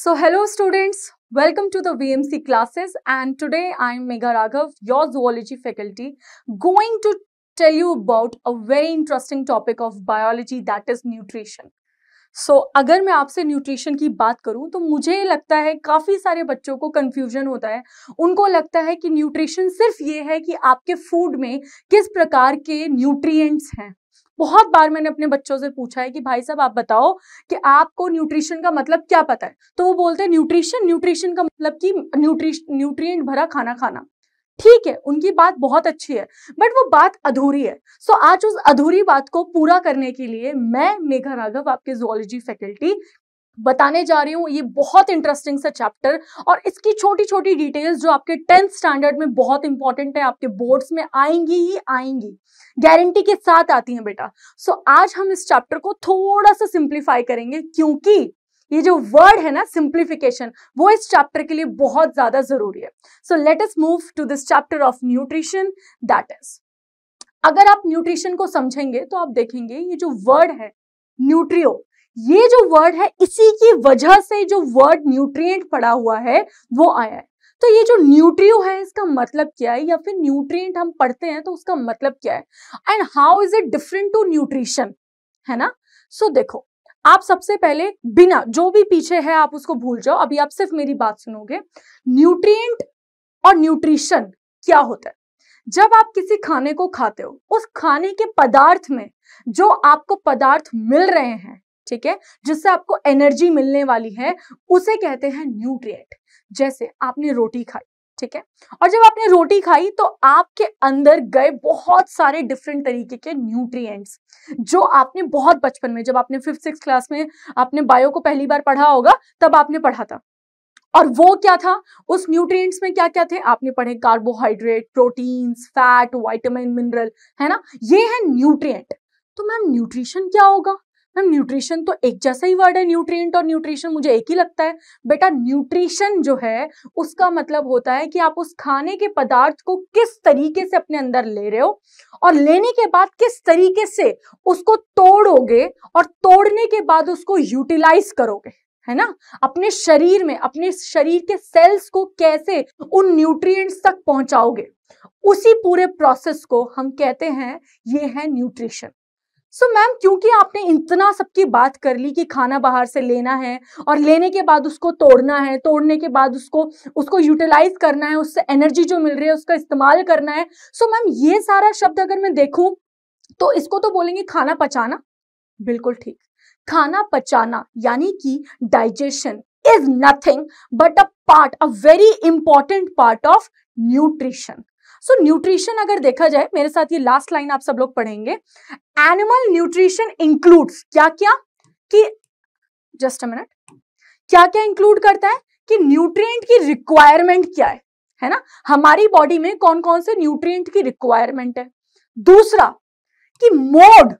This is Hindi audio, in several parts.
So hello students, welcome to the VMC classes and today I am Megha Raghav, your zoology faculty, going to tell you about a very interesting topic of biology that is nutrition. So so, अगर मैं आपसे न्यूट्रिशन की बात करूं तो मुझे लगता है काफ़ी सारे बच्चों को कंफ्यूजन होता है उनको लगता है कि न्यूट्रिशन सिर्फ ये है कि आपके फूड में किस प्रकार के न्यूट्रिएंट्स हैं बहुत बार मैंने अपने बच्चों से पूछा है कि भाई साहब आप बताओ कि आपको न्यूट्रिशन का मतलब क्या पता है तो वो बोलते हैं न्यूट्रिशन न्यूट्रिशन का मतलब कि न्यूट्रिशन न्यूट्रिएंट भरा खाना खाना ठीक है उनकी बात बहुत अच्छी है बट वो बात अधूरी है सो आज उस अधूरी बात को पूरा करने के लिए मैं मेघा राघव आपके जोलॉजी फैकल्टी बताने जा रही हूँ ये बहुत इंटरेस्टिंग सा चैप्टर और इसकी छोटी छोटी डिटेल्स जो आपके टेंथ स्टैंडर्ड में बहुत इंपॉर्टेंट है आपके बोर्ड्स में आएंगी ही आएंगी गारंटी के साथ आती हैं बेटा सो so, आज हम इस चैप्टर को थोड़ा सा सिंप्लीफाई करेंगे क्योंकि ये जो वर्ड है ना सिंप्लीफिकेशन वो इस चैप्टर के लिए बहुत ज्यादा जरूरी है so let's move to this chapter of nutrition that is अगर आप न्यूट्रिशन को समझेंगे तो आप देखेंगे ये जो वर्ड है न्यूट्रियो ये जो वर्ड है इसी की वजह से जो वर्ड न्यूट्रिएंट पड़ा हुआ है वो आया है तो ये जो न्यूट्रियो है इसका मतलब क्या है या फिर न्यूट्रिएंट हम पढ़ते हैं तो उसका मतलब क्या है and how is it different to nutrition है ना सो so, देखो आप सबसे पहले बिना जो भी पीछे है आप उसको भूल जाओ अभी आप सिर्फ मेरी बात सुनोगे न्यूट्रिएंट और न्यूट्रिशन क्या होता है जब आप किसी खाने को खाते हो उस खाने के पदार्थ में जो आपको पदार्थ मिल रहे हैं ठीक है जिससे आपको एनर्जी मिलने वाली है उसे कहते हैं न्यूट्रिएंट जैसे आपने रोटी खाई ठीक है और जब आपने रोटी खाई तो आपके अंदर गए बहुत सारे डिफरेंट तरीके के न्यूट्रिएंट्स जो आपने बहुत बचपन में जब आपने फिफ्थ सिक्स क्लास में आपने बायो को पहली बार पढ़ा होगा तब आपने पढ़ा था और वो क्या था उस न्यूट्रिएंट्स में क्या क्या थे आपने पढ़े carbohydrate proteins fat vitamin mineral है ना ये है न्यूट्रिएंट तो मैम न्यूट्रिशन क्या होगा मैम न्यूट्रिशन तो एक जैसा ही वर्ड है न्यूट्रिएंट और न्यूट्रिशन मुझे एक ही लगता है बेटा न्यूट्रिशन जो है उसका मतलब होता है कि आप उस खाने के पदार्थ को किस तरीके से अपने अंदर ले रहे हो और लेने के बाद किस तरीके से उसको तोड़ोगे और तोड़ने के बाद उसको यूटिलाइज करोगे है ना अपने शरीर में अपने शरीर के सेल्स को कैसे उन न्यूट्रिएंट्स तक पहुंचाओगे उसी पूरे प्रोसेस को हम कहते हैं ये है न्यूट्रिशन सो so, मैम क्योंकि आपने इतना सबकी बात कर ली कि खाना बाहर से लेना है और लेने के बाद उसको तोड़ना है तोड़ने के बाद उसको उसको यूटिलाइज करना है उससे एनर्जी जो मिल रही है उसका इस्तेमाल करना है सो so, मैम ये सारा शब्द अगर मैं देखूं तो इसको तो बोलेंगे खाना पचाना बिल्कुल ठीक खाना पचाना यानी कि digestion is nothing but a part a very important part of nutrition so so, nutrition अगर देखा जाए मेरे साथ ये लास्ट लाइन आप सब लोग पढ़ेंगे एनिमल न्यूट्रिशन इंक्लूड्स क्या क्या कि जस्ट अ मिनट क्या क्या इंक्लूड करता है कि न्यूट्रिएंट की रिक्वायरमेंट क्या है है ना हमारी बॉडी में कौन कौन से न्यूट्रिएंट की रिक्वायरमेंट है दूसरा कि mode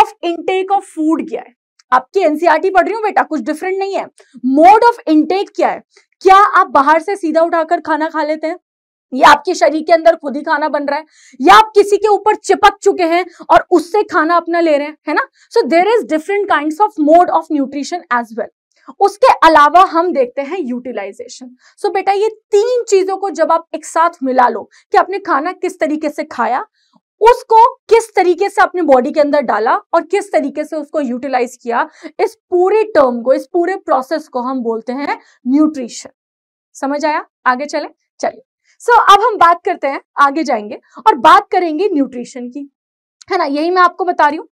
of intake of food क्या है आपकी एनसीआरटी e पढ़ रही हूँ बेटा कुछ डिफरेंट नहीं है मोड ऑफ इनटेक क्या है क्या आप बाहर से सीधा उठाकर खाना खा लेते हैं ये आपके शरीर के अंदर खुद ही खाना बन रहा है या आप किसी के ऊपर चिपक चुके हैं और उससे खाना अपना ले रहे हैं है ना so there is different kind of mode of nutrition as well उसके अलावा हम देखते हैं यूटिलाइजेशन सो बेटा ये तीन चीजों को जब आप एक साथ मिला लो कि आपने खाना किस तरीके से खाया उसको किस तरीके से अपने बॉडी के अंदर डाला और किस तरीके से उसको यूटिलाइज किया इस पूरे टर्म को इस पूरे प्रोसेस को हम बोलते हैं न्यूट्रिशन समझ आया आगे चले चलिए सो so, अब हम बात करते हैं आगे जाएंगे और बात करेंगे न्यूट्रिशन की है ना यही मैं आपको बता रही हूँ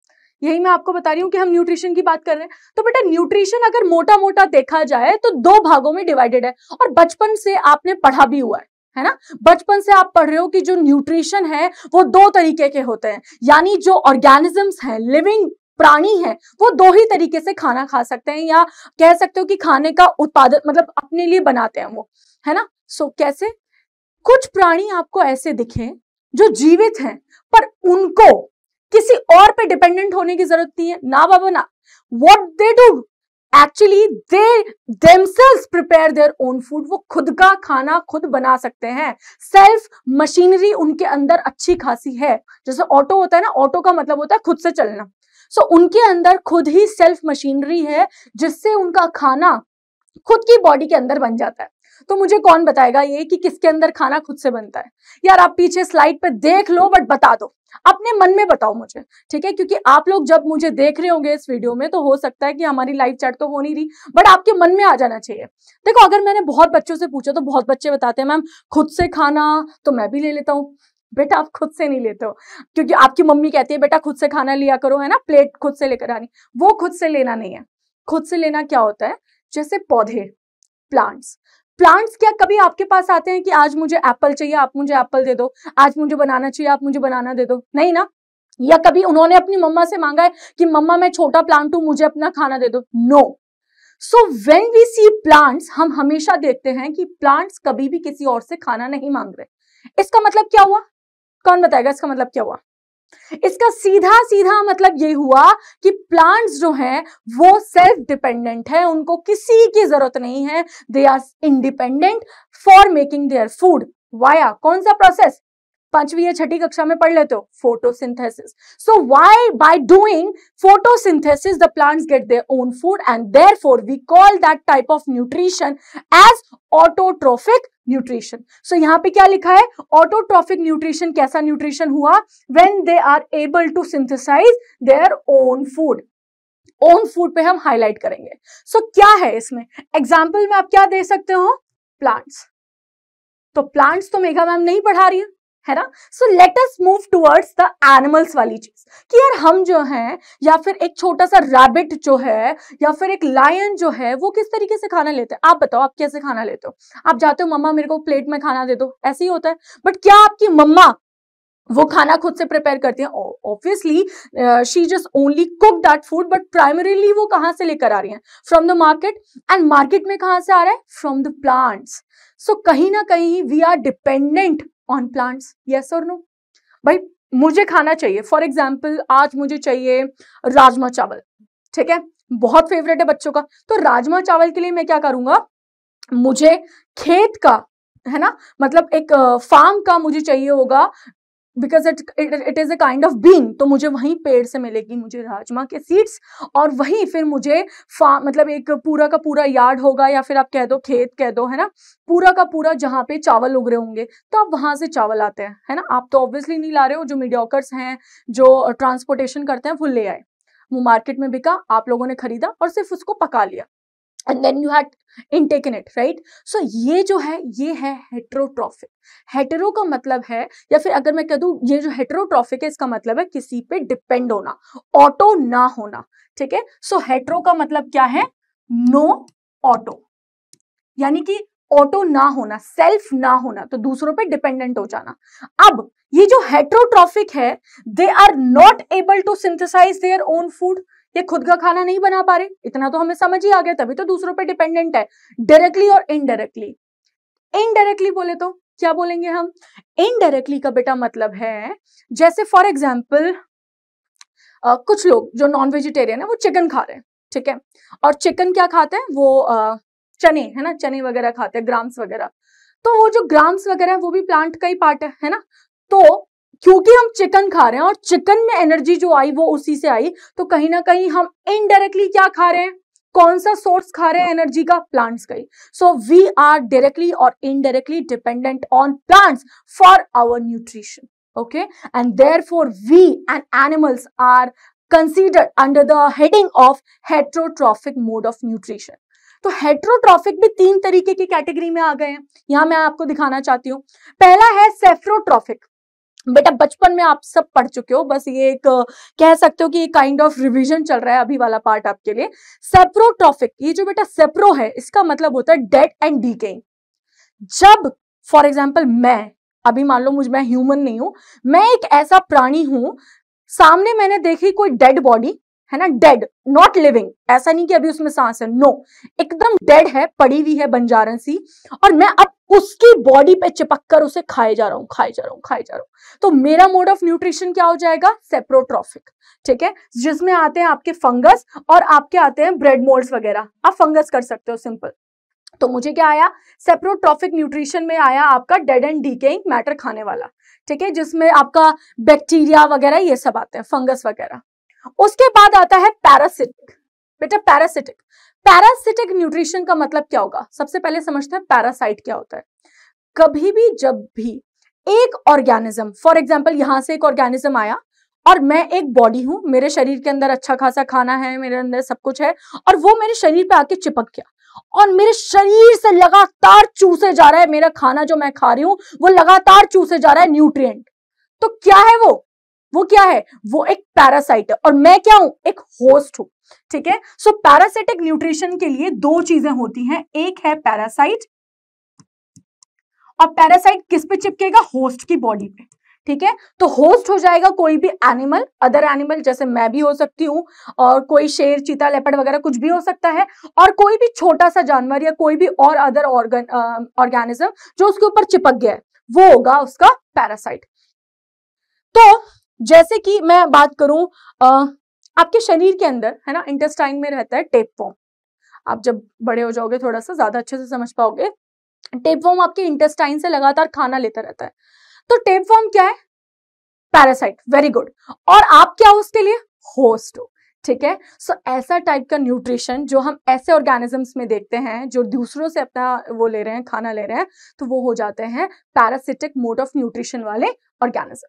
यही मैं आपको बता रही हूँ कि हम न्यूट्रिशन की बात कर रहे हैं तो बेटा न्यूट्रिशन अगर मोटा मोटा देखा जाए तो दो भागों में डिवाइडेड है और बचपन से आपने पढ़ा भी हुआ है है ना बचपन से आप पढ़ रहे हो कि जो न्यूट्रिशन है वो दो तरीके के होते हैं यानी जो ऑर्गेनिजम्स हैं लिविंग प्राणी है वो दो ही तरीके से खाना खा सकते हैं या कह सकते हो कि खाने का उत्पादन मतलब अपने लिए बनाते हैं वो है ना सो so, कैसे कुछ प्राणी आपको ऐसे दिखे जो जीवित हैं पर उनको किसी और पे डिपेंडेंट होने की जरूरत नहीं है ना बाबा ना what they do actually themselves prepare their own food वो खुद का खाना खुद बना सकते हैं सेल्फ मशीनरी उनके अंदर अच्छी खासी है जैसे ऑटो होता है ना ऑटो का मतलब होता है खुद से चलना सो so, उनके अंदर खुद ही सेल्फ मशीनरी है जिससे उनका खाना खुद की बॉडी के अंदर बन जाता है तो मुझे कौन बताएगा ये कि किसके अंदर खाना खुद से बनता है यार आप पीछे स्लाइड पर देख लो बट बता दो अपने मन में बताओ मुझे ठीक है क्योंकि आप लोग जब मुझे देख रहे होंगे इस वीडियो में तो हो सकता है कि हमारी लाइव चैट तो हो नहीं रही बट आपके मन में आ जाना चाहिए देखो अगर मैंने बहुत बच्चों से पूछा तो बहुत बच्चे बताते हैं मैम खुद से खाना तो मैं भी ले लेता हूँ बेटा आप खुद से नहीं लेते हो क्योंकि आपकी मम्मी कहती है बेटा खुद से खाना लिया करो है ना प्लेट खुद से लेकर आनी वो खुद से लेना नहीं है खुद से लेना क्या होता है जैसे पौधे प्लांट्स प्लांट्स क्या कभी आपके पास आते हैं कि आज मुझे एप्पल चाहिए आप मुझे एप्पल दे दो आज मुझे बनाना चाहिए आप मुझे बनाना दे दो नहीं ना या कभी उन्होंने अपनी मम्मा से मांगा है कि मम्मा मैं छोटा प्लांट हूं मुझे अपना खाना दे दो no so when we see plants हम हमेशा देखते हैं कि प्लांट्स कभी भी किसी और से खाना नहीं मांग रहे इसका मतलब क्या हुआ कौन बताएगा इसका मतलब क्या हुआ इसका सीधा सीधा मतलब ये हुआ कि प्लांट्स जो हैं वो सेल्फ डिपेंडेंट हैं उनको किसी की जरूरत नहीं है they are independent for making their food via कौन सा प्रोसेस पांचवी या छठी कक्षा में पढ़ लेते हो photosynthesis so why by doing photosynthesis the plants get their own food and therefore we call that type of nutrition as autotrophic nutrition so यहाँ पे क्या लिखा है ऑटोट्रॉफिक न्यूट्रिशन कैसा न्यूट्रिशन हुआ when they are able to synthesize their own food own food पे हम हाईलाइट करेंगे सो so, क्या है इसमें एग्जाम्पल में आप क्या दे सकते हो प्लांट्स तो प्लांट्स तो मेघा मैम नहीं पढ़ा रही है है ना so let us move towards the animals वाली चीज कि यार हम जो हैं या फिर एक छोटा सा रैबिट जो है या फिर एक लायन जो है वो किस तरीके से खाना लेते हैं आप बताओ आप कैसे खाना लेते हो आप जाते हो मम्मा मेरे को प्लेट में खाना दे दो ऐसे ही होता है बट क्या आपकी मम्मा वो खाना खुद से प्रिपेयर करती हैं obviously she just only cook that food but primarily वो कहाँ से लेकर आ रही हैं from the market and market में कहाँ से आ रहा है फ्रॉम द प्लांट्स सो कहीं ना कहीं we are dependent on plants yes और नो भाई मुझे खाना चाहिए फॉर एग्जाम्पल आज मुझे चाहिए राजमा चावल ठीक है बहुत फेवरेट है बच्चों का तो राजमा चावल के लिए मैं क्या करूंगा मुझे खेत का है ना मतलब एक फार्म का मुझे चाहिए होगा because it it is a kind of bean तो मुझे वहीं पेड़ से मिलेगी मुझे राजमा के सीड्स और वहीं फिर मुझे फार्म मतलब एक पूरा का पूरा यार्ड होगा या फिर आप कह दो खेत कह दो है ना पूरा का पूरा जहाँ पे चावल उग रहे होंगे तो आप वहाँ से चावल आते हैं है ना आप तो ऑब्वियसली नहीं ला रहे हो जो मीडियोकर्स हैं जो ट्रांसपोर्टेशन करते हैं वो ले आए वो मार्केट में बिका आप लोगों ने खरीदा और सिर्फ उसको पका लिया and then you had intake in it right so ये जो है ये है हेटरोट्रॉफिक हेटरो का मतलब है या फिर अगर मैं कह दू ये जो हेटरोट्रॉफिक है इसका मतलब है किसी पे डिपेंड होना ऑटो ना होना ठीक है सो हेट्रो का मतलब क्या है नो ऑटो यानी कि ऑटो ना होना सेल्फ ना होना तो दूसरों पे डिपेंडेंट हो जाना अब ये जो हेट्रोट्रॉफिक है they are not able to synthesize their own food या खुद का खाना नहीं बना पा रहे इतना तो हमें समझ ही आ गया तभी तो दूसरों पर डिपेंडेंट है डायरेक्टली और इनडायरेक्टली इनडायरेक्टली बोले तो क्या बोलेंगे हम इनडायरेक्टली का बेटा मतलब है जैसे फॉर एग्जाम्पल कुछ लोग जो नॉन वेजिटेरियन है वो चिकन खा रहे हैं ठीक है और चिकन क्या खाते हैं वो आ, चने है ना चने वगैरह खाते हैं ग्राम्स वगैरह तो वो जो ग्राम्स वगैरह है वो भी प्लांट का ही पार्ट है है ना तो क्योंकि हम चिकन खा रहे हैं और चिकन में एनर्जी जो आई वो उसी से आई तो कहीं ना कहीं हम इनडायरेक्टली क्या खा रहे हैं कौन सा सोर्स खा रहे हैं एनर्जी का प्लांट्स का ही सो वी आर डायरेक्टली और indirectly dependent on plants for our nutrition and therefore we and animals are considered under the heading of heterotrophic mode of nutrition तो हेट्रोट्रॉफिक भी तीन तरीके की कैटेगरी में आ गए हैं यहां मैं आपको दिखाना चाहती हूँ पहला है सेफ्रोट्रॉफिक बेटा बचपन में आप सब पढ़ चुके हो बस ये एक कह सकते हो कि काइंड ऑफ रिवीजन चल रहा है अभी वाला पार्ट आपके लिए सेप्रोट्रॉफिक ये जो बेटा सेप्रो है इसका मतलब होता है डेड एंड डीकेइंग जब फॉर एग्जाम्पल मैं अभी मान लो मुझ मैं ह्यूमन नहीं हूं मैं एक ऐसा प्राणी हूं सामने मैंने देखी कोई डेड बॉडी है ना डेड नॉट लिविंग ऐसा नहीं कि अभी उसमें सांस है नो no. एकदम डेड है पड़ी हुई है बंजारन सी और मैं अब उसकी बॉडी पे चिपक कर उसे खाए जा रहा हूँ खाए जा रहा हूँ खाए जा रहा हूँ तो मेरा मोड ऑफ न्यूट्रिशन क्या हो जाएगा सेप्रोट्रॉफिक ठीक है जिसमें आते हैं आपके फंगस और आपके आते हैं ब्रेड मोल्ड वगैरह आप फंगस कर सकते हो सिंपल तो मुझे क्या आया सेप्रोट्रॉफिक न्यूट्रिशन में आया आपका डेड एंड डीकेइंग मैटर खाने वाला ठीक है जिसमें आपका बैक्टीरिया वगैरह ये सब आते हैं फंगस वगैरह उसके बाद आता है पैरासिटिक बेटा पैरासिटिक पैरासिटिक न्यूट्रिशन का मतलब क्या होगा सबसे पहले समझते हैं पैरासाइट क्या होता है कभी भी जब भी एक ऑर्गेनिज्म फॉर एग्जाम्पल यहां से एक ऑर्गेनिज्म आया और मैं एक बॉडी हूं मेरे शरीर के अंदर अच्छा खासा खाना है मेरे अंदर सब कुछ है और वो मेरे शरीर पे आके चिपक गया और मेरे शरीर से लगातार चूसे जा रहा है मेरा खाना जो मैं खा रही हूं वो लगातार चूसे जा रहा है न्यूट्रिएंट तो क्या है वो वो क्या है वो एक पैरासाइट है और मैं क्या हूं एक होस्ट हूं ठीक है सो पैरासाइटिक न्यूट्रिशन के लिए दो चीजें होती हैं एक है पैरासाइट और पैरासाइट किस पे चिपकेगा होस्ट की बॉडी पे ठीक है तो होस्ट हो जाएगा कोई भी एनिमल अदर एनिमल जैसे मैं भी हो सकती हूं और कोई शेर चीता लेपड़ वगैरह कुछ भी हो सकता है और कोई भी छोटा सा जानवर या कोई भी और अदर ऑर्गन ऑर्गेनिज्म जो उसके ऊपर चिपक गया है वो होगा उसका पैरासाइट तो जैसे कि मैं बात करूं आपके शरीर के अंदर है ना इंटेस्टाइन में रहता है टेप फॉर्म आप जब बड़े हो जाओगे थोड़ा सा ज्यादा अच्छे से समझ पाओगे टेप फॉर्म आपके इंटेस्टाइन से लगातार खाना लेता रहता है तो टेप फॉर्म क्या है पैरासाइट वेरी गुड और आप क्या हो उसके लिए होस्ट हो ठीक है सो so, ऐसा टाइप का न्यूट्रिशन जो हम ऐसे ऑर्गेनिजम्स में देखते हैं जो दूसरों से अपना वो ले रहे हैं खाना ले रहे हैं तो वो हो जाते हैं पैरासिटिक मोड ऑफ न्यूट्रिशन वाले ऑर्गेनिज्म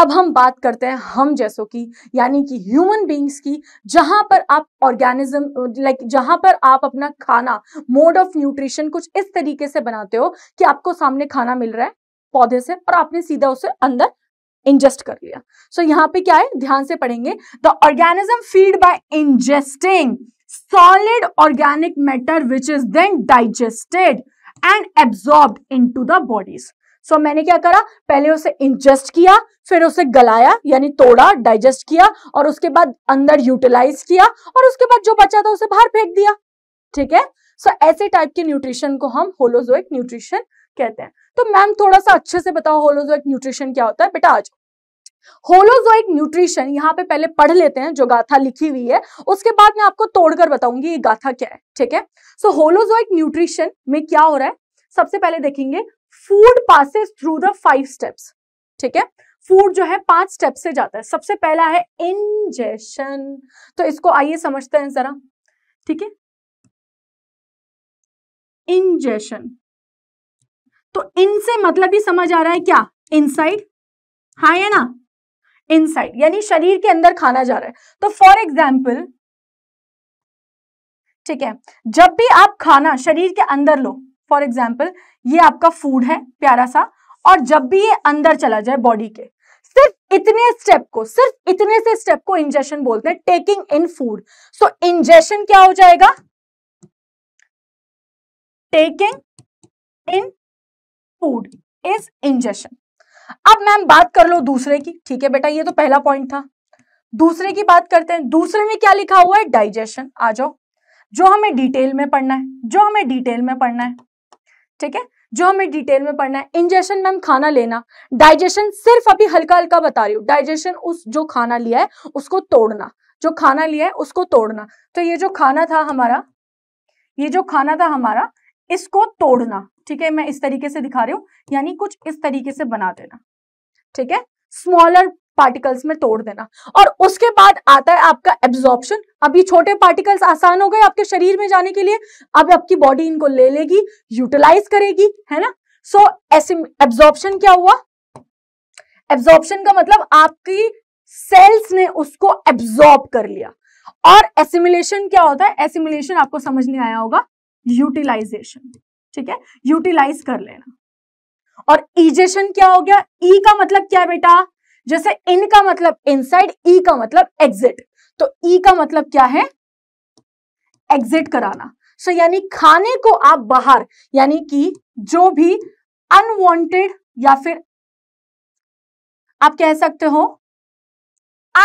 अब हम बात करते हैं हम जैसों की यानी कि ह्यूमन बींग्स की जहां पर आप ऑर्गेनिज्म लाइक जहां पर आप अपना खाना मोड ऑफ न्यूट्रिशन कुछ इस तरीके से बनाते हो कि आपको सामने खाना मिल रहा है पौधे से और आपने सीधा उसे अंदर इंजेस्ट कर लिया सो so, यहाँ पे क्या है ध्यान से पढ़ेंगे the organism feed by ingesting organic matter which is then digested and and into the bodies so so, मैंने क्या करा पहले उसे इंजेस्ट किया फिर उसे गलाया यानी तोड़ा डाइजेस्ट किया और उसके बाद अंदर यूटिलाइज किया और उसके बाद जो बचा था उसे बाहर फेंक दिया ठीक है सो so, ऐसे टाइप के न्यूट्रिशन को हम होलोजोइक न्यूट्रिशन कहते हैं तो मैम थोड़ा सा अच्छे से बताओ होलोजोइक न्यूट्रिशन क्या होता है बेटा आज होलोजोइक न्यूट्रिशन यहाँ पे पहले पढ़ लेते हैं जो गाथा लिखी हुई है उसके बाद मैं आपको तोड़कर बताऊंगी ये गाथा क्या है ठीक है सो होलोजोइक न्यूट्रिशन में क्या हो रहा है सबसे पहले देखेंगे food passes through the five steps ठीक है फूड जो है पांच स्टेप से जाता है सबसे पहला है इंजेशन तो इसको आइए समझते हैं जरा ठीक है इंजेशन तो इन से मतलब ही समझ आ रहा है क्या इनसाइड हा है ना इनसाइड यानी शरीर के अंदर खाना जा रहा है तो फॉर एग्जाम्पल ठीक है जब भी आप खाना शरीर के अंदर लो फॉर एग्जाम्पल ये आपका फूड है प्यारा सा और जब भी ये अंदर चला जाए बॉडी के सिर्फ इतने स्टेप को सिर्फ इतने से स्टेप को इंजेशन बोलते हैं taking in food so ingestion क्या हो जाएगा taking in food is ingestion अब मैम बात कर लो दूसरे की ठीक है बेटा ये तो पहला पॉइंट था दूसरे की बात करते हैं दूसरे में क्या लिखा हुआ है डाइजेशन आ जाओ जो हमें डिटेल में पढ़ना है जो हमें डिटेल में पढ़ना है ठीक है जो हमें डिटेल में पढ़ना है इंजेशन मैम खाना लेना डाइजेशन सिर्फ अभी हल्का हल्का बता रही हूँ डाइजेशन उस जो खाना लिया है उसको तोड़ना जो खाना लिया है उसको तोड़ना तो ये जो खाना था हमारा ये जो खाना था हमारा इसको तोड़ना ठीक है मैं इस तरीके से दिखा रही हूँ यानी कुछ इस तरीके से बना देना ठीक है स्मॉलर पार्टिकल्स में तोड़ देना और उसके बाद आता है आपका एब्जॉर्प्शन अब ये छोटे पार्टिकल्स आसान हो गए आपके शरीर में जाने के लिए अब आपकी बॉडी इनको ले लेगी यूटिलाइज करेगी है ना सो ऐसे एब्जॉर्प्शन क्या हुआ एब्जॉर्प्शन का मतलब आपकी सेल्स ने उसको एब्जॉर्ब कर लिया और एसिमुलेशन क्या होता है एसिमुलेशन आपको समझ नहीं आया होगा यूटिलाइजेशन ठीक है यूटिलाइज कर लेना और ईजेशन क्या हो गया ई e का मतलब क्या बेटा जैसे इन का मतलब इनसाइड ई e का मतलब एग्जिट तो ई e का मतलब क्या है एग्जिट कराना सो so, यानी खाने को आप बाहर यानी कि जो भी अनवांटेड या फिर आप कह सकते हो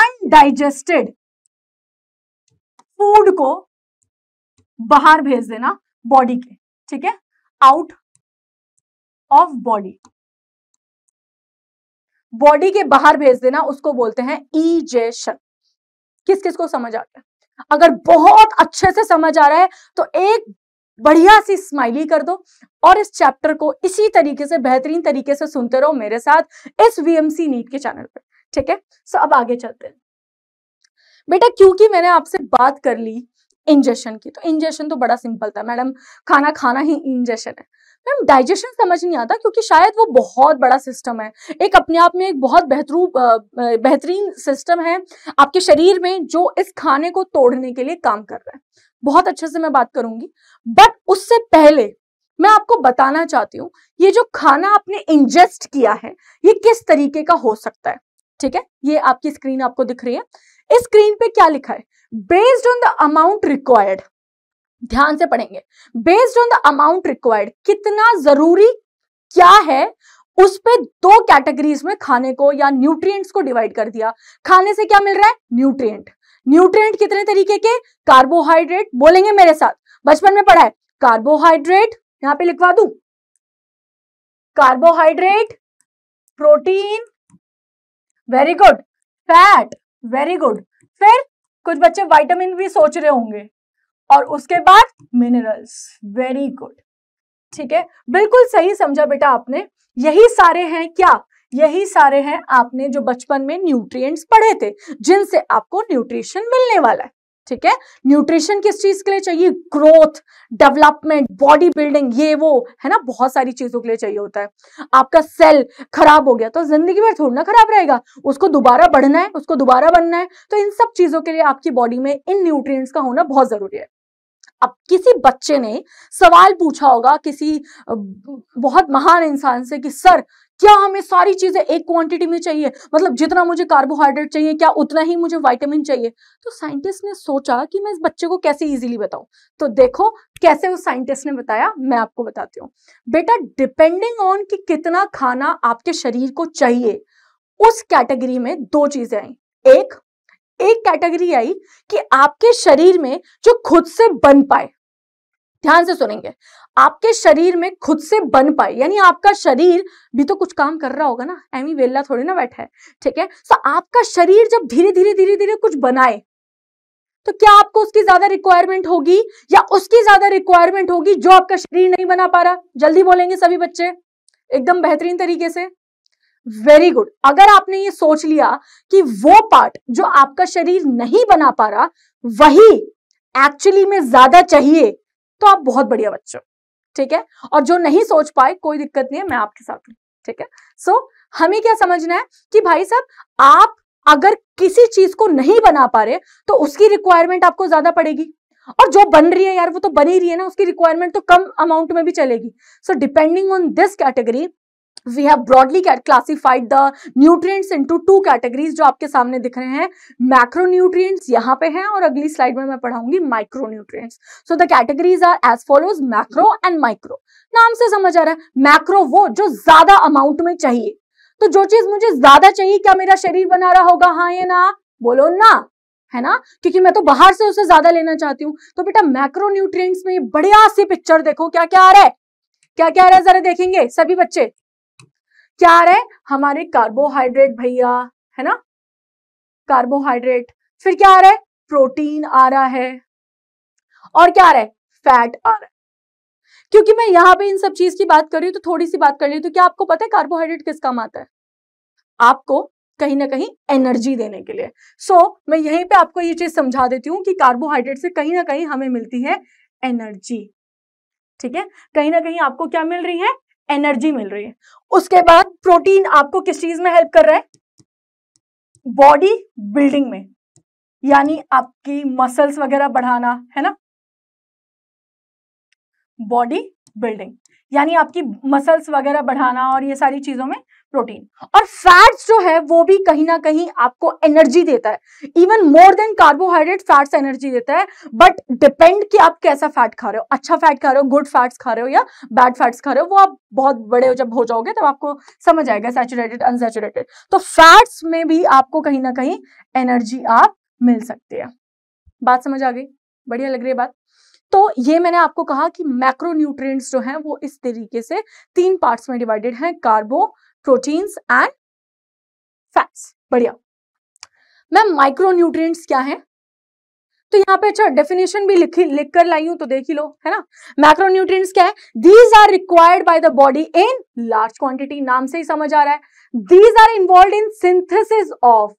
अनडाइजेस्टेड फूड को बाहर भेज देना बॉडी के ठीक है आउट ऑफ बॉडी बॉडी के बाहर भेज देना उसको बोलते हैं इजेशन किस किस को समझ आ गया अगर बहुत अच्छे से समझ आ रहा है तो एक बढ़िया सी स्माइली कर दो और इस चैप्टर को इसी तरीके से बेहतरीन तरीके से सुनते रहो मेरे साथ इस वीएमसी नीट के चैनल पर ठीक है सो अब आगे चलते हैं बेटा क्योंकि मैंने आपसे बात कर ली इंजेशन की तो इंजेशन तो बड़ा सिंपल था मैडम खाना खाना ही इंजेशन है मैम डाइजेशन समझ नहीं आता क्योंकि शायद वो बहुत बड़ा सिस्टम है एक अपने आप में एक बहुत बेहतरू बेहतरीन सिस्टम है आपके शरीर में जो इस खाने को तोड़ने के लिए काम कर रहा है बहुत अच्छे से मैं बात करूंगी बट उससे पहले मैं आपको बताना चाहती हूँ ये जो खाना आपने इंजेस्ट किया है ये किस तरीके का हो सकता है ठीक है ये आपकी स्क्रीन आपको दिख रही है इस स्क्रीन पे क्या लिखा है based on the amount required ध्यान से पढ़ेंगे based on the amount required कितना जरूरी क्या है उस पर दो कैटेगरीज में खाने को या न्यूट्रिएंट्स को डिवाइड कर दिया खाने से क्या मिल रहा है न्यूट्रिएंट न्यूट्रिएंट कितने तरीके के कार्बोहाइड्रेट बोलेंगे मेरे साथ बचपन में पढ़ा है कार्बोहाइड्रेट यहां पे लिखवा दू carbohydrate protein very good fat very good फिर कुछ बच्चे वाइटामिन भी सोच रहे होंगे और उसके बाद मिनरल्स वेरी गुड ठीक है बिल्कुल सही समझा बेटा आपने यही सारे हैं क्या यही सारे हैं आपने जो बचपन में न्यूट्रिएंट्स पढ़े थे जिनसे आपको न्यूट्रिशन मिलने वाला है ठीक है न्यूट्रिशन किस चीज के लिए चाहिए ग्रोथ डेवलपमेंट बॉडी बिल्डिंग ये वो है ना बहुत सारी चीजों के लिए चाहिए होता है आपका सेल खराब हो गया तो जिंदगी भर थोड़ा ना खराब रहेगा उसको दोबारा बढ़ना है उसको दोबारा बनना है तो इन सब चीजों के लिए आपकी बॉडी में इन न्यूट्रिएंट्स का होना बहुत जरूरी है अब किसी बच्चे ने सवाल पूछा होगा किसी बहुत महान इंसान से कि सर क्या हमें सारी चीजें एक क्वांटिटी में चाहिए मतलब जितना मुझे कार्बोहाइड्रेट चाहिए क्या उतना ही मुझे विटामिन चाहिए तो साइंटिस्ट ने सोचा कि मैं इस बच्चे को कैसे इजीली बताऊं तो देखो कैसे उस साइंटिस्ट ने बताया मैं आपको बताती हूँ बेटा डिपेंडिंग ऑन कि कितना खाना आपके शरीर को चाहिए उस कैटेगरी में दो चीजें आई एक एक कैटेगरी आई कि आपके शरीर में जो खुद से बन पाए ध्यान से सुनेंगे आपके शरीर में खुद से बन पाए यानी आपका शरीर भी तो कुछ काम कर रहा होगा ना एमी वेल्ला थोड़ी ना बैठा है ठीक है सो आपका शरीर जब धीरे धीरे धीरे धीरे कुछ बनाए तो क्या आपको उसकी ज्यादा रिक्वायरमेंट होगी या उसकी ज्यादा रिक्वायरमेंट होगी जो आपका शरीर नहीं बना पा रहा जल्दी बोलेंगे सभी बच्चे एकदम बेहतरीन तरीके से वेरी गुड अगर आपने ये सोच लिया कि वो पार्ट जो आपका शरीर नहीं बना पा रहा वही एक्चुअली में ज्यादा चाहिए तो आप बहुत बढ़िया बच्चों ठीक है और जो नहीं सोच पाए कोई दिक्कत नहीं है मैं आपके साथ हूं ठीक है सो so, हमें क्या समझना है कि भाई साहब आप अगर किसी चीज को नहीं बना पा रहे तो उसकी रिक्वायरमेंट आपको ज्यादा पड़ेगी और जो बन रही है यार वो तो बनी रही है ना उसकी रिक्वायरमेंट तो कम अमाउंट में भी चलेगी so depending on this category we have broadly classified the nutrients into two categories जो आपके सामने दिख रहे हैं मैक्रो न्यूट्रिएंट्स यहाँ पे हैं और अगली स्लाइड में मैं पढ़ाऊंगी micro nutrients so the categories are as follows macro and micro नाम से समझ आ रहा है मैक्रो वो जो ज्यादा अमाउंट में चाहिए तो जो चीज मुझे ज्यादा चाहिए क्या मेरा शरीर बना रहा होगा हाँ ये ना बोलो ना है ना क्योंकि मैं तो बाहर से उसे ज्यादा लेना चाहती हूँ तो बेटा मैक्रो न्यूट्रिय में बढ़िया सी पिक्चर देखो क्या क्या आ रहा है क्या क्या आ रहा है जरा देखेंगे सभी बच्चे क्या आ रहा है हमारे कार्बोहाइड्रेट भैया है ना कार्बोहाइड्रेट फिर क्या आ रहा है प्रोटीन आ रहा है और क्या आ रहा है फैट आ रहा है क्योंकि मैं यहां पे इन सब चीज की बात कर रही हूं तो थोड़ी सी बात कर रही हूँ तो क्या आपको पता है कार्बोहाइड्रेट किस काम आता है आपको कहीं ना कहीं एनर्जी देने के लिए सो so, मैं यहीं पे आपको ये चीज समझा देती हूँ कि कार्बोहाइड्रेट से कहीं ना कहीं हमें मिलती है एनर्जी ठीक है कहीं ना कहीं आपको क्या मिल रही है एनर्जी मिल रही है उसके बाद प्रोटीन आपको किस चीज में हेल्प कर रहा है बॉडी बिल्डिंग में यानी आपकी मसल्स वगैरह बढ़ाना है ना बॉडी बिल्डिंग यानी आपकी मसल्स वगैरह बढ़ाना और ये सारी चीजों में प्रोटीन और फैट्स जो है वो भी कहीं ना कहीं आपको एनर्जी देता है even more than carbohydrate fats energy देता है बट डिपेंड कि आप कैसा फैट खा रहे हो अच्छा फैट खा रहे हो गुड फैट्स खा रहे हो या बैड फैट्स खा रहे हो वो आप बहुत बड़े हो जब हो जाओगे तब तो आपको समझ आएगा सैचुरेटेड अनसेचुरेटेड तो फैट्स में भी आपको कहीं ना कहीं एनर्जी आप मिल सकती है बात समझ आ गई बढ़िया लग रही है बात तो ये मैंने आपको कहा कि मैक्रोन्यूट्रिएंट्स जो हैं वो इस तरीके से तीन पार्ट्स में डिवाइडेड हैं कार्बो प्रोटीन्स एंड फैट्स बढ़िया मैम माइक्रोन्यूट्रिएंट्स क्या है तो यहाँ पे अच्छा डेफिनेशन भी लिखी लिख कर लाई हूं तो देख ही लो है ना मैक्रोन्यूट्रिएंट्स क्या है these are required by the body in large quantity नाम से ही समझ आ रहा है these are involved in synthesis of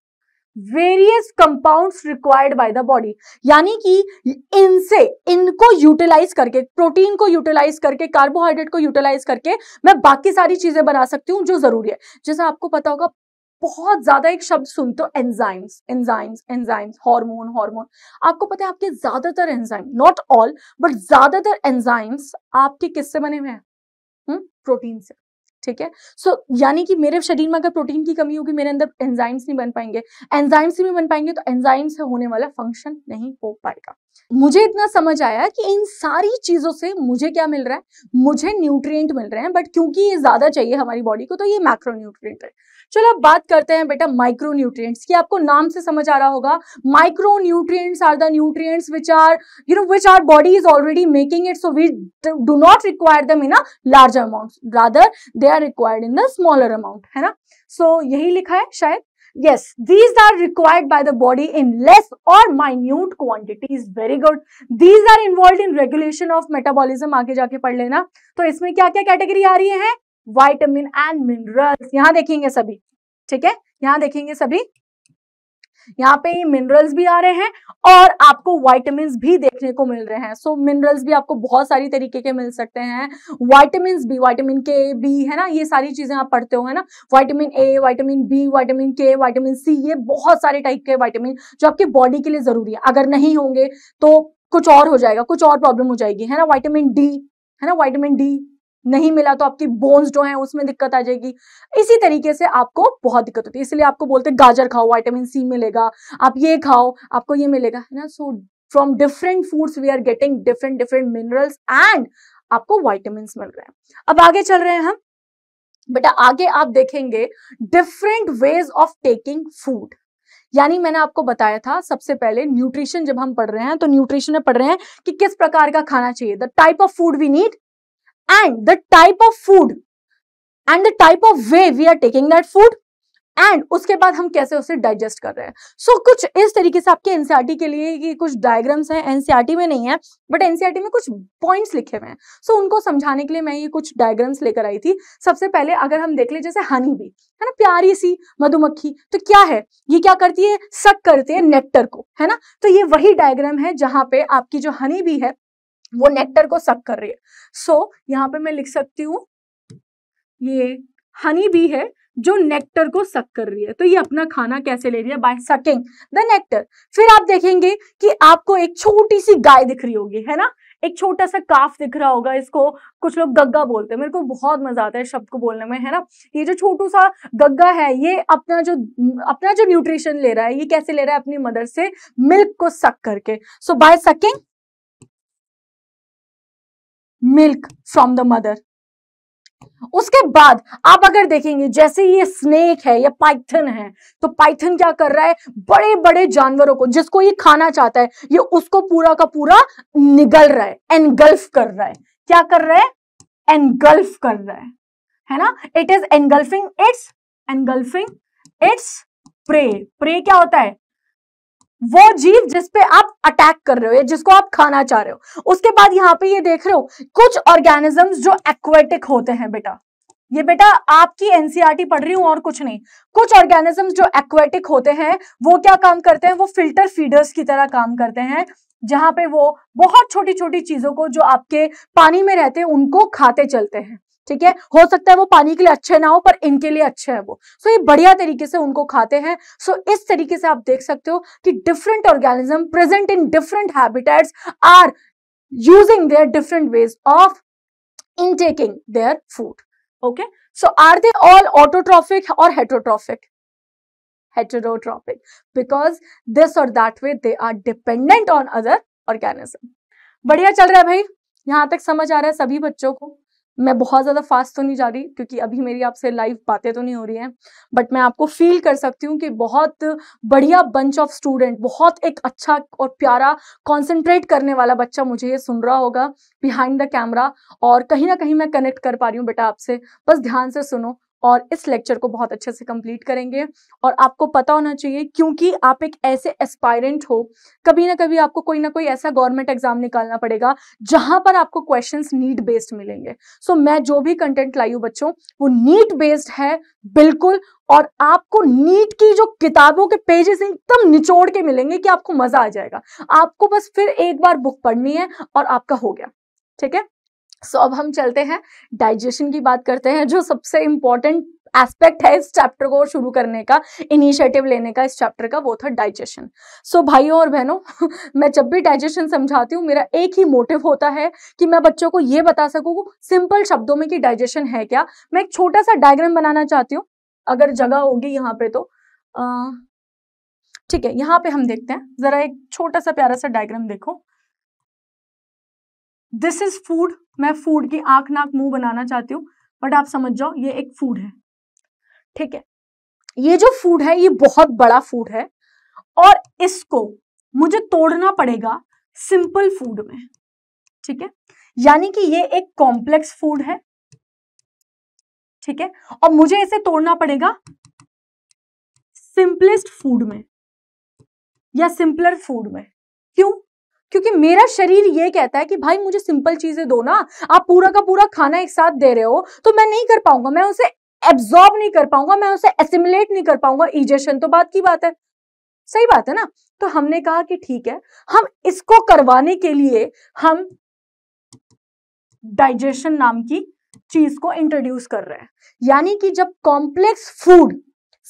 various compound required by the body यानी कि इनसे इनको यूटिलाइज करके प्रोटीन को यूटिलाइज करके कार्बोहाइड्रेट को यूटिलाइज करके मैं बाकी सारी चीजें बना सकती हूँ जो जरूरी है जैसे आपको पता होगा बहुत ज्यादा एक शब्द सुनते हो enzymes enzymes enzymes hormone hormone आपको पता है आपके ज्यादातर एंजाइम नॉट ऑल बट ज्यादातर एंजाइम्स आपके किससे बने हुए हैं प्रोटीन हम्म, से ठीक है सो so, यानी कि मेरे शरीर में अगर प्रोटीन की कमी होगी मेरे अंदर एंजाइम्स नहीं बन पाएंगे एंजाइम्स नहीं बन पाएंगे तो एंजाइम्स से होने वाला फंक्शन नहीं हो पाएगा मुझे इतना समझ आया कि इन सारी चीजों से मुझे क्या मिल रहा है मुझे न्यूट्रिएंट मिल रहे हैं बट क्योंकि ये ज्यादा चाहिए हमारी बॉडी को तो ये मैक्रो न्यूट्रिएंट है चलो अब बात करते हैं बेटा माइक्रो न्यूट्रिएंट्स की आपको नाम से समझ आ रहा होगा micro nutrients are the nutrients which are you know which our body is already making it so we do not require them in a large amount rather they are required in the smaller amount है ना सो so, यही लिखा है शायद yes these are required by the body in less or minute quantities very good these are involved in regulation of metabolism आगे जाके पढ़ लेना तो इसमें क्या क्या कैटेगरी आ रही है वाइटामिन एंड मिनरल्स यहां देखेंगे सभी ठीक है यहां देखेंगे सभी यहाँ पे मिनरल्स भी आ रहे हैं और आपको वाइटामिन भी देखने को मिल रहे हैं सो so, मिनरल्स भी आपको बहुत सारी तरीके के मिल सकते हैं vitamin B vitamin K B है ना ये सारी चीजें आप पढ़ते हो है ना vitamin A vitamin B vitamin K vitamin C ये बहुत सारे टाइप के वाइटामिन जो आपके बॉडी के लिए जरूरी है अगर नहीं होंगे तो कुछ और हो जाएगा कुछ और प्रॉब्लम हो जाएगी है ना वाइटामिन डी है ना वाइटामिन डी नहीं मिला तो आपकी बोन्स जो है उसमें दिक्कत आ जाएगी इसी तरीके से आपको बहुत दिक्कत होती है इसलिए आपको बोलते हैं गाजर खाओ वाइटामिन सी मिलेगा आप ये खाओ आपको ये मिलेगा है ना so from different foods we are getting different different minerals and आपको वाइटामिन मिल रहे हैं अब आगे चल रहे हैं हम बेटा आगे आप देखेंगे different ways of taking food यानी मैंने आपको बताया था सबसे पहले न्यूट्रिशन जब हम पढ़ रहे हैं तो न्यूट्रिशन में पढ़ रहे हैं कि किस प्रकार का खाना चाहिए the type of food we need and the type of food and the type of way we are taking that food and उसके बाद हम कैसे उसे डाइजेस्ट कर रहे हैं सो so, कुछ इस तरीके से आपके एनसीआरटी e के लिए कि कुछ डायग्राम्स हैं एनसीआरटी e में नहीं है बट एनसीआरटी में कुछ पॉइंट्स लिखे हुए हैं सो so, उनको समझाने के लिए मैं ये कुछ डायग्राम्स लेकर आई थी सबसे पहले अगर हम देख ले जैसे हनी भी है ना प्यारी सी मधुमक्खी तो क्या है ये क्या करती है सक करती है नेक्टर को है ना तो ये वही डायग्राम है जहां पे आपकी जो हनी भी है वो नेक्टर को सक कर रही है सो so, यहाँ पे मैं लिख सकती हूँ ये हनी भी है जो नेक्टर को सक कर रही है तो ये अपना खाना कैसे ले रही है बाय सकिंग द नेक्टर फिर आप देखेंगे कि आपको एक छोटी सी गाय दिख रही होगी है ना एक छोटा सा काफ दिख रहा होगा इसको कुछ लोग गग्गा बोलते हैं मेरे को बहुत मजा आता है शब्द को बोलने में है ना ये जो छोटू सा गग्गा है ये अपना जो अपना जो न्यूट्रिशन ले रहा है ये कैसे ले रहा है अपनी मदर से मिल्क को सक करके so by sucking milk from the mother उसके बाद आप अगर देखेंगे जैसे ये स्नेक है या पाइथन है तो पाइथन क्या कर रहा है बड़े बड़े जानवरों को जिसको ये खाना चाहता है ये उसको पूरा का पूरा निगल रहा है एनगल्फ कर रहा है क्या कर रहा है एनगल्फ कर रहा है है ना it is engulfing its engulfing its prey prey क्या होता है वो जीव जिसपे आप अटैक कर रहे हो या जिसको आप खाना चाह रहे हो उसके बाद यहाँ पे ये देख रहे हो कुछ ऑर्गेनिजम्स जो एक्वेटिक होते हैं बेटा ये बेटा आपकी एनसीईआरटी e पढ़ रही हूं और कुछ नहीं कुछ ऑर्गेनिजम्स जो एक्वेटिक होते हैं वो क्या काम करते हैं वो फिल्टर फीडर्स की तरह काम करते हैं जहां पे वो बहुत छोटी छोटी चीजों को जो आपके पानी में रहते हैं उनको खाते चलते हैं ठीक है हो सकता है वो पानी के लिए अच्छे ना हो पर इनके लिए अच्छे हैं वो सो ये बढ़िया तरीके से उनको खाते हैं सो इस तरीके से आप देख सकते हो कि different organism present in different habitats are using their different ways of intaking their food okay so are they all autotrophic और heterotrophic heterotrophic बिकॉज दिस और that way they are dependent on other organism बढ़िया चल रहा है भाई यहां तक समझ आ रहा है सभी बच्चों को मैं बहुत ज़्यादा फास्ट तो नहीं जा रही क्योंकि अभी मेरी आपसे लाइव बातें तो नहीं हो रही हैं बट मैं आपको फील कर सकती हूँ कि बहुत बढ़िया बंच ऑफ स्टूडेंट बहुत एक अच्छा और प्यारा कॉन्सेंट्रेट करने वाला बच्चा मुझे ये सुन रहा होगा बिहाइंड द कैमरा और कहीं ना कहीं मैं कनेक्ट कर पा रही हूँ बेटा आपसे बस ध्यान से सुनो और इस लेक्चर को बहुत अच्छे से कंप्लीट करेंगे और आपको पता होना चाहिए क्योंकि आप एक ऐसे एस्पायरेंट हो कभी ना कभी आपको कोई ना कोई ऐसा गवर्नमेंट एग्जाम निकालना पड़ेगा जहां पर आपको क्वेश्चन नीट बेस्ड मिलेंगे सो so, मैं जो भी कंटेंट लाई हूँ बच्चों वो नीट बेस्ड है बिल्कुल और आपको नीट की जो किताबों के पेजेस एकदम निचोड़ के मिलेंगे कि आपको मजा आ जाएगा आपको बस फिर एक बार बुक पढ़नी है और आपका हो गया ठीक है सो अब हम चलते हैं डाइजेशन की बात करते हैं जो सबसे इंपॉर्टेंट एस्पेक्ट है इस चैप्टर को शुरू करने का इनिशिएटिव लेने का इस चैप्टर का वो था डाइजेशन सो so, भाइयों और बहनों मैं जब भी डाइजेशन समझाती हूँ मेरा एक ही मोटिव होता है कि मैं बच्चों को ये बता सकूँ सिंपल शब्दों में कि डाइजेशन है क्या मैं एक छोटा सा डायग्राम बनाना चाहती हूँ अगर जगह होगी यहाँ पे तो ठीक है यहाँ पे हम देखते हैं जरा एक छोटा सा प्यारा सा डायग्राम देखो दिस इज फूड मैं फूड की आंख नाक मुंह बनाना चाहती हूँ बट आप समझ जाओ ये एक फूड है ठीक है ये जो फूड है ये बहुत बड़ा फूड है और इसको मुझे तोड़ना पड़ेगा सिंपल फूड में ठीक है यानी कि ये एक कॉम्प्लेक्स फूड है ठीक है और मुझे इसे तोड़ना पड़ेगा सिंपलेस्ट फूड में या सिंपलर फूड में क्यों क्योंकि मेरा शरीर ये कहता है कि भाई मुझे सिंपल चीजें दो ना आप पूरा का पूरा खाना एक साथ दे रहे हो तो मैं नहीं कर पाऊंगा मैं उसे एब्जॉर्ब नहीं कर पाऊंगा मैं उसे एसिमुलेट नहीं कर पाऊंगा इजेशन तो बात की बात है सही बात है ना तो हमने कहा कि ठीक है हम इसको करवाने के लिए हम डाइजेशन नाम की चीज को इंट्रोड्यूस कर रहे हैं यानी कि जब कॉम्प्लेक्स फूड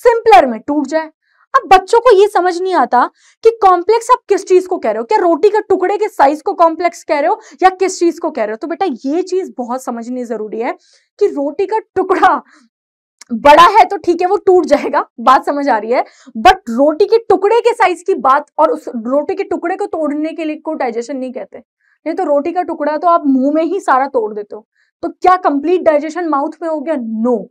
सिंपलर में टूट जाए अब बच्चों को ये समझ नहीं आता कि कॉम्प्लेक्स आप किस चीज को कह रहे हो क्या रोटी के टुकड़े के साइज को कॉम्प्लेक्स कह रहे हो या किस चीज को कह रहे हो तो बेटा ये चीज बहुत समझनी जरूरी है कि रोटी का टुकड़ा बड़ा है तो ठीक है वो टूट जाएगा बात समझ आ रही है बट रोटी के टुकड़े के साइज की बात और उस रोटी के टुकड़े को तोड़ने के लिए को डाइजेशन नहीं कहते नहीं तो रोटी का टुकड़ा तो आप मुंह में ही सारा तोड़ देते हो तो क्या कंप्लीट डाइजेशन माउथ में हो गया नो no.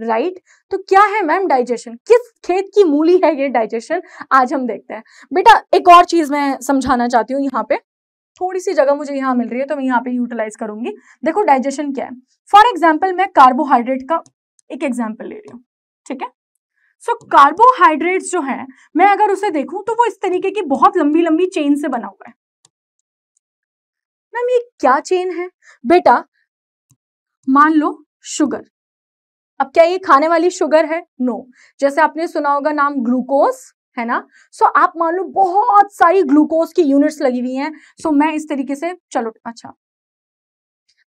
Right right? तो क्या है मैम डाइजेशन किस खेत की मूली है ये डाइजेशन आज हम देखते हैं बेटा एक और चीज मैं समझाना चाहती हूँ यहाँ पे थोड़ी सी जगह मुझे यहाँ मिल रही है तो मैं यहाँ पे यूटिलाइज करूंगी देखो डाइजेशन क्या है फॉर एग्जाम्पल मैं कार्बोहाइड्रेट का एक एग्जाम्पल ले रही हूँ ठीक है सो कार्बोहाइड्रेट जो है मैं अगर उसे देखूं तो वो इस तरीके की बहुत लंबी लंबी चेन से बना हुआ है मैम ये क्या चेन है बेटा मान लो शुगर अब क्या ये खाने वाली शुगर है नो no. जैसे आपने सुना होगा नाम ग्लूकोज है ना सो so, आप मान लो बहुत सारी ग्लूकोज की यूनिट्स लगी हुई हैं सो so, मैं इस तरीके से चलो अच्छा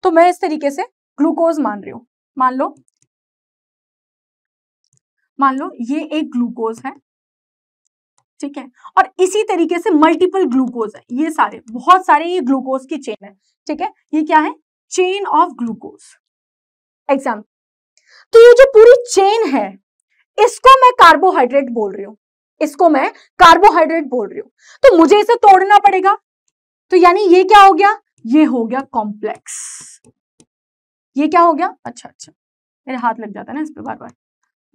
तो मैं इस तरीके से ग्लूकोज मान रही हूं मान लो मान लो ये एक ग्लूकोज है ठीक है और इसी तरीके से मल्टीपल ग्लूकोज है ये सारे बहुत सारे ये ग्लूकोज की चेन है ठीक है ये क्या है चेन ऑफ ग्लूकोज एग्जाम्पल तो ये जो पूरी चेन है इसको मैं कार्बोहाइड्रेट बोल रही हूं इसको मैं कार्बोहाइड्रेट बोल रही हूं तो मुझे इसे तोड़ना पड़ेगा तो यानी ये क्या हो गया ये हो गया कॉम्प्लेक्स ये क्या हो गया अच्छा अच्छा मेरे हाथ लग जाता है ना इस पर बार बार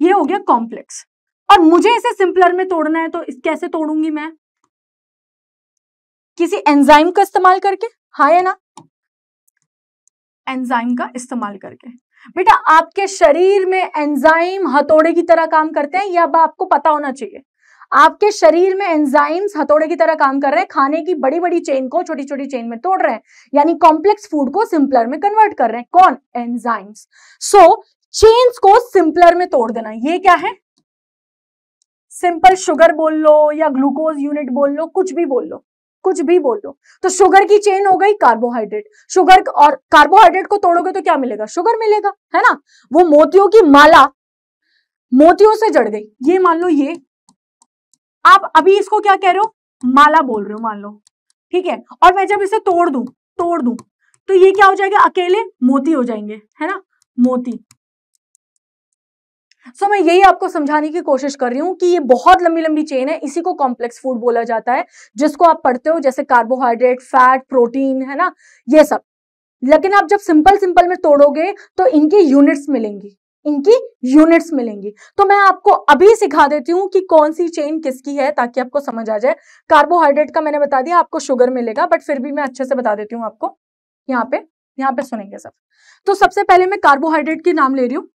ये हो गया कॉम्प्लेक्स और मुझे इसे सिंपलर में तोड़ना है तो इस कैसे तोड़ूंगी मैं किसी एंजाइम का इस्तेमाल करके हाँ या ना एंजाइम का इस्तेमाल करके बेटा आपके शरीर में एंजाइम हथौड़े की तरह काम करते हैं यह अब आपको पता होना चाहिए आपके शरीर में एंजाइम्स हथौड़े की तरह काम कर रहे हैं खाने की बड़ी बड़ी चेन को छोटी छोटी चेन में तोड़ रहे हैं यानी कॉम्प्लेक्स फूड को सिंपलर में कन्वर्ट कर रहे हैं कौन एंजाइम्स सो चेन्स को सिंपलर में तोड़ देना ये क्या है सिंपल शुगर बोल लो या ग्लूकोज यूनिट बोल लो कुछ भी बोल लो कुछ भी बोल लो तो शुगर की चेन हो गई कार्बोहाइड्रेट शुगर और कार्बोहाइड्रेट को तोड़ोगे तो क्या मिलेगा शुगर मिलेगा है ना वो मोतियों की माला मोतियों से जड़ गई ये मान लो ये आप अभी इसको क्या कह रहे हो माला बोल रहे हो मान लो ठीक है और मैं जब इसे तोड़ दू तोड़ दू तो ये क्या हो जाएगा अकेले मोती हो जाएंगे है ना मोती सो so, मैं यही आपको समझाने की कोशिश कर रही हूँ कि ये बहुत लंबी लंबी चेन है इसी को कॉम्प्लेक्स फूड बोला जाता है जिसको आप पढ़ते हो जैसे कार्बोहाइड्रेट फैट प्रोटीन है ना ये सब लेकिन आप जब सिंपल सिंपल में तोड़ोगे तो इनकी यूनिट्स मिलेंगी इनकी यूनिट्स मिलेंगी तो मैं आपको अभी सिखा देती हूँ कि कौन सी चेन किसकी है ताकि आपको समझ आ जाए कार्बोहाइड्रेट का मैंने बता दिया आपको शुगर मिलेगा बट फिर भी मैं अच्छे से बता देती हूँ आपको यहाँ पे यहाँ पे सुनेंगे सब तो सबसे पहले मैं कार्बोहाइड्रेट के नाम ले रही हूँ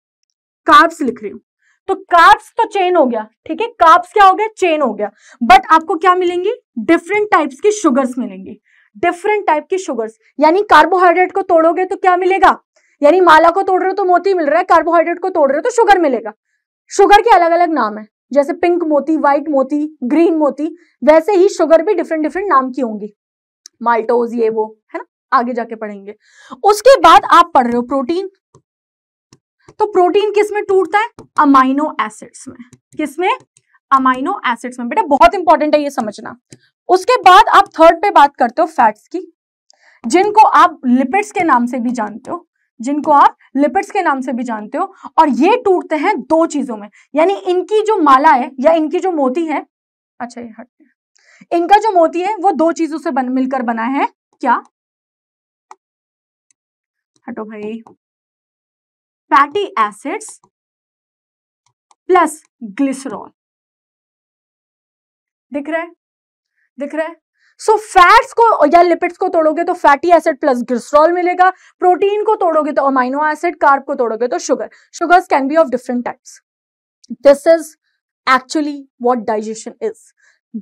कार्ब्स लिख रही हूं तो कार्ब्स तो चेन हो गया ठीक है कार्ब्स क्या हो गया चेन हो गया बट आपको क्या मिलेंगी डिफरेंट टाइप्स की शुगर्स मिलेंगी डिफरेंट टाइप की शुगर्स यानी कार्बोहाइड्रेट को तोड़ोगे तो क्या मिलेगा यानी माला को तोड़ रहे हो तो मोती मिल रहा है कार्बोहाइड्रेट को तोड़ रहे हो तो शुगर मिलेगा शुगर के अलग अलग नाम है जैसे पिंक मोती व्हाइट मोती ग्रीन मोती वैसे ही शुगर भी डिफरेंट डिफरेंट नाम की होंगी माल्टोज ये वो है ना आगे जाके पढ़ेंगे उसके बाद आप पढ़ रहे हो प्रोटीन तो प्रोटीन किस में टूटता है अमाइनो एसिड्स में किस में अमाइनो एसिड्स में बेटा बहुत इंपॉर्टेंट है ये समझना उसके बाद आप थर्ड पे बात करते हो फैट्स की जिनको आप लिपिड्स के नाम से भी जानते हो जिनको आप लिपिड्स के नाम से भी जानते हो और ये टूटते हैं दो चीजों में यानी इनकी जो माला है या इनकी जो मोती है अच्छा ये हटते इनका जो मोती है वो दो चीजों से बन मिलकर बना है क्या हटो भाई फैटी एसिड्स प्लस ग्लिसरॉल दिख रहा है दिख रहा है सो so, फैट्स को या लिपिड्स को तोड़ोगे तो फैटी एसिड प्लस ग्लिसरॉल मिलेगा प्रोटीन को तोड़ोगे तो अमाइनो एसिड कार्ब को तोड़ोगे तो sugar sugars can be of different types this is actually what digestion is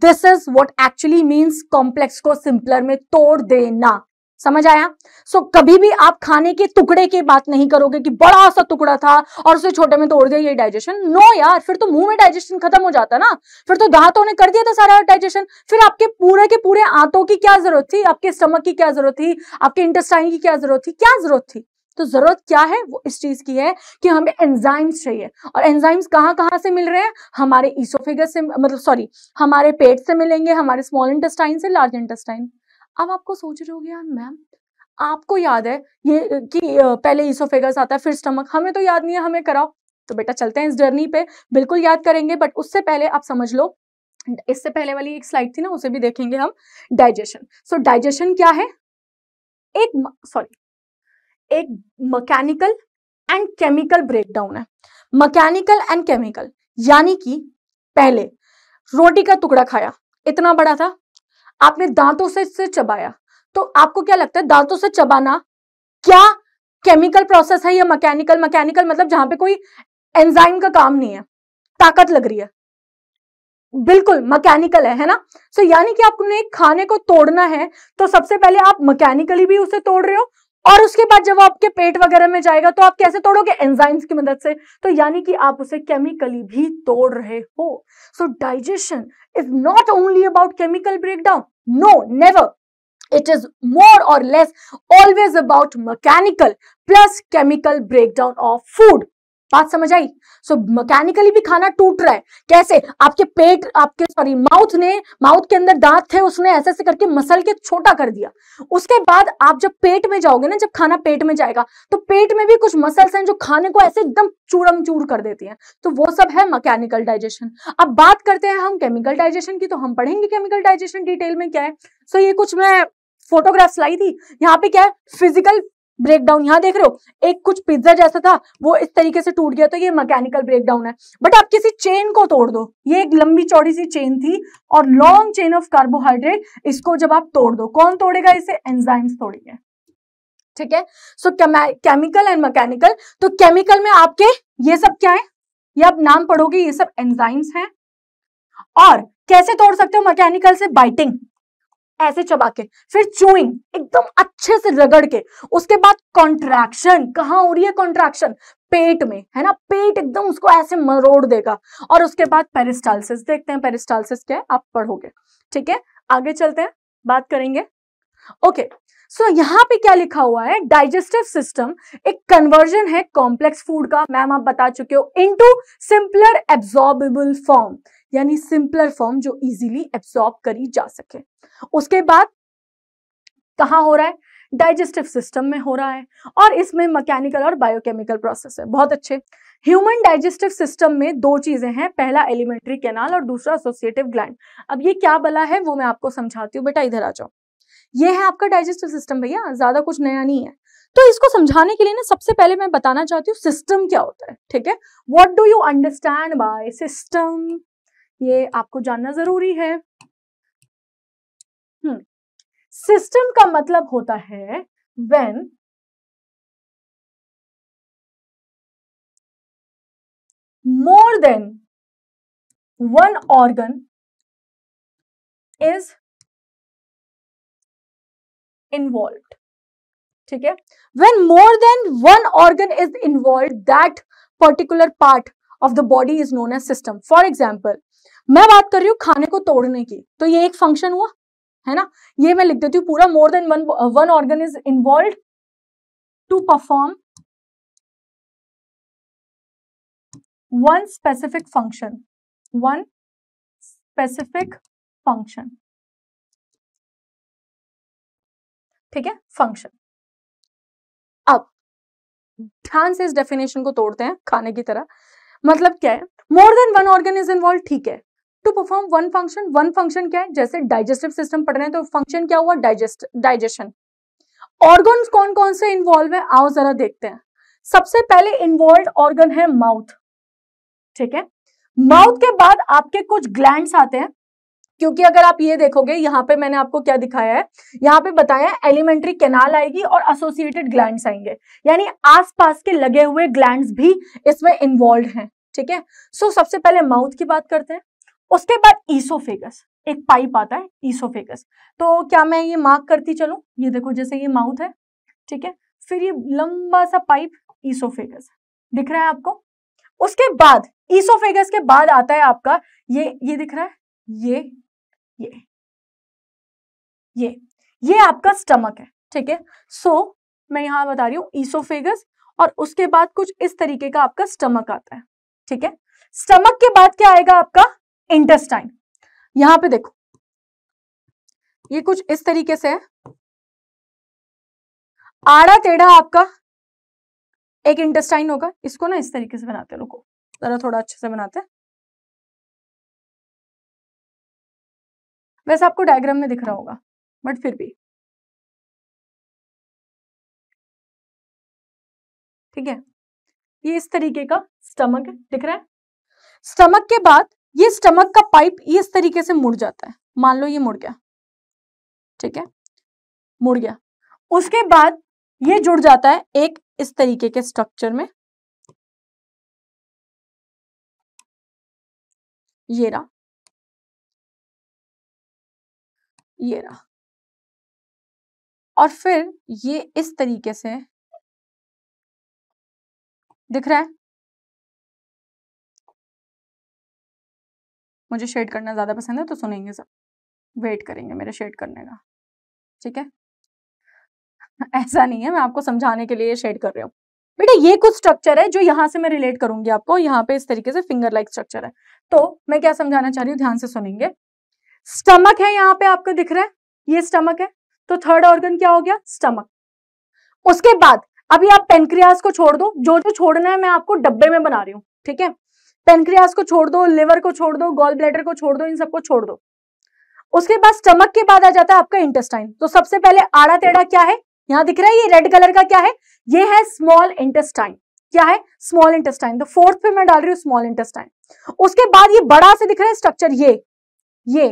this is what actually means complex को सिंपलर में तोड़ देना समझ आया सो so, कभी भी आप खाने के टुकड़े की बात नहीं करोगे कि बड़ा सा टुकड़ा था और उसे छोटे में तोड़ दिया ये डाइजेशन नो no, यार फिर तो मुंह में डाइजेशन खत्म हो जाता ना फिर तो दांतों ने कर दिया था सारा डाइजेशन फिर आपके पूरे के पूरे आंतों की क्या जरूरत थी आपके स्टमक की क्या जरूरत थी आपके इंटेस्टाइन की क्या जरूरत थी क्या जरूरत थी तो जरूरत क्या है वो इस चीज की है कि हमें एंजाइम्स चाहिए और एंजाइम्स कहाँ कहाँ से मिल रहे हैं हमारे ईसोफिगस से मतलब सॉरी हमारे पेट से मिलेंगे हमारे स्मॉल इंटेस्टाइन से लार्ज इंटेस्टाइन अब आपको सोच रहे हो गया मैम आपको याद है ये कि पहले ईसोफेगस आता है फिर स्टमक हमें तो याद नहीं है हमें कराओ तो बेटा चलते हैं इस जर्नी पे बिल्कुल याद करेंगे बट उससे पहले आप समझ लो इससे पहले वाली एक स्लाइड थी ना उसे भी देखेंगे हम डाइजेशन सो डाइजेशन क्या है एक सॉरी एक मकैनिकल एंड केमिकल ब्रेकडाउन है मकैनिकल एंड केमिकल यानी कि पहले रोटी का टुकड़ा खाया इतना बड़ा था आपने दांतों से इसे चबाया तो आपको क्या लगता है दांतों से चबाना क्या केमिकल प्रोसेस है या मैकेनिकल मैकेनिकल मतलब जहां पे कोई एंजाइम का काम नहीं है ताकत लग रही है बिल्कुल मैकेनिकल है है ना सो so, यानी कि आपने खाने को तोड़ना है तो सबसे पहले आप मैकेनिकली भी उसे तोड़ रहे हो और उसके बाद जब वो आपके पेट वगैरह में जाएगा तो आप कैसे तोड़ोगे एंजाइम्स की मदद से तो यानी कि आप उसे केमिकली भी तोड़ रहे हो so digestion is not only about chemical breakdown no never it is more और less always about mechanical plus chemical breakdown of food बात समझ आई सो मैकेनिकली भी खाना टूट रहा है कैसे आपके पेट आपके सॉरी माउथ ने माउथ के अंदर दांत थे उसने ऐसे ऐसे करके मसल के छोटा कर दिया उसके बाद आप जब पेट में जाओगे ना जब खाना पेट में जाएगा तो पेट में भी कुछ मसल्स हैं जो खाने को ऐसे एकदम चूरम चूर कर देती हैं तो वो सब है मैकेनिकल डाइजेशन अब बात करते हैं हम केमिकल डाइजेशन की तो हम पढ़ेंगे केमिकल डाइजेशन डिटेल में क्या है सो so, ये कुछ मैं फोटोग्राफ्स लाई थी यहाँ पे क्या है फिजिकल ब्रेकडाउन यहाँ देख रहे हो एक कुछ पिज्जा जैसा था वो इस तरीके से टूट गया तो ये मैकेनिकल ब्रेकडाउन है बट आप किसी चेन को तोड़ दो ये एक लंबी चौड़ी सी चेन थी और लॉन्ग चेन ऑफ कार्बोहाइड्रेट इसको जब आप तोड़ दो कौन तोड़ेगा इसे एंजाइम्स तोड़ेंगे ठीक है सो केमिकल एंड मैकेनिकल तो केमिकल में आपके ये सब क्या है ये आप नाम पढ़ोगे ये सब एंजाइम्स हैं और कैसे तोड़ सकते हो मैकेनिकल से बाइटिंग ऐसे चबा के फिर चूइंग एकदम अच्छे से रगड़ के उसके बाद कॉन्ट्रैक्शन कहाँ हो रही है कॉन्ट्रैक्शन पेट में है ना पेट एकदम उसको ऐसे मरोड़ देगा और उसके बाद पेरिस्टालसिस देखते हैं पेरिस्टालसिस क्या है आप पढ़ोगे ठीक है आगे चलते हैं बात करेंगे ओके सो so, यहाँ पे क्या लिखा हुआ है डाइजेस्टिव सिस्टम एक कन्वर्जन है कॉम्प्लेक्स फूड का मैम आप बता चुके हो इनटू सिंपलर एब्जॉर्बेबल फॉर्म यानी सिंपलर फॉर्म जो इजीली एब्जॉर्ब करी जा सके उसके बाद कहा हो रहा है डाइजेस्टिव सिस्टम में हो रहा है और इसमें मैकेनिकल और बायोकेमिकल प्रोसेस है बहुत अच्छे ह्यूमन डाइजेस्टिव सिस्टम में दो चीजें हैं पहला एलिमेंट्री कैनाल और दूसरा एसोसिएटिव ग्लैंड अब ये क्या बला है वो मैं आपको समझाती हूँ बेटा इधर आ जाओ ये है आपका डाइजेस्टिव सिस्टम भैया ज्यादा कुछ नया नहीं है तो इसको समझाने के लिए ना सबसे पहले मैं बताना चाहती हूँ सिस्टम क्या होता है ठीक है what do you understand by system ये आपको जानना जरूरी है सिस्टम हम्म, का मतलब होता है when more than one organ is involve ठीक है when more than one organ is involve that particular part of the body is known as system for example मैं बात कर रही हूँ खाने को तोड़ने की तो ये एक फंक्शन हुआ है ना ये मैं लिख देती हूँ पूरा more than one organ is involve to perform one specific function one specific function ठीक है फंक्शन अब ध्यान से इस डेफिनेशन को तोड़ते हैं खाने की तरह मतलब क्या है more than one organ is involve ठीक है to perform one function one function क्या है जैसे डाइजेस्टिव सिस्टम पढ़ रहे हैं तो फंक्शन क्या हुआ डाइजेस्ट डाइजेशन ऑर्गन कौन कौन से इन्वॉल्व है आओ जरा देखते हैं सबसे पहले इन्वॉल्व ऑर्गन है माउथ ठीक है माउथ के बाद आपके कुछ ग्लैंड्स आते हैं क्योंकि अगर आप ये देखोगे यहाँ पे मैंने आपको क्या दिखाया है यहाँ पे बताया एलिमेंट्री कैनाल आएगी और एसोसिएटेड ग्लैंड आएंगे यानी आसपास के लगे हुए ग्लैंड भी इसमें इन्वॉल्व हैं ठीक है सो so, सबसे पहले माउथ की बात करते हैं उसके बाद ईसोफेगस एक पाइप आता है ईसोफेगस तो क्या मैं ये मार्क करती चलू ये देखो जैसे ये माउथ है ठीक है फिर ये लंबा सा पाइप ईसोफेगस दिख रहा है आपको उसके बाद ईसोफेगस के बाद आता है आपका ये ये दिख रहा है ये ये ये ये आपका स्टमक है ठीक है सो मैं यहां बता रही हूं ईसोफेगस और उसके बाद कुछ इस तरीके का आपका स्टमक आता है ठीक है स्टमक के बाद क्या आएगा आपका इंटेस्टाइन यहां पे देखो ये कुछ इस तरीके से है आड़ा टेढ़ा आपका एक इंटेस्टाइन होगा इसको ना इस तरीके से बनाते हैं लोगों जरा थोड़ा अच्छे से बनाते हैं वैसे आपको डायग्राम में दिख रहा होगा बट फिर भी ठीक है ये इस तरीके का स्टमक दिख रहा है स्टमक के बाद ये स्टमक का पाइप इस तरीके से मुड़ जाता है मान लो ये मुड़ गया ठीक है मुड़ गया उसके बाद ये जुड़ जाता है एक इस तरीके के स्ट्रक्चर में ये रहा ये रहा और फिर ये इस तरीके से दिख रहा है मुझे शेड करना ज़्यादा पसंद है तो सुनेंगे सब वेट करेंगे मेरे शेड करने का ठीक है ऐसा नहीं है मैं आपको समझाने के लिए शेड कर रही हूँ बेटा ये कुछ स्ट्रक्चर है जो यहां से मैं रिलेट करूंगी आपको यहाँ पे इस तरीके से फिंगर लाइक स्ट्रक्चर है तो मैं क्या समझाना चाह रही हूँ ध्यान से सुनेंगे स्टमक है यहाँ पे आपको दिख रहा है ये स्टमक है तो थर्ड ऑर्गन क्या हो गया स्टमक उसके बाद अभी आप पेनक्रियास को छोड़ दो जो जो छोड़ना है मैं आपको डब्बे में बना रही हूँ ठीक है पेनक्रियास को छोड़ दो लिवर को छोड़ दो गोल ब्लैडर को छोड़ दो इन सबको छोड़ दो उसके बाद स्टमक के बाद आ जाता है आपका इंटेस्टाइन तो सबसे पहले आड़ा टेढ़ा क्या है यहां दिख रहा है ये रेड कलर का क्या है ये है स्मॉल इंटेस्टाइन क्या है स्मॉल इंटेस्टाइन तो फोर्थ पे मैं डाल रही हूँ स्मॉल इंटेस्टाइन उसके बाद ये बड़ा से दिख रहा है स्ट्रक्चर ये ये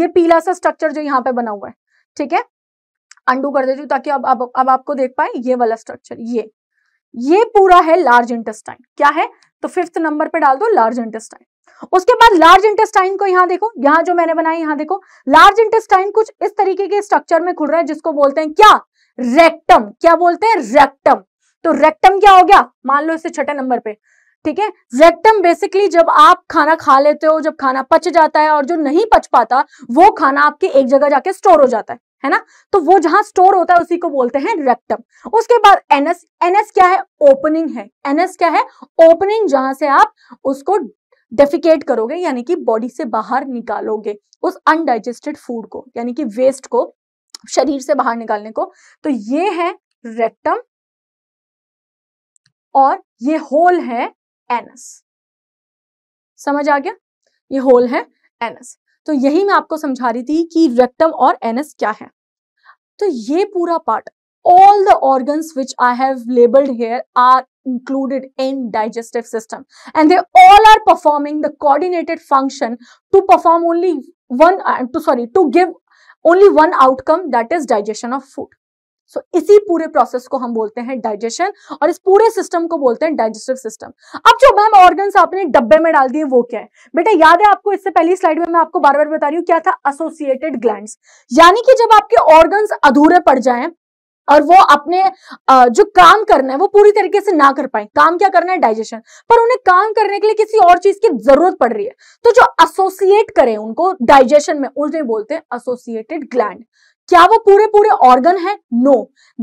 ये पीला सा स्ट्रक्चर जो यहाँ पे बना हुआ है ठीक है अंडू कर देती हूँ ताकि अब अब अब आपको देख पाए ये वाला स्ट्रक्चर ये ये पूरा है लार्ज इंटेस्टाइन क्या है तो फिफ्थ नंबर पे डाल दो लार्ज इंटेस्टाइन उसके बाद लार्ज इंटेस्टाइन को यहां देखो यहां जो मैंने बनाया यहां देखो लार्ज इंटेस्टाइन कुछ इस तरीके के स्ट्रक्चर में खुल रहा है जिसको बोलते हैं क्या रेक्टम क्या बोलते हैं रेक्टम तो रेक्टम क्या हो गया मान लो इसे छठे नंबर पे ठीक है रेक्टम बेसिकली जब आप खाना खा लेते हो जब खाना पच जाता है और जो नहीं पच पाता वो खाना आपके एक जगह जाके स्टोर हो जाता है है ना तो वो जहां स्टोर होता है उसी को बोलते हैं रेक्टम उसके बाद एनएस एनएस क्या है ओपनिंग है एनएस क्या है ओपनिंग जहां से आप उसको डेफिकेट करोगे यानी कि बॉडी से बाहर निकालोगे उस अनडाइजेस्टेड फूड को यानी कि वेस्ट को शरीर से बाहर निकालने को तो ये है रेक्टम और ये होल है एनएस समझ आ गया ये होल है एनएस तो यही मैं आपको समझा रही थी कि रेक्टम और एनएस क्या है तो ये पूरा part all the organ which I have labelled here are included in digestive system and they all are performing the coordinated function to perform only one uh, to sorry to give only one outcome that is digestion of food so so, इसी पूरे प्रोसेस को हम बोलते हैं डाइजेशन और इस पूरे सिस्टम को बोलते हैं डाइजेस्टिव सिस्टम अब जो मैम ऑर्गन्स आपने डब्बे में डाल दिए वो क्या है बेटा याद है आपको इससे पहली स्लाइड में मैं आपको बार बार बता रही हूँ क्या था एसोसिएटेड ग्लैंड यानी कि जब आपके ऑर्गन्स अधूरे पड़ जाए और वो अपने जो काम करना है वो पूरी तरीके से ना कर पाए काम क्या करना है डाइजेशन पर उन्हें काम करने के लिए किसी और चीज की जरूरत पड़ रही है तो जो एसोसिएट करें उनको डाइजेशन में उन्हें बोलते हैं एसोसिएटेड ग्लैंड क्या वो पूरे पूरे ऑर्गन है नो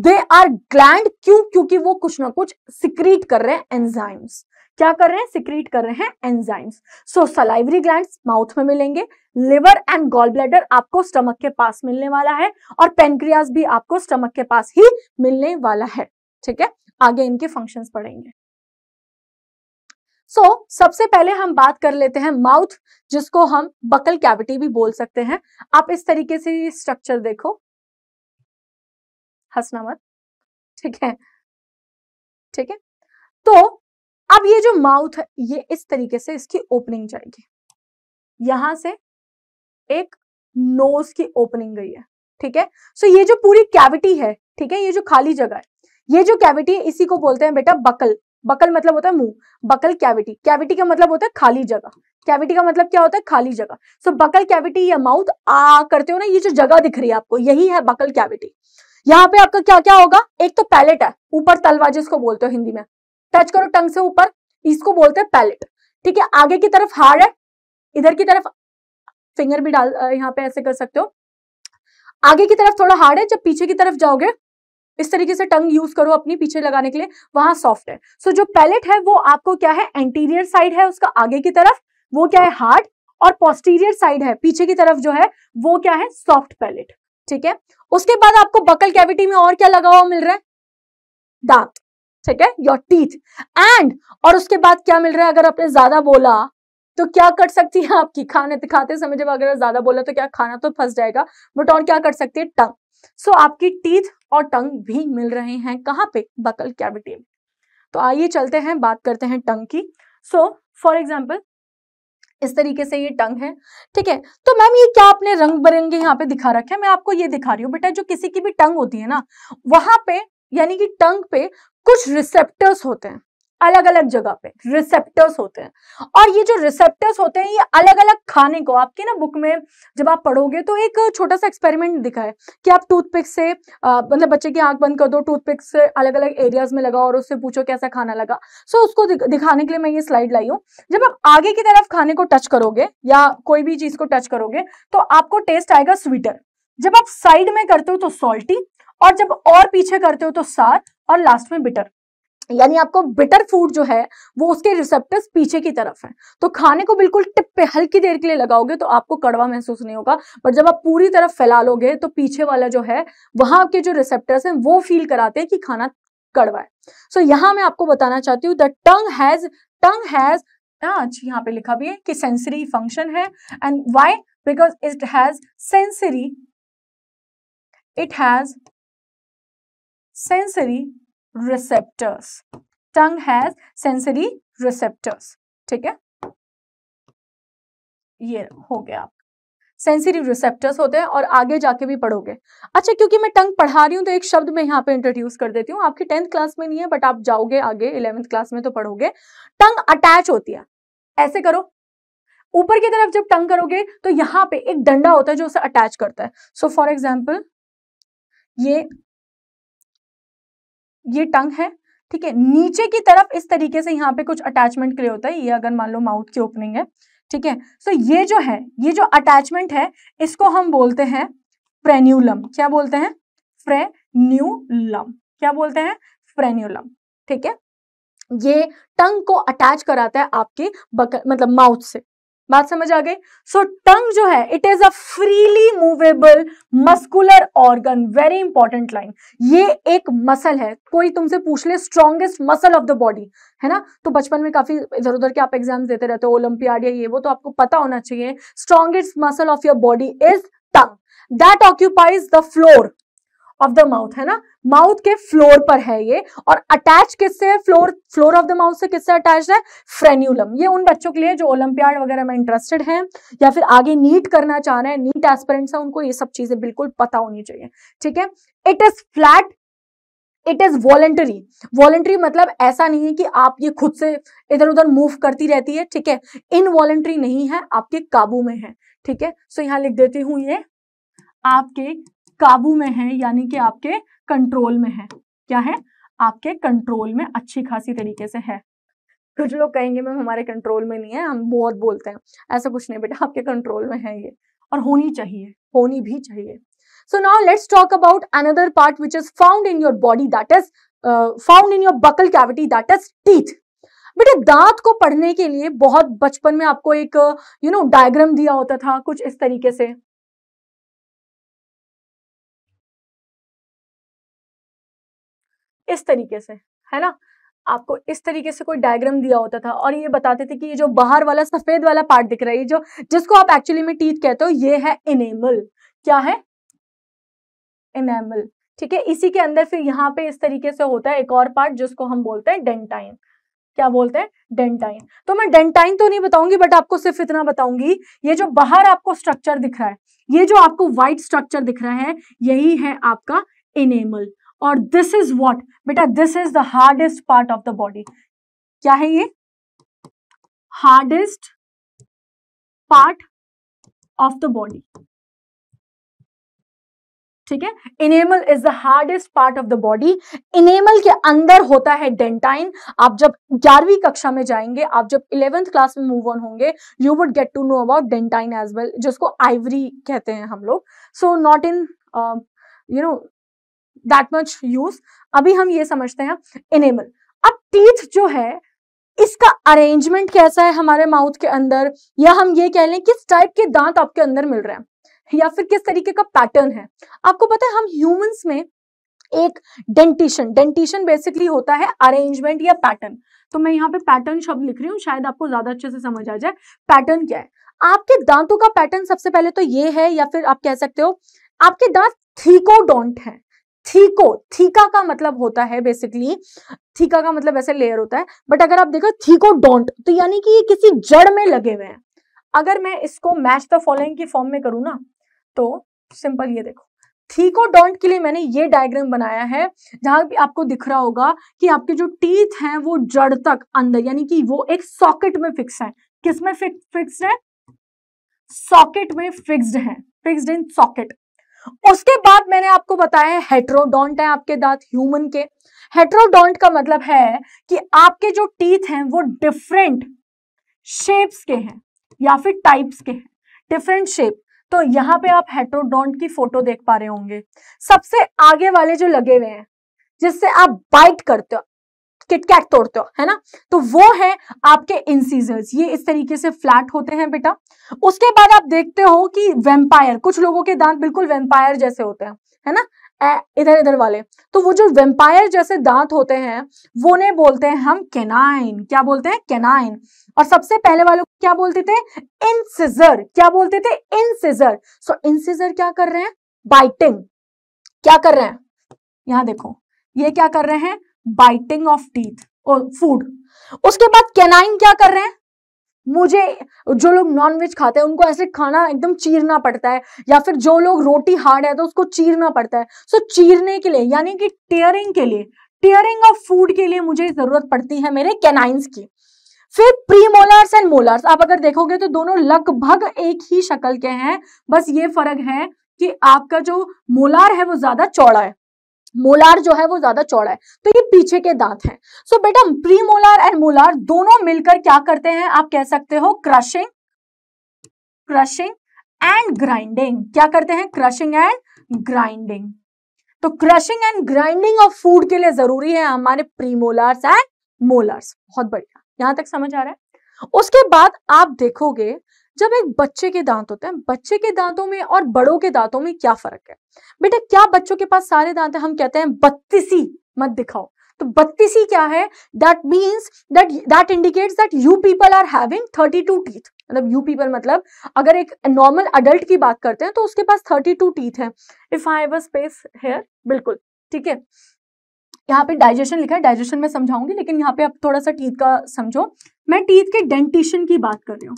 दे आर ग्लैंड क्यों क्योंकि वो कुछ ना कुछ सिक्रीट कर रहे हैं एंजाइम्स क्या कर रहे हैं सिक्रीट कर रहे हैं enzymes so salivary gland mouth में मिलेंगे लिवर एंड गॉल ब्लैडर आपको स्टमक के पास मिलने वाला है और पेनक्रियाज भी आपको स्टमक के पास ही मिलने वाला है ठीक है आगे इनके फंक्शंस पढ़ेंगे सो so, सबसे पहले हम बात कर लेते हैं माउथ जिसको हम बकल कैविटी भी बोल सकते हैं आप इस तरीके से स्ट्रक्चर देखो हंसना मत ठीक है ठीक है तो अब ये जो माउथ है ये इस तरीके से इसकी ओपनिंग जाएगी यहां से एक नोज की ओपनिंग गई है ठीक है सो ये जो पूरी कैविटी है ठीक है ये जो खाली जगह है ये जो कैविटी है इसी को बोलते हैं बेटा बकल बकल मतलब होता है मुंह बकल कैविटी कैविटी का मतलब होता है खाली जगह कैविटी का मतलब क्या होता है खाली जगह सो बकल कैविटी या माउथ आ करते हो ना ये जो जगह दिख रही है आपको यही है बकल कैविटी यहाँ पे आपका क्या क्या होगा एक तो पैलेट है ऊपर तलवा जिसको बोलते हो हिंदी में टच करो टंग से ऊपर इसको बोलते हैं पैलेट ठीक है आगे की तरफ हार्ड है इधर की तरफ फिंगर भी डाल यहाँ पे ऐसे कर सकते हो आगे की तरफ थोड़ा हार्ड है जब पीछे की तरफ जाओगे इस तरीके से टंग यूज करो अपनी पीछे लगाने के लिए वहां सॉफ्ट है सो so, जो पैलेट है वो आपको क्या है एंटीरियर साइड है उसका आगे की तरफ वो क्या है हार्ड और पोस्टीरियर साइड है पीछे की तरफ जो है वो क्या है सॉफ्ट पैलेट ठीक है उसके बाद आपको बकल कैविटी में और क्या लगा हुआ मिल रहा है दांत ठीक है योर टीथ एंड और उसके बाद क्या मिल रहा है अगर आपने ज्यादा बोला तो क्या कर सकती है आपकी खाने खाते समय जब अगर ज्यादा बोला तो क्या खाना तो फंस जाएगा बट और क्या कर सकती है टंग सो आपकी टीथ और टंग भी मिल रहे हैं कहाँ पे बकल कैविटी में तो आइए चलते हैं बात करते हैं टंग की सो फॉर एग्जाम्पल इस तरीके से ये टंग है ठीक है तो मैम ये क्या आपने रंग बिरंगे यहाँ पे दिखा रखे हैं मैं आपको ये दिखा रही हूँ बेटा जो किसी की भी टंग होती है ना वहां पे यानी कि टंग पे कुछ रिसेप्टर्स होते हैं अलग अलग जगह पे रिसेप्टर्स होते हैं और ये जो रिसेप्टर्स होते हैं ये अलग अलग खाने को आपके ना बुक में जब आप पढ़ोगे तो एक छोटा सा एक्सपेरिमेंट दिखा है कि आप टूथपिक से मतलब बच्चे की आंख बंद कर दो टूथपिक से अलग अलग एरियाज में लगाओ और उससे पूछो कैसा खाना लगा सो उसको दिखाने के लिए मैं ये स्लाइड लाई हूँ जब आप आगे की तरफ खाने को टच करोगे या कोई भी चीज को टच करोगे तो आपको टेस्ट आएगा स्वीटर जब आप साइड में करते हो तो सॉल्टी और जब और पीछे करते हो तो सार और लास्ट में बिटर यानी आपको बिटर फूड जो है वो उसके रिसेप्टर्स पीछे की तरफ है तो खाने को बिल्कुल टिप पे हल्की देर के लिए लगाओगे तो आपको कड़वा महसूस नहीं होगा बट जब आप पूरी तरफ फैला लोगे तो पीछे वाला जो है वहां के जो रिसेप्टर्स हैं वो फील कराते हैं कि खाना कड़वा है सो so, यहां मैं आपको बताना चाहती हूँ the tongue has tongue has यहाँ पे लिखा भी है कि सेंसरी फंक्शन है and why because it has sensory it has sensory receptors. Tongue has sensory receptors. ठीक है ये हो गया आप सेंसरी रिसेप्टर्स होते हैं और आगे जाके भी पढ़ोगे अच्छा क्योंकि मैं टंग पढ़ा रही हूँ तो एक शब्द में यहाँ पे इंट्रोड्यूस कर देती हूँ आपकी टेंथ क्लास में नहीं है बट आप जाओगे आगे इलेवेंथ क्लास में तो पढ़ोगे टंग अटैच होती है ऐसे करो ऊपर की तरफ जब टंग करोगे तो यहाँ पे एक डंडा होता है जो उसे अटैच करता है सो फॉर एग्जाम्पल ये ये टंग है ठीक है नीचे की तरफ इस तरीके से यहाँ पे कुछ अटैचमेंट के होता है ये अगर मान लो माउथ की ओपनिंग है ठीक है सो ये जो है ये जो अटैचमेंट है इसको हम बोलते हैं फ्रेन्यूलम क्या बोलते हैं फ्रेन्यूलम क्या बोलते हैं फ्रेन्यूलम ठीक है ये टंग को अटैच कराता है आपके बकल मतलब माउथ से बात समझ आ गई सो टंग जो है it is a freely movable muscular organ very important line ये एक मसल है कोई तुमसे पूछ ले strongest muscle of the body है ना तो बचपन में काफी इधर उधर के आप एग्जाम देते रहते हो ओलंपियाड या ये वो तो आपको पता होना चाहिए strongest muscle of your body is tongue that occupies the floor of the mouth है ना माउथ के फ्लोर पर है ये और अटैच किससे है floor floor of the mouth से किससे अटैच है फ्रेन्यूलम ये उन बच्चों के लिए जो ओलंपियाड वगैरह में इंटरेस्टेड हैं या फिर आगे नीट करना चाह रहे हैं नीट एस्पेरेंट्स हैं उनको ये सब चीजें बिल्कुल पता होनी चाहिए ठीक है it is flat it is voluntary voluntary मतलब ऐसा नहीं है कि आप ये खुद से इधर उधर मूव करती रहती है ठीक है इनवॉलेंट्री नहीं है आपके काबू में है ठीक है सो यहां लिख देती हूं ये आपके काबू में है यानी कि आपके कंट्रोल में है क्या है आपके कंट्रोल में अच्छी खासी तरीके से है कुछ लोग कहेंगे मैम हमारे कंट्रोल में नहीं है हम बहुत बोलते हैं ऐसा कुछ नहीं बेटा आपके कंट्रोल में है ये और होनी चाहिए होनी भी चाहिए so now let's talk about another part which is found in your body that is found in your buccal cavity that is teeth बेटे दांत को पढ़ने के लिए बहुत बचपन में आपको एक यू नो डायग्राम दिया होता था कुछ इस तरीके से इस तरीके से है ना आपको इस तरीके से कोई डायग्राम दिया होता था और ये बताते थे कि ये जो बाहर वाला सफेद वाला पार्ट दिख रहा है जो जिसको आप एक्चुअली में टीथ कहते हो ये है इनेमल क्या है इनेमल ठीक है इसी के अंदर फिर यहाँ पे इस तरीके से होता है एक और पार्ट जिसको हम बोलते हैं डेंटाइन क्या बोलते हैं डेंटाइन तो मैं डेंटाइन तो नहीं बताऊंगी बट आपको सिर्फ इतना बताऊंगी ये जो बाहर आपको स्ट्रक्चर दिख रहा है ये जो आपको व्हाइट स्ट्रक्चर दिख रहा है यही है आपका इनेमल और दिस इज वॉट बेटा this is the hardest part of the body क्या है ये hardest part of the body ठीक है enamel is the hardest part of the body enamel के अंदर होता है डेंटाइन आप जब ग्यारहवीं कक्षा में जाएंगे आप जब इलेवेंथ क्लास में मूव ऑन होंगे you would get to know about dentine as well जिसको आइवरी कहते हैं हम लोग so not in you know that much use अभी हम ये समझते हैं इनेबल अब टीथ जो है इसका अरेंजमेंट कैसा है हमारे माउथ के अंदर या हम ये कह लें किस टाइप के दांत आपके अंदर मिल रहे हैं या फिर किस तरीके का पैटर्न है आपको पता है हम ह्यूमंस में एक डेंटिशन डेंटिशन बेसिकली होता है अरेंजमेंट या पैटर्न तो मैं यहाँ पे पैटर्न शब्द लिख रही हूँ शायद आपको ज्यादा अच्छे से समझ आ जाए पैटर्न क्या है आपके दांतों का पैटर्न सबसे पहले तो ये है या फिर आप कह सकते हो आपके दांत थीकोडोंट है थीको थीका का मतलब होता है बेसिकली थीका का मतलब ऐसे लेयर होता है बट अगर आप देखो थीको डोंट तो यानी कि ये किसी जड़ में लगे हुए हैं अगर मैं इसको मैच द फॉलोइंग की फॉर्म में करूं ना तो सिंपल ये देखो थीको डोंट के लिए मैंने ये डायग्राम बनाया है जहां भी आपको दिख रहा होगा कि आपके जो टीथ हैं वो जड़ तक अंदर यानी कि वो एक सॉकेट में फिक्स है किसमें फिक्स है सॉकेट में फिक्स्ड है फिक्स्ड इन सॉकेट उसके बाद मैंने आपको बताया हेट्रोडोंट है आपके दांत ह्यूमन के हेट्रोडोंट का मतलब है कि आपके जो टीथ हैं वो डिफरेंट शेप्स के हैं या फिर टाइप्स के हैं डिफरेंट शेप तो यहाँ पे आप हेट्रोडोंट की फोटो देख पा रहे होंगे सबसे आगे वाले जो लगे हुए हैं जिससे आप बाइट करते हो किटकैट तोड़ते हो है ना तो वो है आपके इंसीजर्स ये इस तरीके से फ्लैट होते हैं बेटा उसके बाद आप देखते हो कि वेम्पायर कुछ लोगों के दांत बिल्कुल वेम्पायर जैसे होते हैं है ना इधर इधर वाले तो वो जो वेम्पायर जैसे दांत होते हैं वो ने बोलते हैं हम केनाइन क्या बोलते हैं केनाइन और सबसे पहले वालों को क्या बोलते थे इनसिजर क्या बोलते थे इनसिजर सो so, इनसिजर क्या कर रहे हैं बाइटिंग क्या कर रहे हैं यहां देखो ये क्या कर रहे हैं बाइटिंग ऑफ टीथ और फूड उसके बाद कैनाइन क्या कर रहे हैं मुझे जो लोग नॉनवेज खाते हैं उनको ऐसे खाना एकदम चीरना पड़ता है या फिर जो लोग रोटी हार्ड है तो उसको चीरना पड़ता है सो so, चीरने के लिए यानी कि टेयरिंग के लिए टेयरिंग ऑफ फूड के लिए मुझे जरूरत पड़ती है मेरे कैनाइंस की फिर प्री मोलर्स एंड मोलर्स आप अगर देखोगे तो दोनों लगभग एक ही शक्ल के हैं बस ये फर्क है कि आपका जो मोलार है वो ज्यादा चौड़ा है मोलार जो है वो ज्यादा चौड़ा है तो ये पीछे के दांत हैं सो so, बेटा प्री मोलार एंड मोलार दोनों मिलकर क्या करते हैं आप कह सकते हो क्रशिंग क्रशिंग एंड ग्राइंडिंग क्या करते हैं क्रशिंग एंड ग्राइंडिंग तो crushing and grinding of food के लिए जरूरी है हमारे प्रीमोलार्स एंड मोलार्स बहुत बढ़िया यहां तक समझ आ रहा है उसके बाद आप देखोगे जब एक बच्चे के दांत होते हैं बच्चे के दांतों में और बड़ों के दांतों में क्या फर्क है बेटा क्या बच्चों के पास सारे दांत हैं हम कहते हैं बत्तीसी मत दिखाओ तो बत्तीसी क्या है that means that that indicates that you people are having thirty two teeth मतलब यू पीपल मतलब अगर एक नॉर्मल अडल्ट की बात करते हैं तो उसके पास थर्टी टू टीथ है if I have space here बिल्कुल ठीक है यहाँ पे डाइजेशन लिखा है डाइजेशन में समझाऊंगी लेकिन यहाँ पे आप थोड़ा सा टीथ का समझो मैं टीथ के डेंटिशन की बात कर रही हूँ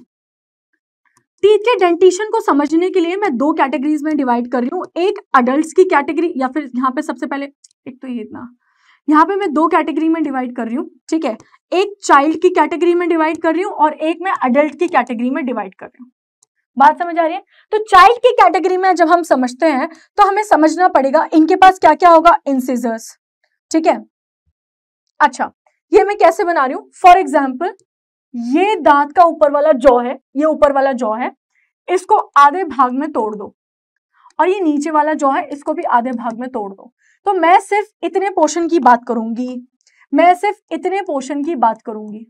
टीथ के डेंटिशन को समझने के लिए मैं दो कैटेगरीज में डिवाइड कर रही हूँ एक अडल्ट की कैटेगरी या फिर यहाँ पे सबसे पहले एक तो ये इतना यहाँ पे मैं दो कैटेगरी में डिवाइड कर रही हूँ ठीक है एक चाइल्ड की कैटेगरी में डिवाइड कर रही हूँ और एक मैं अडल्ट की कैटेगरी में डिवाइड कर रही हूँ बात समझ आ रही है तो चाइल्ड की कैटेगरी में जब हम समझते हैं तो हमें समझना पड़ेगा इनके पास क्या क्या होगा इंसीजर्स ठीक है अच्छा ये मैं कैसे बना रही हूं फॉर एग्जाम्पल ये दांत का ऊपर वाला जॉ है ये ऊपर वाला जॉ है इसको आधे भाग में तोड़ दो और ये नीचे वाला जॉ है इसको भी आधे भाग में तोड़ दो तो मैं सिर्फ इतने पोर्शन की बात करूंगी मैं सिर्फ इतने पोर्शन की बात करूंगी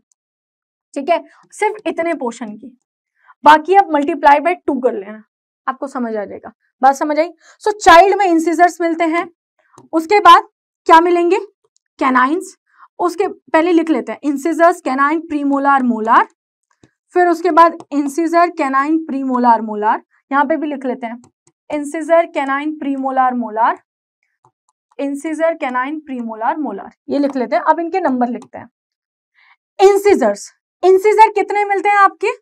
ठीक है सिर्फ इतने पोर्शन की बाकी आप मल्टीप्लाई बाय टू कर लेना आपको समझ आ जाएगा बात समझ आई सो चाइल्ड में इंसीजर्स मिलते हैं उसके बाद क्या मिलेंगे कैनाइंस उसके पहले लिख लेते हैं इंसिजर्स कैनाइन प्रीमोलार मोलार फिर उसके बाद इंसिजर कैनाइन प्रीमोलार मोलार यहाँ पे भी लिख लेते हैं incisor canine premolar molar incisor canine premolar molar ये लिख लेते हैं अब इनके नंबर लिखते हैं इंसिजर्स इंसिजर कितने मिलते हैं आपके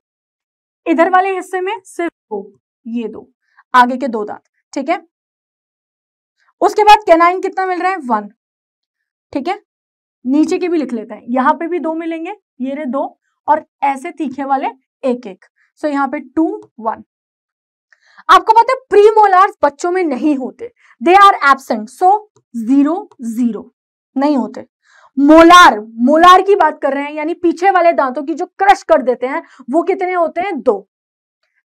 इधर वाले हिस्से में सिर्फ दो ये दो आगे के दो दांत ठीक है उसके बाद कैनाइन कितना मिल रहा है वन ठीक है नीचे के भी लिख लेते हैं यहाँ पे भी दो मिलेंगे ये रे दो और ऐसे तीखे वाले एक एक सो so, यहाँ पे टू वन आपको पता है प्रीमोलार्स बच्चों में नहीं होते they are absent so zero zero नहीं होते मोलार मोलार की बात कर रहे हैं यानी पीछे वाले दांतों की जो क्रश कर देते हैं वो कितने होते हैं दो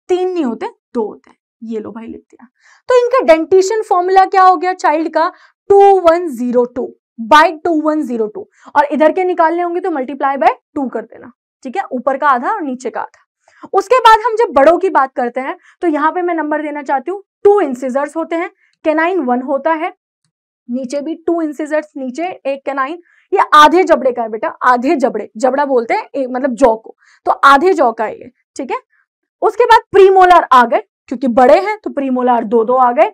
तीन नहीं होते दो होते हैं ये लो भाई लिख दिया तो इनका डेंटिशन फॉर्मूला क्या हो गया चाइल्ड का two one zero two by two one zero two और इधर के निकालने होंगे तो मल्टीप्लाई बाय टू कर देना ठीक है ऊपर का आधा और नीचे का आधा उसके बाद हम जब बड़ों की बात करते हैं तो यहां पे मैं नंबर देना चाहती हूँ टू इंसिजर्स होते हैं केनाइन वन होता है नीचे भी टू इंसिजर्स नीचे एक केनाइन ये आधे जबड़े का है बेटा आधे जबड़े जबड़ा बोलते हैं मतलब जौ को तो आधे जौ का है ये ठीक है उसके बाद प्रीमोलार आ गए क्योंकि बड़े हैं तो प्रीमोलार दो दो आ गए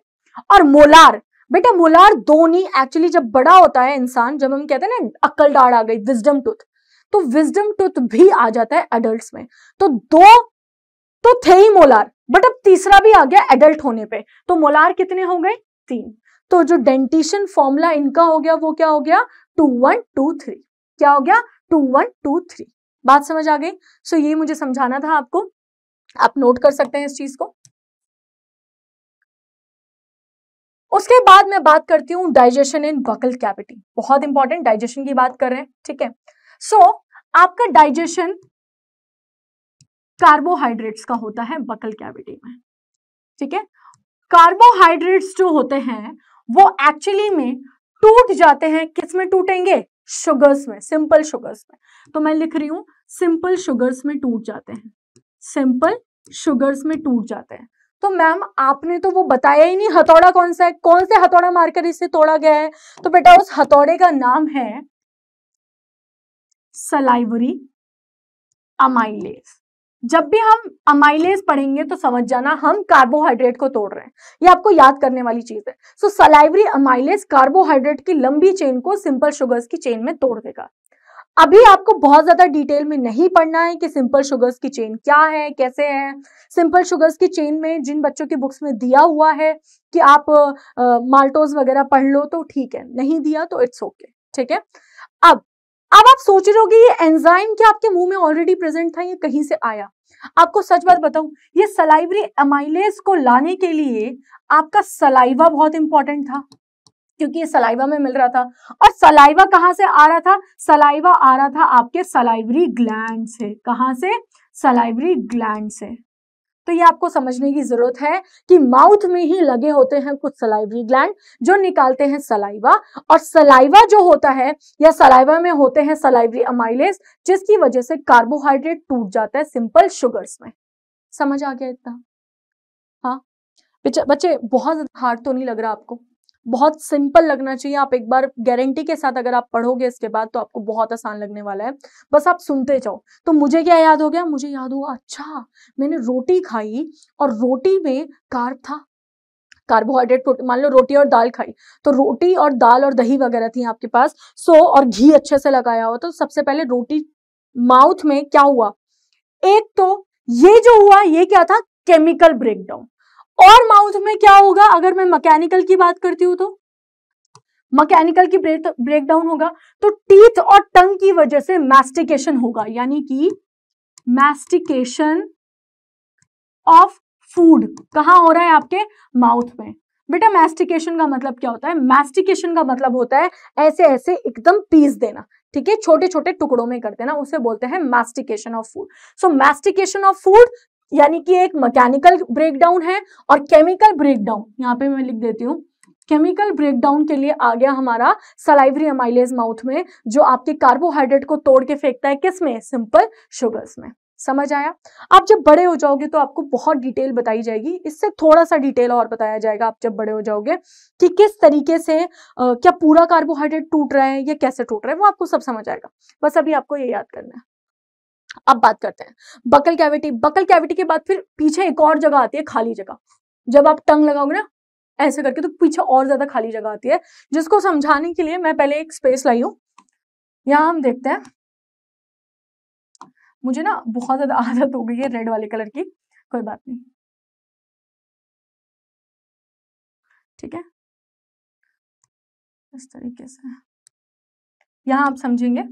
और मोलार बेटा मोलार दोनी एक्चुअली जब बड़ा होता है इंसान जब हम कहते हैं ना अक्ल डाड़ आ गई विजडम टूथ तो विजडम टूथ भी आ जाता है एडल्ट में तो दो तो थे ही मोलार बट अब तीसरा भी आ गया एडल्ट होने पे तो मोलार कितने हो गए तीन तो जो डेंटिशन फॉर्मूला इनका हो गया वो क्या हो गया टू वन टू थ्री क्या हो गया टू वन टू थ्री बात समझ आ गई सो so, ये मुझे समझाना था आपको आप नोट कर सकते हैं इस चीज को उसके बाद मैं बात करती हूँ डाइजेशन इन बकल कैविटी बहुत इंपॉर्टेंट डाइजेशन की बात कर रहे हैं ठीक है सो so, आपका डाइजेशन कार्बोहाइड्रेट्स का होता है बकल कैविटी में ठीक है कार्बोहाइड्रेट्स जो होते हैं वो एक्चुअली में टूट जाते हैं किस में टूटेंगे शुगर्स में सिंपल शुगर्स में तो मैं लिख रही हूं सिंपल शुगर्स में टूट जाते हैं सिंपल शुगर्स में टूट जाते हैं तो मैम आपने तो वो बताया ही नहीं हथौड़ा कौन सा है कौन से हथौड़ा मारकर इसे तोड़ा गया है तो बेटा उस हथौड़े का नाम है सलाइवरी अमाइलेस जब भी हम अमाइलेज पढ़ेंगे तो समझ जाना हम कार्बोहाइड्रेट को तोड़ रहे हैं ये आपको याद करने वाली चीज है सो सलाइवरी अमाइलेज कार्बोहाइड्रेट की लंबी चेन को सिंपल शुगर्स की चेन में तोड़ देगा अभी आपको बहुत ज्यादा डिटेल में नहीं पढ़ना है कि सिंपल शुगर्स की चेन क्या है कैसे है सिंपल शुगर्स की चेन में जिन बच्चों के बुक्स में दिया हुआ है कि आप माल्टोज वगैरह पढ़ लो तो ठीक है नहीं दिया तो इट्स ओके ठीक है अब अब आप सोच रहे होगे ये एंजाइम क्या आपके मुंह में ऑलरेडी प्रेजेंट था ये कहीं से आया आपको सच बात बताऊं ये सलाइवरी अमाइलेज को लाने के लिए आपका सलाइवा बहुत इंपॉर्टेंट था क्योंकि ये सलाइवा में मिल रहा था और सलाइवा कहाँ से आ रहा था सलाइवा आ रहा था आपके सलाइवरी ग्लैंड से कहा से सलाइवरी ग्लैंड से तो ये आपको समझने की जरूरत है कि माउथ में ही लगे होते हैं कुछ सलाइवरी ग्लैंड जो निकालते हैं सलाइवा और सलाइवा जो होता है या सलाइवा में होते हैं सलाइवरी अमाइलेस जिसकी वजह से कार्बोहाइड्रेट टूट जाता है सिंपल शुगर्स में समझ आ गया इतना हाँ बच्चे बहुत ज्यादा हार्ड तो नहीं लग रहा आपको बहुत सिंपल लगना चाहिए आप एक बार गारंटी के साथ अगर आप पढ़ोगे इसके बाद तो आपको बहुत आसान लगने वाला है बस आप सुनते जाओ तो मुझे क्या याद हो गया मुझे याद हुआ अच्छा मैंने रोटी खाई और रोटी में कार्ब था कार्बोहाइड्रेट प्रोटीन मान लो रोटी और दाल खाई तो रोटी और दाल और दही वगैरह थी आपके पास सो so, और घी अच्छे से लगाया हुआ तो सबसे पहले रोटी माउथ में क्या हुआ एक तो ये जो हुआ ये क्या था केमिकल ब्रेकडाउन और माउथ में क्या होगा अगर मैं मैकेनिकल की बात करती हूं तो मैकेनिकल की ब्रेक डाउन होगा तो टीथ और टंग की वजह से मैस्टिकेशन होगा यानी कि मैस्टिकेशन ऑफ फूड कहा हो रहा है आपके माउथ में बेटा मैस्टिकेशन का मतलब क्या होता है मैस्टिकेशन का मतलब होता है ऐसे ऐसे एकदम पीस देना ठीक है छोटे छोटे टुकड़ों में कर देना उसे बोलते हैं mastication of food so mastication of food यानी कि एक मैकेनिकल ब्रेकडाउन है और केमिकल ब्रेकडाउन यहाँ पे मैं लिख देती हूँ केमिकल ब्रेकडाउन के लिए आ गया हमारा सलाइवरी अमाइलेज माउथ में जो आपके कार्बोहाइड्रेट को तोड़ के फेंकता है किस में सिंपल शुगर्स में समझ आया आप जब बड़े हो जाओगे तो आपको बहुत डिटेल बताई जाएगी इससे थोड़ा सा डिटेल और बताया जाएगा आप जब बड़े हो जाओगे कि किस तरीके से आ, क्या पूरा कार्बोहाइड्रेट टूट रहा है या कैसे टूट रहा है वो आपको सब समझ आएगा बस अभी आपको ये याद करना है अब बात करते हैं बकल कैविटी बकल कैविटी के बाद फिर पीछे एक और जगह आती है खाली जगह जब आप टंग लगाओगे ना ऐसे करके तो पीछे और ज्यादा खाली जगह आती है जिसको समझाने के लिए मैं पहले एक स्पेस लाई हूं यहां हम देखते हैं मुझे ना बहुत ज्यादा आदत हो गई है रेड वाले कलर की कोई बात नहीं ठीक है इस तरीके से यहां आप समझेंगे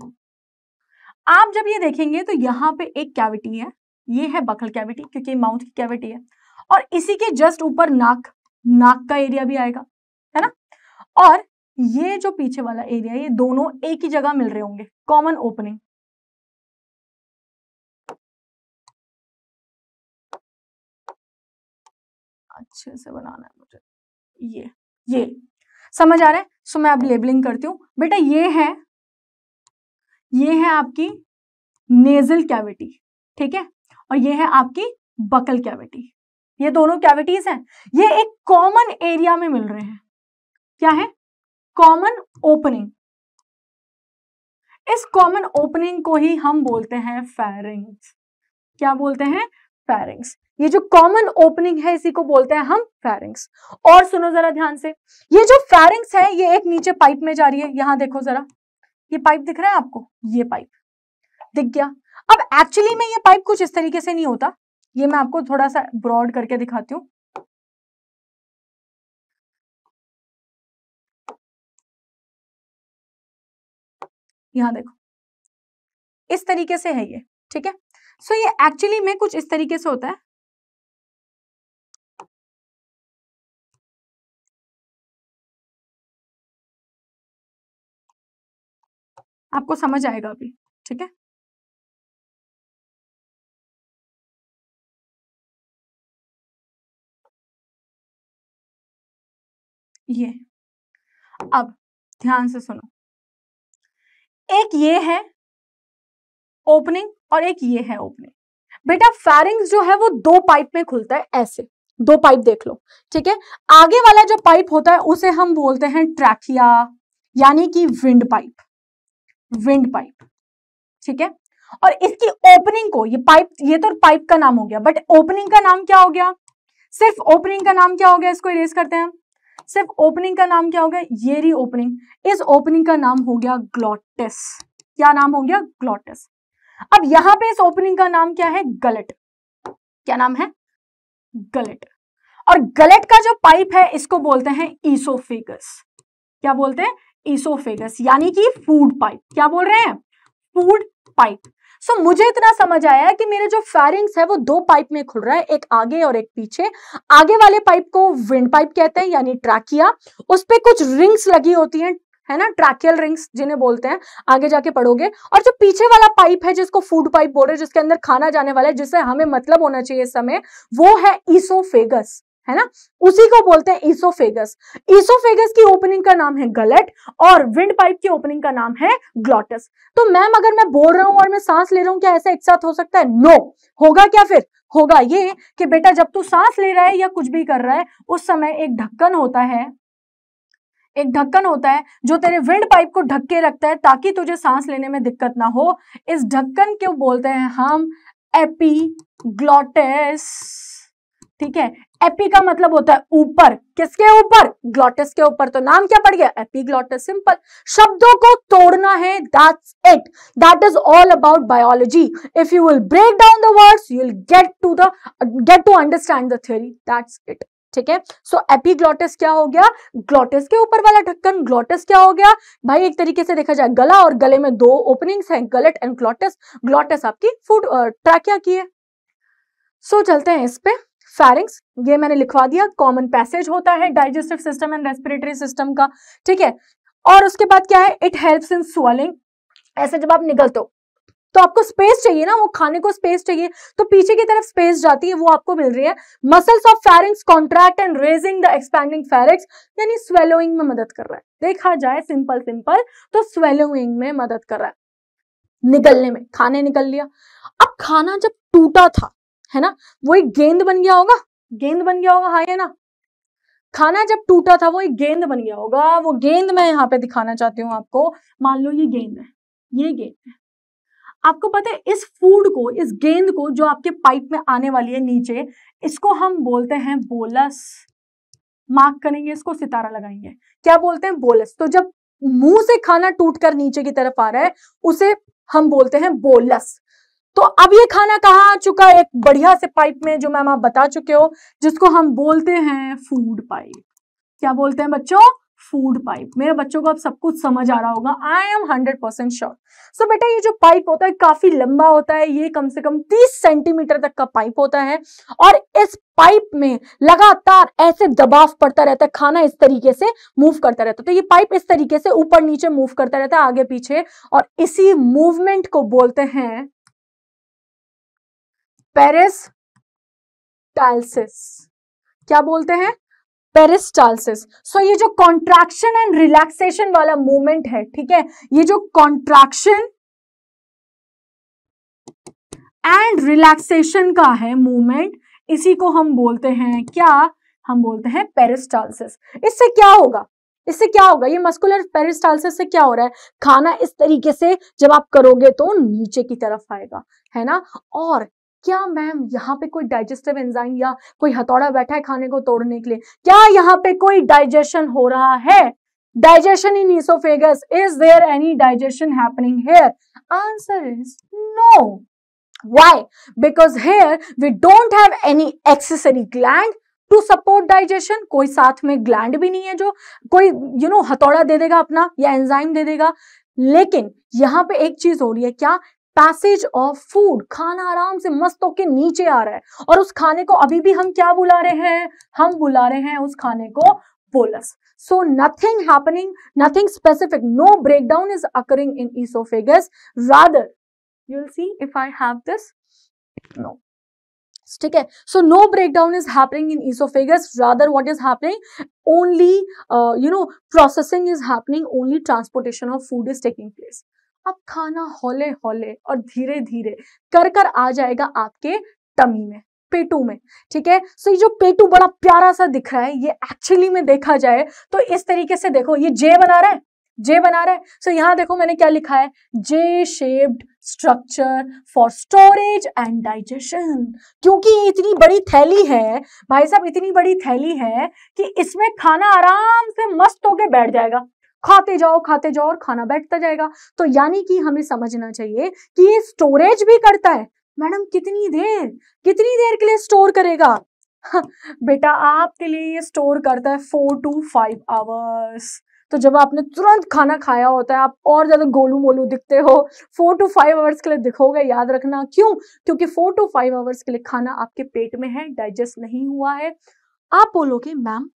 आप जब ये देखेंगे तो यहाँ पे एक कैविटी है ये है बकल कैविटी क्योंकि माउथ की कैविटी है और इसी के जस्ट ऊपर नाक नाक का एरिया भी आएगा है ना और ये जो पीछे वाला एरिया ये दोनों एक ही जगह मिल रहे होंगे कॉमन ओपनिंग अच्छे से बनाना है मुझे ये ये समझ आ रहा है सो मैं अब लेबलिंग करती हूँ बेटा ये है ये है आपकी नेजल कैविटी ठीक है और ये है आपकी बकल कैविटी ये दोनों कैविटीज हैं ये एक कॉमन एरिया में मिल रहे हैं क्या है कॉमन ओपनिंग इस कॉमन ओपनिंग को ही हम बोलते हैं फेरिंग्स क्या बोलते हैं फेरिंग्स ये जो कॉमन ओपनिंग है इसी को बोलते हैं हम फेरिंग्स और सुनो जरा ध्यान से ये जो फेरिंग्स है ये एक नीचे पाइप में जा रही है यहां देखो जरा ये पाइप दिख रहा है आपको ये पाइप दिख गया अब एक्चुअली में ये पाइप कुछ इस तरीके से नहीं होता ये मैं आपको थोड़ा सा ब्रॉड करके दिखाती हूं यहां देखो इस तरीके से है ये ठीक है सो so, ये एक्चुअली में कुछ इस तरीके से होता है आपको समझ आएगा अभी ठीक है ये अब ध्यान से सुनो एक ये है ओपनिंग और एक ये है ओपनिंग बेटा फैरिंग जो है वो दो पाइप में खुलता है ऐसे दो पाइप देख लो ठीक है आगे वाला जो पाइप होता है उसे हम बोलते हैं ट्रैकिया यानी कि विंड पाइप विंड पाइप ठीक है और इसकी ओपनिंग को ये पाइप ये तो पाइप का नाम हो गया बट ओपनिंग का नाम क्या हो गया सिर्फ ओपनिंग का नाम क्या हो गया इसको इरेज करते हैं सिर्फ ओपनिंग का नाम क्या हो गया ये री ओपनिंग इस ओपनिंग का नाम हो गया ग्लोटिस क्या नाम हो गया ग्लोटिस अब यहां पे इस ओपनिंग का नाम क्या है गलट क्या नाम है गलट और गलट का जो पाइप है इसको बोलते हैं ईसोफेगस क्या बोलते हैं इसोफेगस यानी कि फूड पाइप क्या बोल रहे हैं फूड पाइप सो so, मुझे इतना समझ आया कि मेरे जो फेरिंग्स है वो दो पाइप में खुल रहा है एक आगे और एक पीछे आगे वाले पाइप को विंड पाइप कहते हैं यानी ट्रैकिया उस पर कुछ रिंग्स लगी होती हैं है ना ट्रैकियल रिंग्स जिन्हें बोलते हैं आगे जाके पढ़ोगे और जो पीछे वाला पाइप है जिसको फूड पाइप बोल रहे हैं जिसके अंदर खाना जाने वाला है जिससे हमें मतलब होना चाहिए इस समय वो है इसोफेगस है ना उसी को बोलते हैं इसोफेगस इसोफेगस की ओपनिंग का नाम है गलेट और विंड पाइप की ओपनिंग का नाम है ग्लॉटस तो मैम अगर मैं बोल रहा हूं और मैं सांस ले रहा हूं क्या ऐसा एक साथ हो सकता है नो होगा क्या फिर होगा ये कि बेटा जब तू सांस ले रहा है या कुछ भी कर रहा है उस समय एक ढक्कन होता है एक ढक्कन होता है जो तेरे विंड पाइप को ढक के रखता है ताकि तुझे सांस लेने में दिक्कत ना हो इस ढक्कन क्यों बोलते हैं हम एपी ग्लॉटेस ठीक है एपी का मतलब होता है ऊपर किसके ऊपर ग्लॉटस के ऊपर तो नाम क्या पड़ गया एपी ग्लॉटस सिंपल शब्दों को तोड़ना है that's it that is all about biology if you will break down the words you will get to the get to understand the theory that's it ठीक है सो एपीग्लॉटिस क्या हो गया ग्लॉटिस के ऊपर वाला ढक्कन ग्लॉटिस क्या हो गया भाई एक तरीके से देखा जाए गला और गले में दो ओपनिंग्स हैं गलेट एंड ग्लॉटिस ग्लॉटिस आपकी फूड ट्रैकिया की है सो so, चलते हैं इस पे फैरिंग्स ये मैंने लिखवा दिया कॉमन पैसेज होता है digestive system and respiratory system का ठीक है और उसके बाद क्या है इट हेल्प इन स्वेलिंग ऐसे जब आप निकलते हो तो आपको स्पेस चाहिए ना वो खाने को स्पेस चाहिए तो पीछे की तरफ स्पेस जाती है वो आपको मिल रही है muscles of pharynx contract and raising the expanding pharynx यानी स्वेलोइंग में मदद कर रहा है देखा जाए सिंपल सिंपल तो स्वेलोइंग में मदद कर रहा है निकलने में खाने निकल लिया अब खाना जब टूटा था है ना वो एक गेंद बन गया होगा गेंद बन गया होगा हाई है ना खाना जब टूटा था वो एक गेंद बन गया होगा वो गेंद मैं यहाँ पे दिखाना चाहती हूँ आपको मान लो ये गेंद है ये गेंद है आपको पता है इस फूड को इस गेंद को जो आपके पाइप में आने वाली है नीचे इसको हम बोलते हैं बोलस मार्क करेंगे इसको सितारा लगाएंगे क्या बोलते हैं बोलस तो जब मुंह से खाना टूटकर नीचे की तरफ आ रहा है उसे हम बोलते हैं बोलस तो अब ये खाना कहाँ आ चुका है एक बढ़िया से पाइप में जो मैम आप बता चुके हो जिसको हम बोलते हैं फूड पाइप क्या बोलते हैं बच्चों फूड पाइप मेरे बच्चों को अब सब कुछ समझ आ रहा होगा I am hundred percent sure so बेटा ये जो पाइप होता है काफी लंबा होता है ये कम से कम तीस सेंटीमीटर तक का पाइप होता है और इस पाइप में लगातार ऐसे दबाव पड़ता रहता है खाना इस तरीके से मूव करता रहता है तो ये पाइप इस तरीके से ऊपर नीचे मूव करता रहता है आगे पीछे और इसी मूवमेंट को बोलते हैं पेरिस्टालसिस क्या बोलते हैं पेरिस्टालसिस सो ये जो कॉन्ट्रैक्शन एंड रिलैक्सेशन वाला मूवमेंट है ठीक है ये जो कॉन्ट्रैक्शन एंड रिलैक्सेशन का है मूवमेंट इसी को हम बोलते हैं क्या हम बोलते हैं पेरिस्टालसिस इससे क्या होगा इससे क्या होगा ये मस्कुलर पेरिस्टालसिस से क्या हो रहा है खाना इस तरीके से जब आप करोगे तो नीचे की तरफ आएगा है ना और क्या मैम यहाँ पे कोई डाइजेस्टिव एंजाइम या कोई हथौड़ा बैठा है खाने को तोड़ने के लिए क्या यहाँ पे कोई डाइजेशन हो रहा है digestion in oesophagus is there any digestion happening here answer is no why because here we don't have any accessory gland to support digestion कोई साथ में ग्लैंड भी नहीं है जो कोई यू नो हथौड़ा दे देगा अपना या एंजाइम दे देगा लेकिन यहां पे एक चीज हो रही है क्या पैसेज ऑफ फूड खाना आराम से मस्तों के नीचे आ रहा है और उस खाने को अभी भी हम क्या बुला रहे हैं हम बुला रहे हैं उस खाने को bolus so nothing happening nothing specific no breakdown is occurring in esophagus rather you'll see if I have this no ठीक है so no breakdown is happening in oesophagus rather what is happening only you know processing is happening only transportation of food is taking place अब खाना हौले हौले और धीरे धीरे कर कर आ जाएगा आपके टमी में पेटू में ठीक है सो ये जो पेटू बड़ा प्यारा सा दिख रहा है ये एक्चुअली में देखा जाए तो इस तरीके से देखो ये जे बना रहा है जे बना रहा है सो यहां देखो मैंने क्या लिखा है J shaped structure for storage and digestion क्योंकि इतनी बड़ी थैली है भाई साहब इतनी बड़ी थैली है कि इसमें खाना आराम से मस्त होके बैठ जाएगा खाते जाओ खाते जाओ और खाना बैठता जाएगा तो यानी कि हमें समझना चाहिए कि ये स्टोरेज भी करता है मैडम कितनी देर कितनी देर के लिए स्टोर करेगा हाँ, बेटा आपके लिए ये स्टोर करता है फोर टू फाइव आवर्स तो जब आपने तुरंत खाना खाया होता है आप और ज्यादा गोलू मोलू दिखते हो फोर टू फाइव आवर्स के लिए दिखोगे याद रखना क्यों क्योंकि फोर टू फाइव आवर्स के लिए खाना आपके पेट में है डाइजेस्ट नहीं हुआ है आप बोलोगे मैम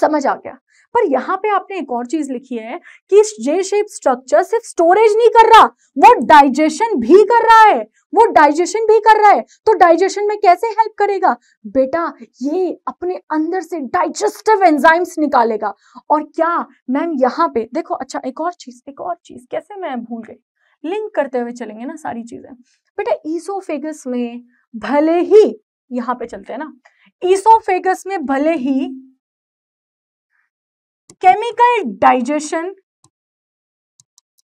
समझ आ गया पर यहाँ पे आपने एक और चीज लिखी है कि जे शेप स्ट्रक्चर सिर्फ स्टोरेज नहीं कर रहा वो डाइजेशन भी कर रहा है वो डाइजेशन भी कर रहा है तो डाइजेशन में कैसे हेल्प करेगा बेटा ये अपने अंदर से डाइजेस्टिव एंजाइम्स निकालेगा और क्या मैम यहाँ पे देखो अच्छा एक और चीज एक और चीज कैसे मैं भूल गई लिंक करते हुए चलेंगे ना सारी चीजें बेटा ईसोफेगस में भले ही यहाँ पे चलते हैं ना ईसोफेगस में भले ही केमिकल डाइजेशन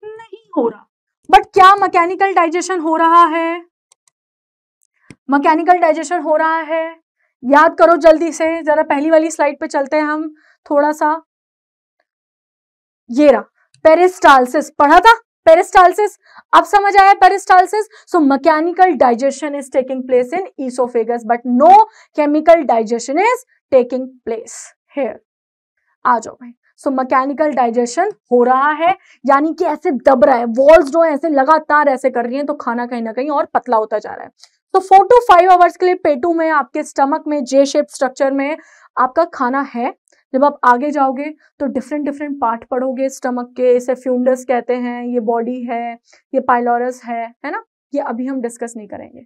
नहीं हो रहा बट क्या मैकेनिकल डाइजेशन हो रहा है मैकेनिकल डाइजेशन हो रहा है याद करो जल्दी से जरा पहली वाली स्लाइड पे चलते हैं हम थोड़ा सा ये रहा पेरिस्टालसिस पढ़ा था पेरिस्टालसिस अब समझ आया peristalsis so mechanical digestion is taking place in oesophagus but no chemical digestion is taking place here आ जाओ भाई सो मैकेनिकल डाइजेशन हो रहा है यानी कि ऐसे दब रहा है वॉल्स जो है ऐसे लगातार ऐसे कर रही हैं तो खाना कहीं ना कहीं और पतला होता जा रहा है तो फोर टू फाइव आवर्स के लिए पेटू में आपके स्टमक में जे शेप स्ट्रक्चर में आपका खाना है जब आप आगे जाओगे तो डिफरेंट डिफरेंट पार्ट पढ़ोगे स्टमक के इसे फ्यूंडस कहते हैं ये बॉडी है ये पाइलोरस है है ना ये अभी हम डिस्कस नहीं करेंगे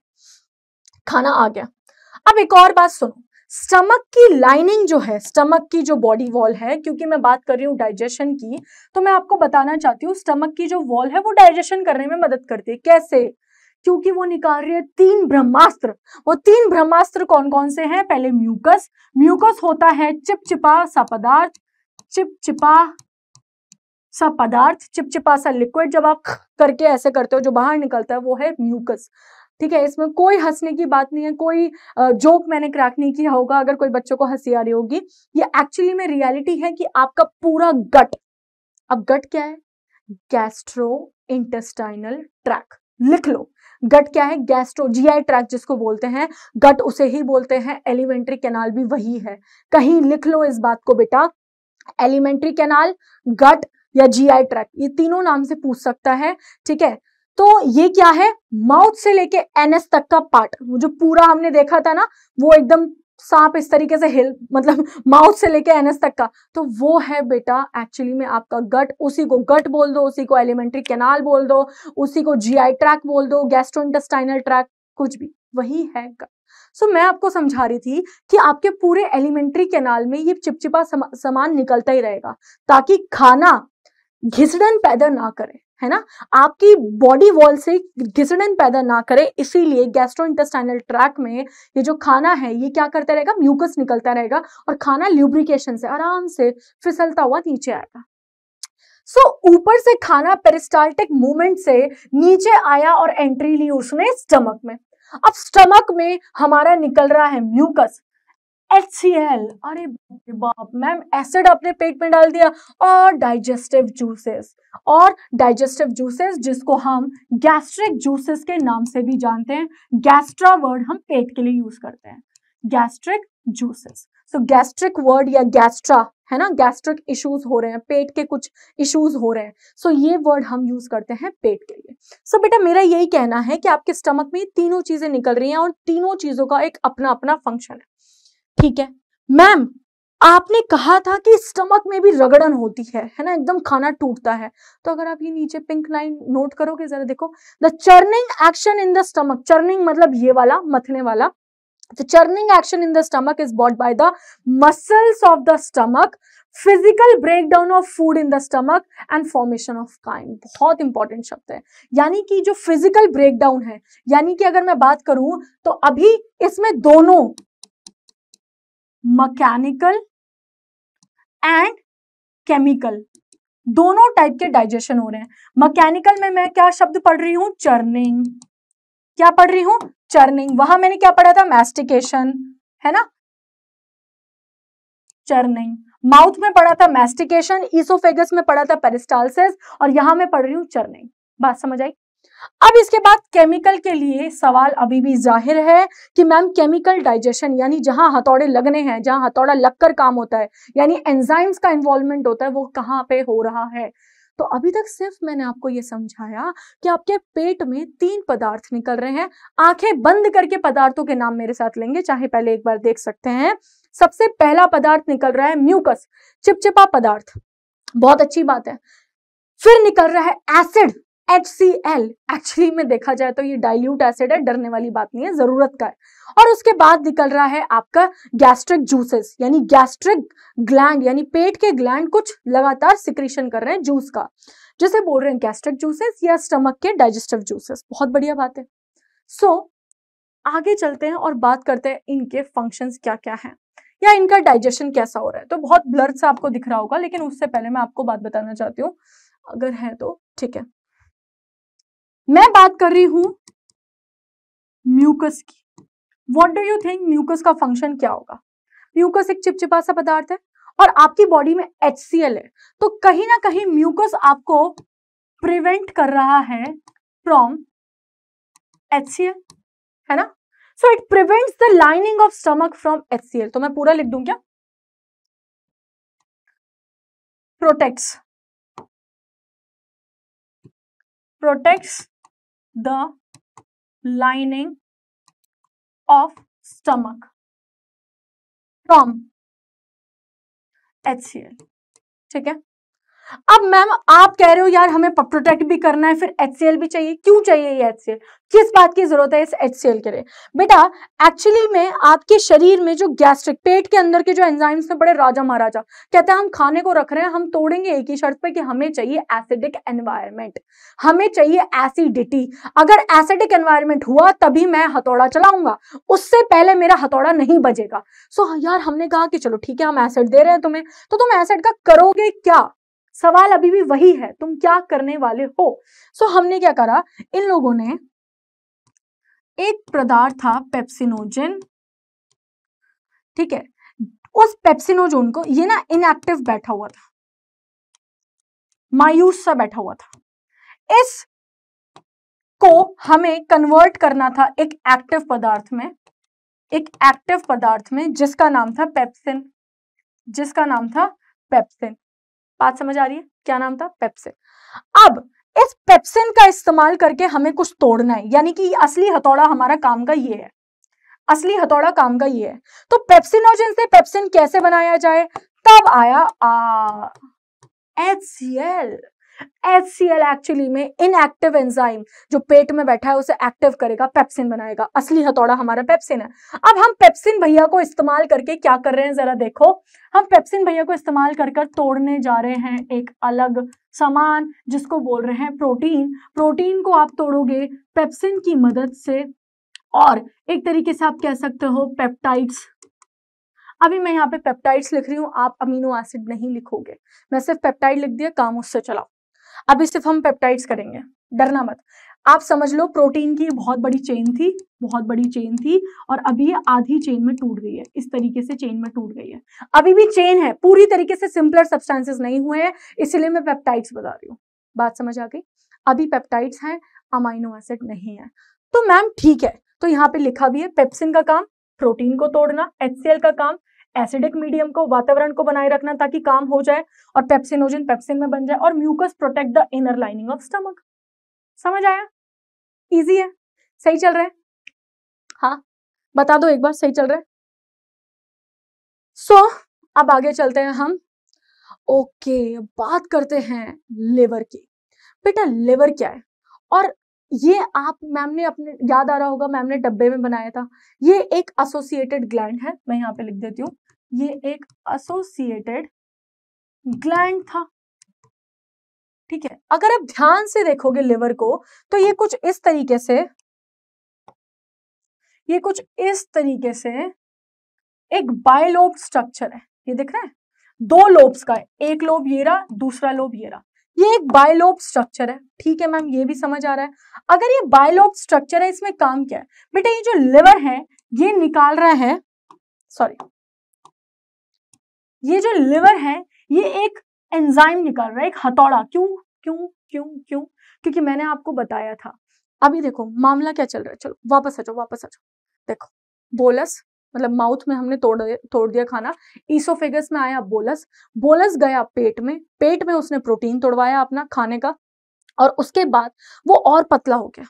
खाना आ गया अब एक और बात सुनो स्टमक की लाइनिंग जो है स्टमक की जो बॉडी वॉल है क्योंकि मैं बात कर रही हूँ डाइजेशन की तो मैं आपको बताना चाहती हूँ स्टमक की जो वॉल है वो डाइजेशन करने में मदद करती है कैसे क्योंकि वो निकाल रही है तीन ब्रह्मास्त्र वो तीन ब्रह्मास्त्र कौन कौन से हैं पहले म्यूकस म्यूकस होता है चिपचिपा सा पदार्थ चिपचिपा सा पदार्थ चिपचिपा सा लिक्विड जब आप करके ऐसे करते हो जो बाहर निकलता है वो है म्यूकस ठीक है इसमें कोई हंसने की बात नहीं है कोई जोक मैंने क्रैक नहीं किया होगा अगर कोई बच्चों को हंसी आ रही होगी ये एक्चुअली में रियलिटी है कि आपका पूरा गट अब गट क्या है गैस्ट्रो इंटेस्टाइनल ट्रैक लिख लो गट क्या है गैस्ट्रो जीआई ट्रैक जिसको बोलते हैं गट उसे ही बोलते हैं एलिमेंट्री कैनाल भी वही है कहीं लिख लो इस बात को बेटा एलिमेंट्री कैनाल गट या जीआई ट्रैक ये तीनों नाम से पूछ सकता है ठीक है तो ये क्या है माउथ से लेके एनएस तक का पार्ट वो जो पूरा हमने देखा था ना वो एकदम सांप इस तरीके से हिल मतलब माउथ से लेके एनएस तक का तो वो है बेटा एक्चुअली में आपका गट उसी को गट बोल दो उसी को एलिमेंट्री कैनाल बोल दो उसी को जीआई ट्रैक बोल दो गैस्ट्रोइंटेस्टाइनल ट्रैक कुछ भी वही है गट सो so, मैं आपको समझा रही थी कि आपके पूरे एलिमेंट्री कैनाल में ये चिपचिपा सामान निकलता ही रहेगा ताकि खाना घिसड़न पैदा ना करे है ना आपकी बॉडी वॉल से घिसड़न पैदा ना करे इसीलिए गैस्ट्रो इंटेस्टाइनल ट्रैक में ये जो खाना है ये क्या करता रहेगा म्यूकस निकलता रहेगा और खाना ल्यूब्रिकेशन से आराम से फिसलता हुआ नीचे आएगा सो so, ऊपर से खाना पेरिस्टाल्टिक मूवमेंट से नीचे आया और एंट्री ली उसने स्टमक में अब स्टमक में हमारा निकल रहा है म्यूकस एच सी एल अरे बाप मैम एसिड अपने पेट में डाल दिया और डाइजेस्टिव जूसेस और डाइजेस्टिव जूसेस जिसको हम गैस्ट्रिक जूसेस के नाम से भी जानते हैं गैस्ट्रा वर्ड हम पेट के लिए यूज करते हैं gastric juices so gastric word या गैस्ट्रा है ना गैस्ट्रिक इश्यूज हो रहे हैं पेट के कुछ इश्यूज हो रहे हैं सो so, ये वर्ड हम यूज करते हैं पेट के लिए सो so, बेटा मेरा यही कहना है कि आपके स्टमक में तीनों चीजें निकल रही हैं और तीनों चीजों का एक अपना अपना फंक्शन है ठीक है मैम आपने कहा था कि स्टमक में भी रगड़न होती है है ना एकदम खाना टूटता है तो अगर आप ये नीचे पिंक लाइन नोट करोगे जरा देखो the churning action in the stomach churning मतलब ये वाला मथने वाला churning action in the stomach is bought by the muscles of the stomach physical breakdown of food in the stomach and formation of chyme बहुत इंपॉर्टेंट शब्द है यानी कि जो फिजिकल ब्रेक डाउन है यानी कि अगर मैं बात करूं तो अभी इसमें दोनों मकैनिकल एंड केमिकल दोनों टाइप के डाइजेशन हो रहे हैं मकैनिकल में मैं क्या शब्द पढ़ रही हूं चर्निंग क्या पढ़ रही हूं चर्निंग वहां मैंने क्या पढ़ा था मैस्टिकेशन है ना चर्निंग माउथ में पढ़ा था मैस्टिकेशन इसोफेगस में पढ़ा था पेरिस्टालसिस और यहां मैं पढ़ रही हूं चर्निंग बात समझ आई अब इसके बाद केमिकल के लिए सवाल अभी भी जाहिर है कि मैम केमिकल डाइजेशन यानी जहां हथौड़े लगने हैं जहां हथौड़ा लगकर काम होता है यानी एंजाइम्स का इन्वॉल्वमेंट होता है वो कहाँ पे हो रहा है तो अभी तक सिर्फ मैंने आपको ये समझाया कि आपके पेट में तीन पदार्थ निकल रहे हैं आंखें बंद करके पदार्थों के नाम मेरे साथ लेंगे चाहे पहले एक बार देख सकते हैं सबसे पहला पदार्थ निकल रहा है म्यूकस चिपचिपा पदार्थ बहुत अच्छी बात है फिर निकल रहा है acid H C L actually में देखा जाए तो ये डाइल्यूट एसिड है डरने वाली बात नहीं है जरूरत का है और उसके बाद निकल रहा है आपका गैस्ट्रिक जूसेस यानी गैस्ट्रिक ग्लैंड यानी पेट के ग्लैंड कुछ लगातार सिक्रेशन कर रहे हैं जूस का जिसे बोल रहे हैं गैस्ट्रिक जूसेस या स्टमक के डाइजेस्टिव जूसेस बहुत बढ़िया बात है सो so, आगे चलते हैं और बात करते हैं इनके फंक्शन क्या क्या है या इनका डाइजेशन कैसा हो रहा है तो बहुत ब्लर्ड सा आपको दिख रहा होगा लेकिन उससे पहले मैं आपको बात बताना चाहती हूँ अगर है तो ठीक है मैं बात कर रही हूं म्यूकस की what do you think mucus का फंक्शन क्या होगा म्यूकस एक चिपचिपा सा पदार्थ है और आपकी बॉडी में एच है तो कहीं ना कहीं म्यूकस आपको प्रिवेंट कर रहा है फ्रॉम एच है ना so it prevents the lining of stomach from H तो मैं पूरा लिख दूं क्या protects protects the lining of stomach from H ठीक है अब मैम आप कह रहे हो यार हमें प्रोटेक्ट भी करना है फिर एच भी चाहिए क्यों चाहिए ये एच किस बात की जरूरत है इस एच के लिए बेटा एक्चुअली में आपके शरीर में जो गैस्ट्रिक पेट के अंदर के जो एंजाइम्स में बड़े राजा महाराजा कहते हैं हम खाने को रख रहे हैं हम तोड़ेंगे एक ही शर्त पे कि हमें चाहिए एसिडिक एनवायरमेंट हमें चाहिए एसिडिटी अगर एसिडिक एनवायरमेंट हुआ तभी मैं हथौड़ा चलाऊंगा उससे पहले मेरा हथौड़ा नहीं बजेगा सो हाँ, यार हमने कहा कि चलो ठीक है हम एसिड दे रहे हैं तुम्हें तो तुम एसिड का करोगे क्या सवाल अभी भी वही है तुम क्या करने वाले हो सो so, हमने क्या करा इन लोगों ने एक पदार्थ था पेप्सिनोजन ठीक है उस पेप्सिनोजोन को ये ना इनएक्टिव बैठा हुआ था मायूस सा बैठा हुआ था इस को हमें कन्वर्ट करना था एक एक्टिव पदार्थ में एक एक्टिव पदार्थ में जिसका नाम था पेप्सिन जिसका नाम था पेप्सिन बात समझ आ रही है क्या नाम था पेप्सिन अब इस पेप्सिन का इस्तेमाल करके हमें कुछ तोड़ना है यानी कि असली हथौड़ा हमारा काम का ये है असली हथौड़ा काम का ये है तो पेप्सिनोजन से पेप्सिन कैसे बनाया जाए तब आया H C L H C L actually में इनएक्टिव एंजाइम जो पेट में बैठा है उसे एक्टिव करेगा पेप्सिन बनाएगा असली हथौड़ा हमारा पेप्सिन है अब हम पेप्सिन भैया को इस्तेमाल करके क्या कर रहे हैं जरा देखो हम पेप्सिन भैया को इस्तेमाल कर कर तोड़ने जा रहे हैं एक अलग सामान जिसको बोल रहे हैं प्रोटीन प्रोटीन को आप तोड़ोगे पेप्सिन की मदद से और एक तरीके से आप कह सकते हो पेप्टाइड्स अभी मैं यहाँ पे पेप्टाइड्स लिख रही हूँ आप अमीनो एसिड नहीं लिखोगे मैं सिर्फ पेप्टाइड लिख दिया काम उससे चलाओ अभी सिर्फ हम पेप्टाइड्स करेंगे डरना मत आप समझ लो प्रोटीन की बहुत बड़ी चेन थी बहुत बड़ी चेन थी और अभी ये आधी चेन में टूट गई है इस तरीके से चेन में टूट गई है अभी भी चेन है पूरी तरीके से सिंपलर सब्सटेंसेस नहीं हुए हैं इसलिए मैं पेप्टाइड्स बता रही हूँ बात समझ आ गई अभी पेप्टाइड्स हैं अमाइनो एसिड नहीं है तो मैम ठीक है तो यहाँ पे लिखा भी है पेप्सिन का काम प्रोटीन को तोड़ना एच का काम एसिडिक मीडियम को वातावरण को बनाए रखना ताकि काम हो जाए और पेप्सिनोजिन पेप्सिन में बन जाए और mucus protect the inner lining of stomach समझ आया इजी है सही चल रहा है हाँ बता दो एक बार सही चल रहा है सो so, अब आगे चलते हैं हम ओके okay, बात करते हैं लिवर की बेटा लिवर क्या है और ये आप मैम ने अपने याद आ रहा होगा मैम ने डब्बे में बनाया था ये एक एसोसिएटेड ग्लैंड है मैं यहाँ पे लिख देती हूँ ये एक एसोसिएटेड ग्लैंड था ठीक है अगर आप ध्यान से देखोगे लिवर को तो ये कुछ इस तरीके से ये कुछ इस तरीके से एक बायलोब स्ट्रक्चर है ये दिख रहा है दो लोब्स का है एक लोब ये रहा दूसरा लोब ये रहा ये एक बायलोब स्ट्रक्चर है ठीक है मैम ये भी समझ आ रहा है अगर ये बायलोब स्ट्रक्चर है इसमें काम क्या है बेटा ये जो लिवर है ये निकाल रहा है सॉरी ये जो लिवर है ये एक एंजाइम निकाल रहा है एक हथौड़ा क्यों क्यों क्यों क्यों क्योंकि मैंने आपको बताया था अभी देखो मामला क्या चल रहा है चलो वापस आ जाओ वापस आ जाओ देखो बोलस मतलब माउथ में हमने तोड़ तोड़ दिया खाना ईसोफेगस में आया बोलस बोलस गया पेट में पेट में उसने प्रोटीन तोड़वाया अपना खाने का और उसके बाद वो और पतला हो गया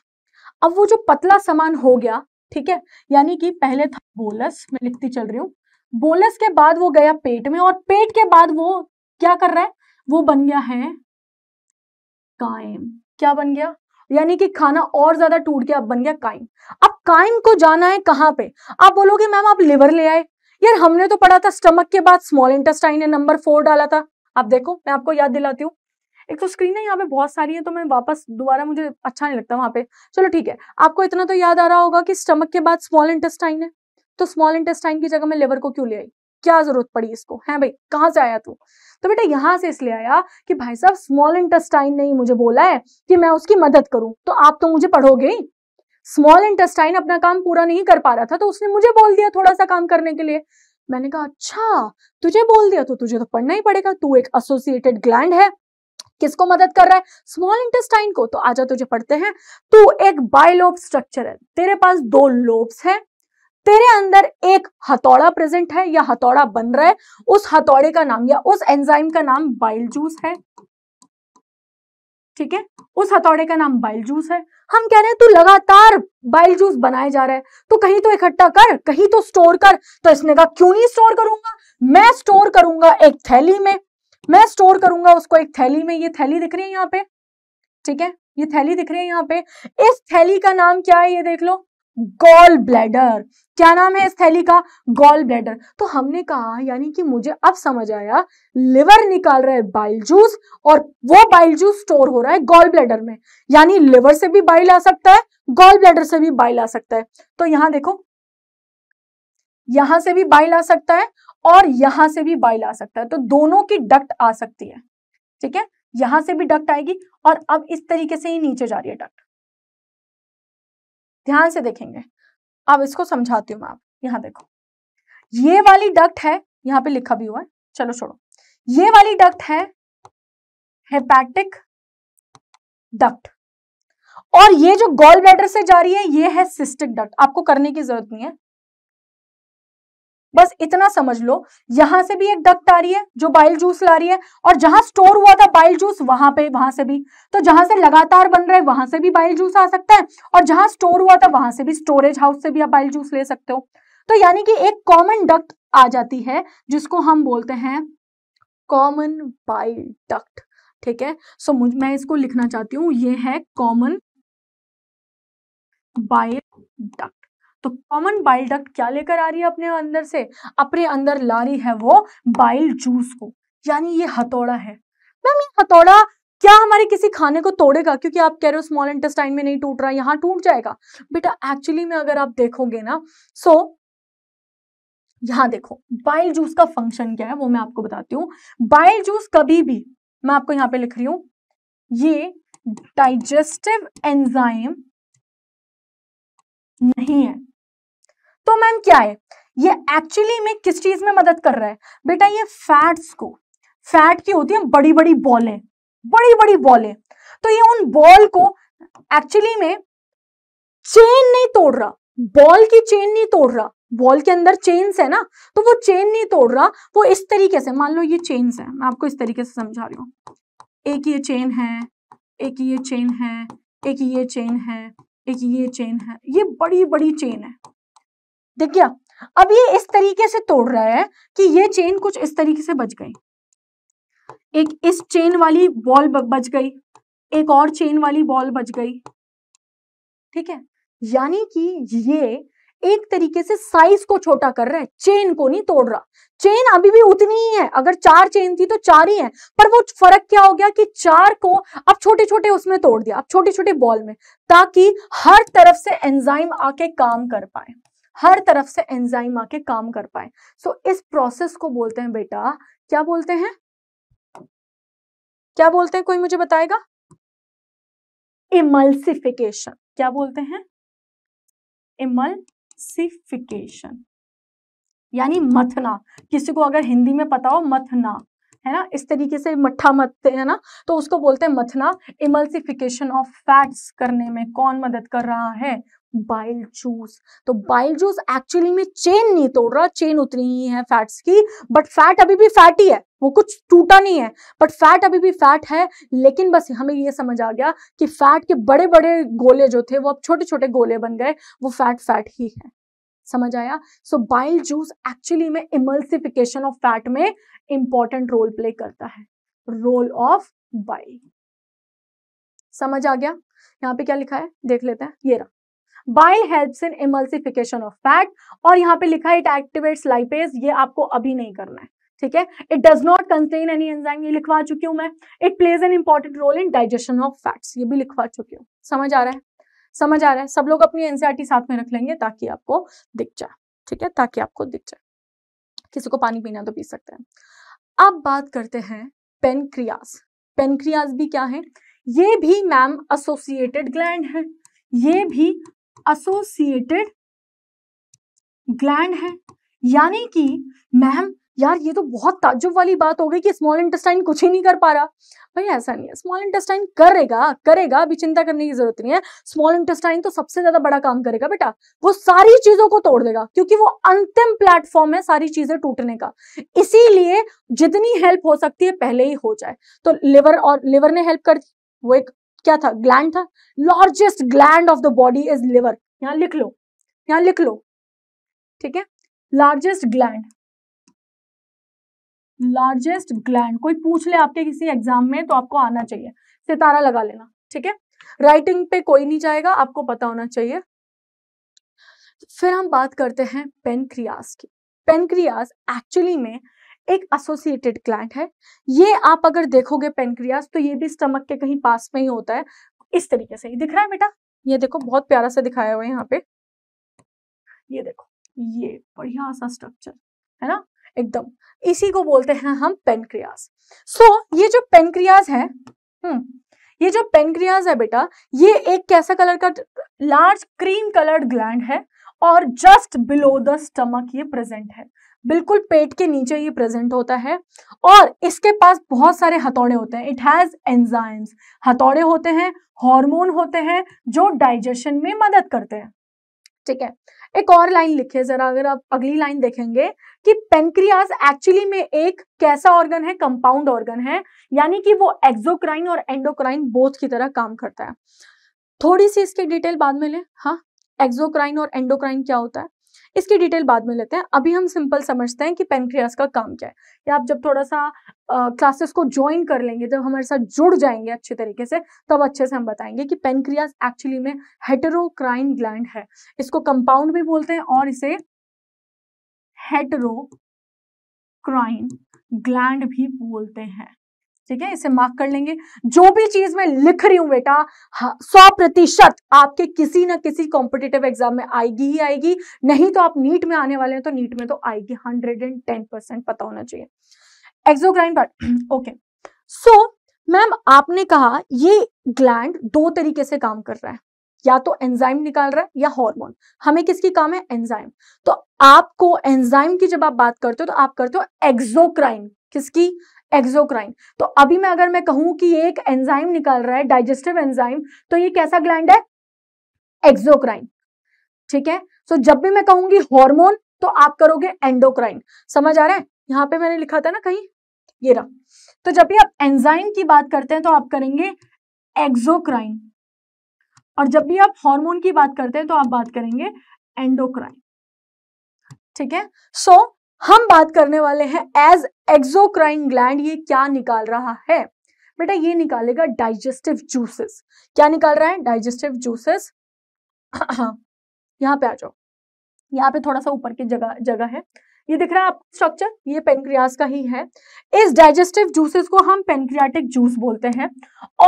अब वो जो पतला सामान हो गया ठीक है यानी कि पहले था बोलस मैं लिखती चल रही हूँ बोलस के बाद वो गया पेट में और पेट के बाद वो क्या कर रहा है वो बन गया है कायम क्या बन गया यानी कि खाना और ज्यादा टूट गया अब बन गया कायम अब काइम को जाना है कहाँ पे आप बोलोगे मैम आप लिवर ले आए यार हमने तो पढ़ा था स्टमक के बाद स्मॉल इंटेस्टाइन है नंबर फोर डाला था आप देखो मैं आपको याद दिलाती हूँ एक तो स्क्रीन है यहाँ पे बहुत सारी है तो मैं वापस दोबारा मुझे अच्छा नहीं लगता वहां पे चलो ठीक है आपको इतना तो याद आ रहा होगा कि स्टमक के बाद स्मॉल इंटेस्टाइन है तो स्मॉल इंटेस्टाइन की जगह मैं लिवर को क्यों ले आई क्या जरूरत पड़ी इसको है भाई कहाँ से आया तू तो बेटा यहाँ से इसलिए आया कि भाई साहब स्मॉल इंटेस्टाइन ने ही मुझे बोला है कि मैं उसकी मदद करूं तो आप तो मुझे पढ़ोगे ही स्मॉल इंटेस्टाइन अपना काम पूरा नहीं कर पा रहा था तो उसने मुझे बोल दिया थोड़ा सा काम करने के लिए मैंने कहा अच्छा तुझे बोल दिया तो तुझे तो पढ़ना ही पड़ेगा तू एक एसोसिएटेड ग्लैंड है किसको मदद कर रहा है स्मॉल इंटेस्टाइन को तो आजा तुझे पढ़ते हैं तू एक बायलोब स्ट्रक्चर है तेरे पास दो लोब्स हैं तेरे अंदर एक हथौड़ा प्रेजेंट है या हथौड़ा बन रहा है उस हथौड़े का नाम या उस एंजाइम का नाम बाइल जूस है ठीक है उस हथौड़े का नाम बाइल जूस है हम कह रहे हैं तू लगातार बाइल जूस बनाए जा रहा है तो कहीं तो इकट्ठा कर कहीं तो स्टोर कर तो इसने कहा क्यों नहीं स्टोर करूंगा मैं स्टोर करूंगा एक थैली में मैं स्टोर करूंगा उसको एक थैली में ये थैली दिख रही है यहाँ पे ठीक है ये थैली दिख रही है यहाँ पे इस थैली का नाम क्या है ये देख लो गॉल ब्लैडर क्या नाम है इस थैली का गॉल ब्लैडर तो हमने कहा यानी कि मुझे अब समझ आया लिवर निकाल रहा है बाइल जूस और वो बाइल जूस स्टोर हो रहा है गॉल ब्लैडर में यानी लिवर से भी बाइल आ सकता है गॉल ब्लैडर से भी बाइल आ सकता है तो यहां देखो यहां से भी बाइल आ सकता है और यहां से भी बाइल आ सकता है तो दोनों की डक्ट आ सकती है ठीक है यहां से भी डक्ट आएगी और अब इस तरीके से ही नीचे जा रही है डक्ट ध्यान से देखेंगे अब इसको समझाती हूँ मैं आप यहाँ देखो ये वाली डक्ट है यहाँ पे लिखा भी हुआ है चलो छोड़ो ये वाली डक्ट है हेपैटिक डक्ट और ये जो गोल ब्लैडर से जा रही है ये है सिस्टिक डक्ट आपको करने की जरूरत नहीं है बस इतना समझ लो यहां से भी एक डक्ट आ रही है जो बाइल जूस ला रही है और जहां स्टोर हुआ था बाइल जूस वहां पे वहां से भी तो जहां से लगातार बन रहे वहां से भी बाइल जूस आ सकता है और जहां स्टोर हुआ था वहां से भी स्टोरेज हाउस से भी आप बाइल जूस ले सकते हो तो यानी कि एक कॉमन डक्ट आ जाती है जिसको हम बोलते हैं कॉमन बाइल डक्ट ठीक है सो so, मुझ मैं इसको लिखना चाहती हूं ये है कॉमन बाइल डक्ट तो कॉमन बाइल डक्ट क्या लेकर आ रही है अपने अंदर से अपने अंदर ला रही है वो बाइल जूस को यानी ये हथौड़ा है मैम ये हथौड़ा क्या हमारे किसी खाने को तोड़ेगा क्योंकि आप कह रहे हो स्मॉल इंटेस्टाइन में नहीं टूट रहा यहाँ टूट जाएगा बेटा एक्चुअली में अगर आप देखोगे ना सो so, यहां देखो बाइल जूस का फंक्शन क्या है वो मैं आपको बताती हूँ बाइल जूस कभी भी मैं आपको यहाँ पे लिख रही हूं ये डाइजेस्टिव एंजाइम नहीं है तो मैम क्या है ये एक्चुअली में किस चीज में मदद कर रहा है बेटा ये फैट्स को फैट की होती है बड़ी बड़ी बॉलें बड़ी बड़ी बॉलें तो ये उन बॉल को एक्चुअली में चेन नहीं तोड़ रहा बॉल की चेन नहीं तोड़ रहा बॉल के अंदर चेन्स है ना तो वो चेन नहीं तोड़ रहा वो इस तरीके से मान लो ये चेन्स है मैं आपको इस तरीके से समझा रही हूँ एक ये चेन है एक ये चेन है एक ये चेन है एक ये चेन है ये बड़ी बड़ी चेन है देख गया अब ये इस तरीके से तोड़ रहा है कि ये चेन कुछ इस तरीके से बच गई एक इस चेन वाली बॉल बच गई एक और चेन वाली बॉल बच गई ठीक है यानी कि ये एक तरीके से साइज को छोटा कर रहा है चेन को नहीं तोड़ रहा चेन अभी भी उतनी ही है अगर चार चेन थी तो चार ही है पर वो फर्क क्या हो गया कि चार को अब छोटे छोटे उसमें तोड़ दिया अब छोटे छोटे बॉल में ताकि हर तरफ से एंजाइम आके काम कर पाए हर तरफ से एंजाइम आके काम कर पाए सो so, इस प्रोसेस को बोलते हैं बेटा क्या बोलते हैं क्या बोलते हैं कोई मुझे बताएगा इमल्सिफिकेशन क्या बोलते हैं इमल्सिफिकेशन यानी मथना किसी को अगर हिंदी में पता हो मथना है ना इस तरीके से मठा मत है ना तो उसको बोलते हैं मथना इमल्सिफिकेशन ऑफ फैट्स करने में कौन मदद कर रहा है बाइल जूस तो बाइल जूस एक्चुअली में चेन नहीं तोड़ रहा चेन उतनी ही है फैट्स की बट फैट अभी भी फैट ही है वो कुछ टूटा नहीं है बट फैट अभी भी फैट है लेकिन बस हमें ये समझ आ गया कि फैट के बड़े बड़े गोले जो थे वो अब छोटे छोटे गोले बन गए वो फैट फैट ही है समझ आया सो बाइल जूस एक्चुअली में इमल्सिफिकेशन ऑफ फैट में इंपॉर्टेंट रोल प्ले करता है रोल ऑफ बाइल समझ आ गया यहाँ पे क्या लिखा है देख लेते हैं ये रहा bile helps in emulsification of fat और यहाँ पे लिखा है इट एक्टिवेट्स लाइपेज ये आपको अभी नहीं करना है ठीक है it does not contain any enzyme ये लिखवा चुकी हूँ मैं it plays an important role in digestion of fats ये भी लिखवा चुकी हूँ समझ आ रहा है समझ आ रहा है सब लोग अपनी एनसीआरटी e साथ में रख लेंगे ताकि आपको दिख जाए ठीक है ताकि आपको दिख जाए किसी को पानी पीना तो पी सकते हैं अब बात करते हैं पेनक्रियाज पेनक्रियाज भी क्या है ये भी मैम एसोसिएटेड ग्लैंड है ये भी एसोसिएटेड ग्लैंड है यानी कि मैम यार ये तो बहुत ताजुब वाली बात हो गई कि स्मॉल इंटेस्टाइन कुछ ही नहीं कर पा रहा भाई ऐसा नहीं है स्मॉल इंटेस्टाइन करेगा करेगा अभी चिंता करने की जरूरत नहीं है स्मॉल इंटेस्टाइन तो सबसे ज्यादा बड़ा काम करेगा बेटा वो सारी चीजों को तोड़ देगा क्योंकि वो अंतिम प्लेटफॉर्म है सारी चीजें टूटने का इसीलिए जितनी हेल्प हो सकती है पहले ही हो जाए तो लिवर और लिवर ने हेल्प कर दी वो एक क्या था ग्लैंड था largest gland of the body is liver यहां लिख लो यहाँ लिख लो ठीक है लार्जेस्ट ग्लैंड लार्जेस्ट ग्लैंड कोई पूछ ले आपके किसी एग्जाम में तो आपको आना चाहिए सितारा लगा लेना ठीक है राइटिंग पे कोई नहीं जाएगा आपको पता होना चाहिए फिर हम बात करते हैं पेनक्रियास की पेनक्रियास एक्चुअली में एक एसोसिएटेड क्लैंड है ये आप अगर देखोगे पेनक्रियास तो ये भी स्टमक के कहीं पास में ही होता है इस तरीके से दिख रहा है बेटा ये देखो बहुत प्यारा से दिखाया हुआ है यहाँ पे ये देखो ये बढ़िया सा स्ट्रक्चर है ना एकदम इसी को बोलते हैं हम पेनक्रियास सो so, ये जो पेनक्रियाज है हम्म, ये जो पेनक्रियाज है बेटा ये एक कैसा कलर का लार्ज क्रीम कलर्ड ग्लैंड है और जस्ट बिलो द स्टमक ये प्रेजेंट है बिल्कुल पेट के नीचे ये प्रेजेंट होता है और इसके पास बहुत सारे हथौड़े होते हैं इट हैज एंजाइम्स हथौड़े होते हैं हार्मोन होते हैं जो डाइजेशन में मदद करते हैं ठीक है एक और लाइन लिखिए जरा अगर आप अगली लाइन देखेंगे कि पेनक्रियाज एक्चुअली में एक कैसा ऑर्गन है कंपाउंड ऑर्गन है यानी कि वो एक्सोक्राइन और एंडोक्राइन बोथ की तरह काम करता है थोड़ी सी इसकी डिटेल बाद में ले हाँ एक्सोक्राइन और एंडोक्राइन क्या होता है इसकी डिटेल बाद में लेते हैं अभी हम सिंपल समझते हैं कि पेनक्रियास का काम क्या है या आप जब थोड़ा सा क्लासेस को ज्वाइन कर लेंगे जब हमारे साथ जुड़ जाएंगे अच्छे तरीके से तब अच्छे से हम बताएंगे कि पेनक्रियास एक्चुअली में हेटरोक्राइन ग्लैंड है इसको कंपाउंड भी बोलते हैं और इसे हेटरोक्राइन ग्लैंड भी बोलते हैं ठीक है इसे मार्क कर लेंगे जो भी चीज मैं लिख रही हूं बेटा सौ प्रतिशत आपके किसी ना किसी कॉम्पिटेटिव एग्जाम में आएगी ही आएगी नहीं तो आप नीट में आने वाले हैं तो नीट में तो आएगी हंड्रेड एंड टेन परसेंट पता होना चाहिए exocrine part okay so ma'am आपने कहा ये ग्लैंड दो तरीके से काम कर रहा है या तो एंजाइम निकाल रहा है या हार्मोन हमें किसकी काम है एंजाइम तो आपको एंजाइम की जब आप बात करते हो तो आप करते हो एक्सोक्राइन किसकी एक्सोक्राइन तो अभी मैं अगर मैं कहूं कि एक एंजाइम निकल रहा है डाइजेस्टिव एंजाइम तो ये कैसा ग्लैंड है एक्सोक्राइन ठीक है सो जब भी मैं कहूंगी हॉर्मोन तो आप करोगे एंडोक्राइन समझ आ रहा है यहां पे मैंने लिखा था ना कहीं ये रहा तो जब भी आप एंजाइम की बात करते हैं तो आप करेंगे एक्सोक्राइन और जब भी आप हार्मोन की बात करते हैं तो आप बात करेंगे एंडोक्राइन ठीक है सो हम बात करने वाले हैं एज एक्सोक्राइन ग्लैंड ये क्या निकाल रहा है बेटा ये निकालेगा डाइजेस्टिव जूसेस क्या निकाल रहा है डाइजेस्टिव जूसेस यहाँ पे आ जाओ यहाँ पे थोड़ा सा ऊपर की जगह जगह है ये दिख रहा है आप स्ट्रक्चर ये पेनक्रियास का ही है इस डाइजेस्टिव जूसेस को हम पेनक्रियाटिक जूस बोलते हैं